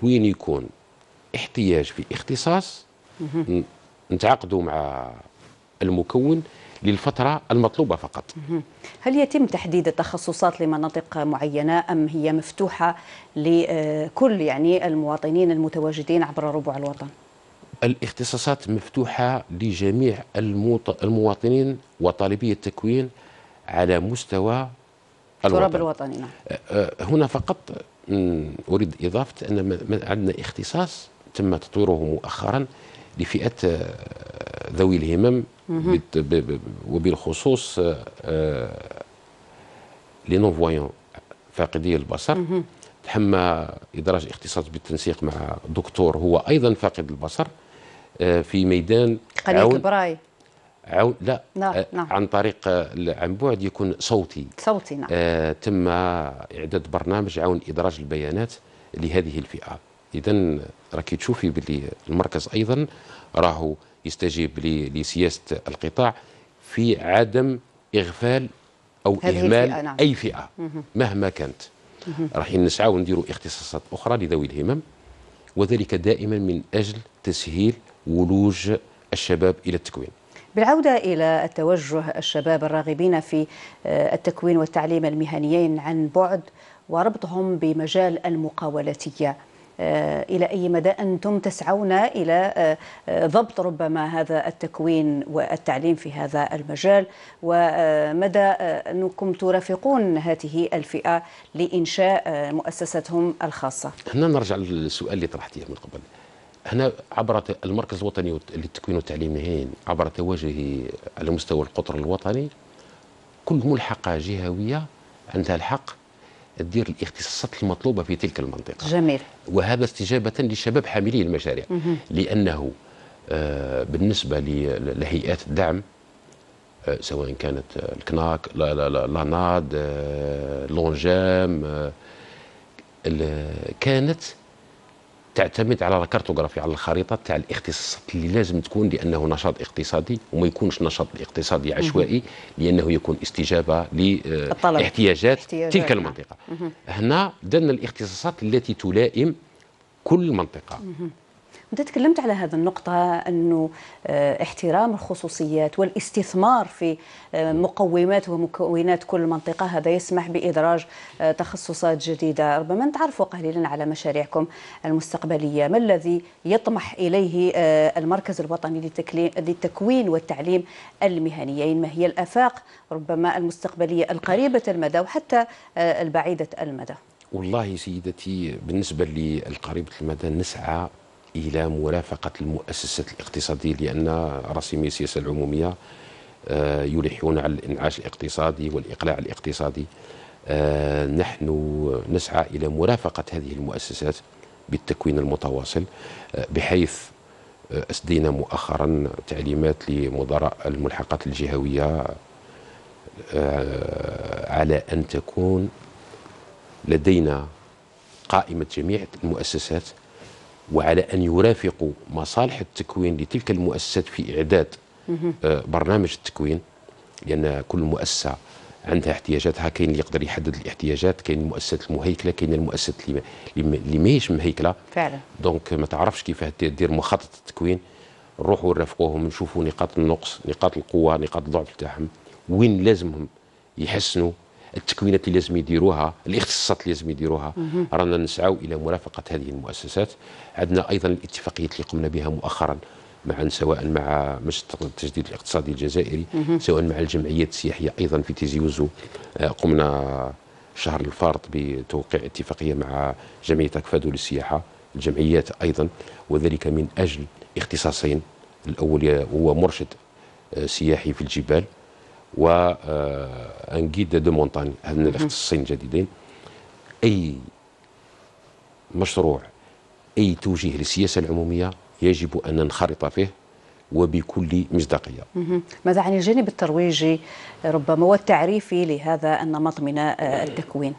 وين يكون احتياج في اختصاص نتعاقدوا مع المكون للفترة المطلوبة فقط هل يتم تحديد التخصصات لمناطق معينة أم هي مفتوحة لكل يعني المواطنين المتواجدين عبر ربوع الوطن؟ الاختصاصات مفتوحة لجميع المواطنين وطالبي التكوين على مستوى التراب الوطني نعم. أه، أه، هنا فقط أريد إضافة أن عندنا اختصاص تم تطويره مؤخرا لفئة أه، ذوي الهمم وبالخصوص لي نون فاقدي البصر تحمى إدراج اختصاص بالتنسيق مع دكتور هو أيضا فاقد البصر في ميدان قرية البراي عون لا آه، نعم. عن طريق آه، عن بعد يكون صوتي صوتي نعم آه تم اعداد برنامج عون ادراج البيانات لهذه الفئه اذا راكي تشوفي باللي المركز ايضا راهو يستجيب لسياسه القطاع في عدم اغفال او اهمال فئة نعم. اي فئه مهما كانت راح نسعى ونديروا اختصاصات اخرى لذوي الهمم وذلك دائما من اجل تسهيل ولوج الشباب الى التكوين بالعودة إلى التوجه الشباب الراغبين في آه، التكوين والتعليم المهنيين عن بعد وربطهم بمجال المقاولاتية آه، إلى أي مدى أنتم تسعون إلى آه، ضبط ربما هذا التكوين والتعليم في هذا المجال ومدى أنكم ترافقون هذه الفئة لإنشاء مؤسستهم الخاصة هنا نرجع للسؤال اللي طرحتيه من قبل هنا عبر المركز الوطني للتكوين والتعليم عبر تواجده على مستوى القطر الوطني كل ملحقة جهوية عندها الحق تدير الاختصاصات المطلوبة في تلك المنطقة جميل وهذا استجابة للشباب حاملي المشاريع لأنه آه، بالنسبة لهيئات الدعم آه، سواء كانت الكناك لا لا لا لاناد آه، لونجام كانت تعتمد على الكارتوغرافي على الخريطه تاع الاختصاصات اللي لازم تكون لانه نشاط اقتصادي وما يكونش نشاط اقتصادي عشوائي لانه يكون استجابه لاحتياجات آه، تلك المنطقه هنا درنا الاختصاصات التي تلائم كل منطقه انت تكلمت على هذه النقطه انه آه، احترام الخصوصيات والاستثمار في آه، مقومات ومكونات كل منطقه هذا يسمح بادراج آه، تخصصات جديده ربما نتعرفوا قليلا على مشاريعكم المستقبليه ما الذي يطمح اليه المركز الوطني للتكوين والتعليم المهنيين ما هي الافاق ربما المستقبليه القريبه المدى وحتى البعيده المدى والله سيدتي بالنسبه للقريبه المدى نسعى الى مرافقه المؤسسات الاقتصاديه لان رسمي السياسه العموميه آه، يلحون على الانعاش الاقتصادي والاقلاع الاقتصادي آه، نحن نسعى الى مرافقه هذه المؤسسات بالتكوين المتواصل آه، بحيث اسدينا مؤخرا تعليمات لمدراء الملحقات الجهويه على ان تكون لدينا قائمه جميع المؤسسات وعلى أن يرافقوا مصالح التكوين لتلك المؤسسات في إعداد آه، برنامج التكوين لأن كل مؤسسة عندها احتياجاتها كاين اللي يقدر يحدد الاحتياجات كاين المؤسسات المهيكله كاين المؤسسات اللي ماهيش مهيكله فعلا دونك ما تعرفش كيف دير مخطط التكوين نروحوا نرافقوهم نشوفوا نقاط النقص نقاط القوه نقاط الضعف تاعهم وين لازمهم يحسنوا التكوينات اللي لازم يديروها الاختصاصات اللي لازم يديروها رانا نسعاو الى مرافقه هذه المؤسسات عندنا ايضا الاتفاقيات اللي قمنا بها مؤخرا مع سواء مع مجلس التجديد الاقتصادي الجزائري سواء مع الجمعيات السياحيه ايضا في تيزي وزو آه، قمنا شهر الفارط بتوقيع اتفاقيه مع جمعيه اكفادو للسياحه الجمعيات ايضا وذلك من اجل اختصاصين الاول هو مرشد آه، سياحي في الجبال و آه، ان جيد دو مونتاني هذين الاختصاصين الجديدين اي مشروع اي توجيه للسياسه العموميه يجب ان ننخرط فيه وبكل مصداقية ماذا عن الجانب الترويجي ربما والتعريفي لهذا النمط من آه، التكوين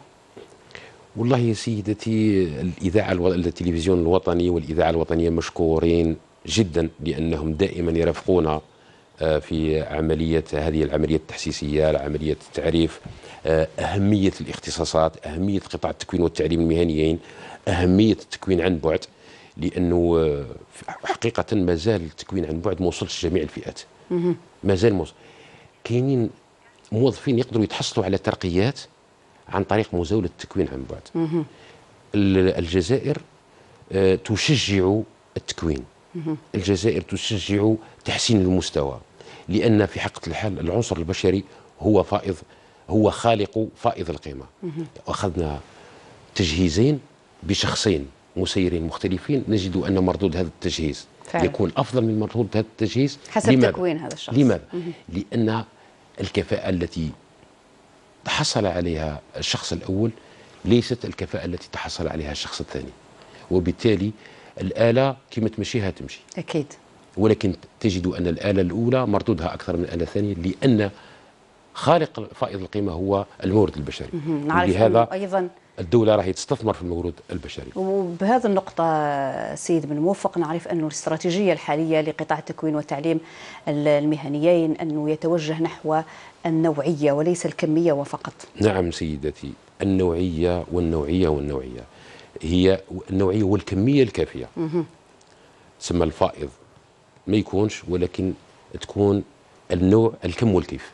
والله يا سيدتي الإذاعة التلفزيون الوطني والإذاعة الوطنية مشكورين جدا لأنهم دائما يرافقونا آه، في عملية هذه العملية التحسيسية عملية التعريف آه، أهمية الاختصاصات أهمية قطاع التكوين والتعليم المهنيين أهمية التكوين عن بعد لأنه آه، حقيقة ما زال التكوين عن بعد موصل لجميع جميع الفئات ما زال موصل كاينين موظفين يقدروا يتحصلوا على ترقيات عن طريق مزاولة التكوين عن بعد الجزائر تشجع التكوين الجزائر تشجع تحسين المستوى لأن في حقيقة الحال العنصر البشري هو فائض هو خالق فائض القيمة أخذنا تجهيزين بشخصين مسيرين مختلفين نجد أن مردود هذا التجهيز فعلا. يكون أفضل من مردود هذا التجهيز حسب لماذا؟ تكوين هذا الشخص لماذا؟ لأن الكفاءة التي تحصل عليها الشخص الأول ليست الكفاءة التي تحصل عليها الشخص الثاني وبالتالي الآلة كما تمشيها تمشي أكيد ولكن تجد أن الآلة الأولى مردودها أكثر من الآلة الثانية لأن خالق فائض القيمة هو المورد البشري لهذا أيضا الدولة راهي تستثمر في المورد البشري وبهذه النقطة سيد بن موفق نعرف أن الاستراتيجية الحالية لقطاع التكوين والتعليم المهنيين أنه يتوجه نحو النوعية وليس الكمية وفقط نعم سيدتي النوعية والنوعية والنوعية هي النوعية والكمية الكافية سمى الفائض ما يكونش ولكن تكون النوع الكم والكيف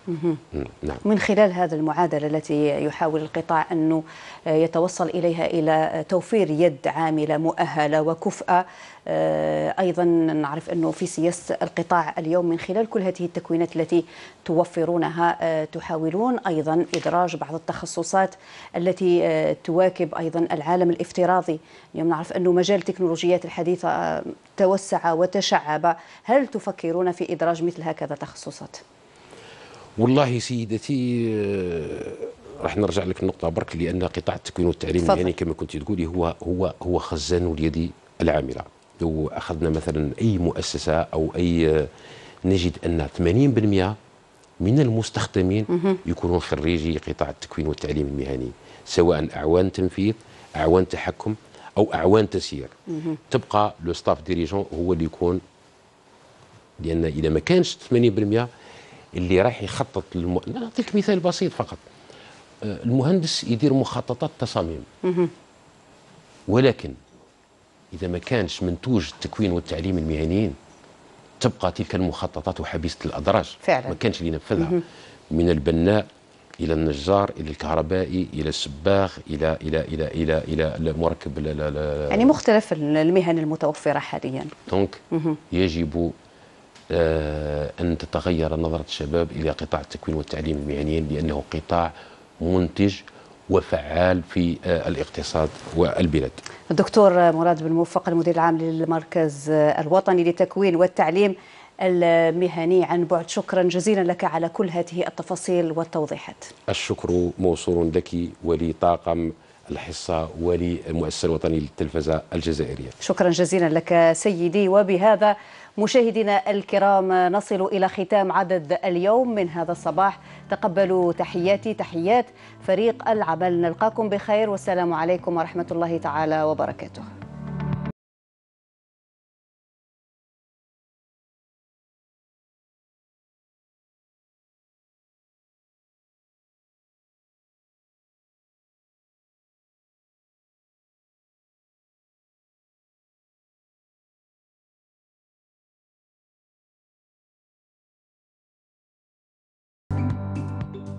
نعم. من خلال هذا المعادلة التي يحاول القطاع أنه آه، يتوصل إليها إلى توفير يد عاملة مؤهلة وكفأة آه، ايضا نعرف انه في سياسه القطاع اليوم من خلال كل هذه التكوينات التي توفرونها آه، تحاولون ايضا ادراج بعض التخصصات التي آه، تواكب ايضا العالم الافتراضي اليوم نعرف انه مجال التكنولوجيات الحديثه توسع وتشعب هل تفكرون في ادراج مثل هكذا تخصصات والله سيدتي راح نرجع لك النقطة برك لأن قطاع التكوين والتعليم فضل. يعني كما كنت تقولي هو هو هو خزان اليد العاملة لو اخذنا مثلا اي مؤسسه او اي آه، نجد ان 80% من المستخدمين يكونون خريجي قطاع التكوين والتعليم المهني سواء اعوان تنفيذ اعوان تحكم او اعوان تسيير تبقى لو ستاف ديريجون هو اللي يكون لان اذا ما كانش 80% اللي راح يخطط للم... نعطيك مثال بسيط فقط آه، المهندس يدير مخططات تصاميم ولكن إذا ما كانش منتوج التكوين والتعليم المهنيين تبقى تلك المخططات وحبيسة الأدراج فعلا. ما كانش اللي ينفذها من البناء إلى النجار إلى الكهربائي إلى السباخ إلى إلى إلى إلى إلى, المركب مركب لا لا لا يعني مختلف المهن المتوفرة حاليا دونك يجب آه، أن تتغير نظرة الشباب إلى قطاع التكوين والتعليم المهنيين لأنه قطاع منتج وفعال في آه، الاقتصاد والبلاد الدكتور مراد بن موفق المدير العام للمركز آه، الوطني للتكوين والتعليم المهني عن بعد شكرا جزيلا لك على كل هذه التفاصيل والتوضيحات الشكر موصول لك ولطاقم الحصة وللمؤسسة الوطنية للتلفزة الجزائرية شكرا جزيلا لك سيدي وبهذا مشاهدينا الكرام نصل إلى ختام عدد اليوم من هذا الصباح تقبلوا تحياتي تحيات فريق العمل نلقاكم بخير والسلام عليكم ورحمة الله تعالى وبركاته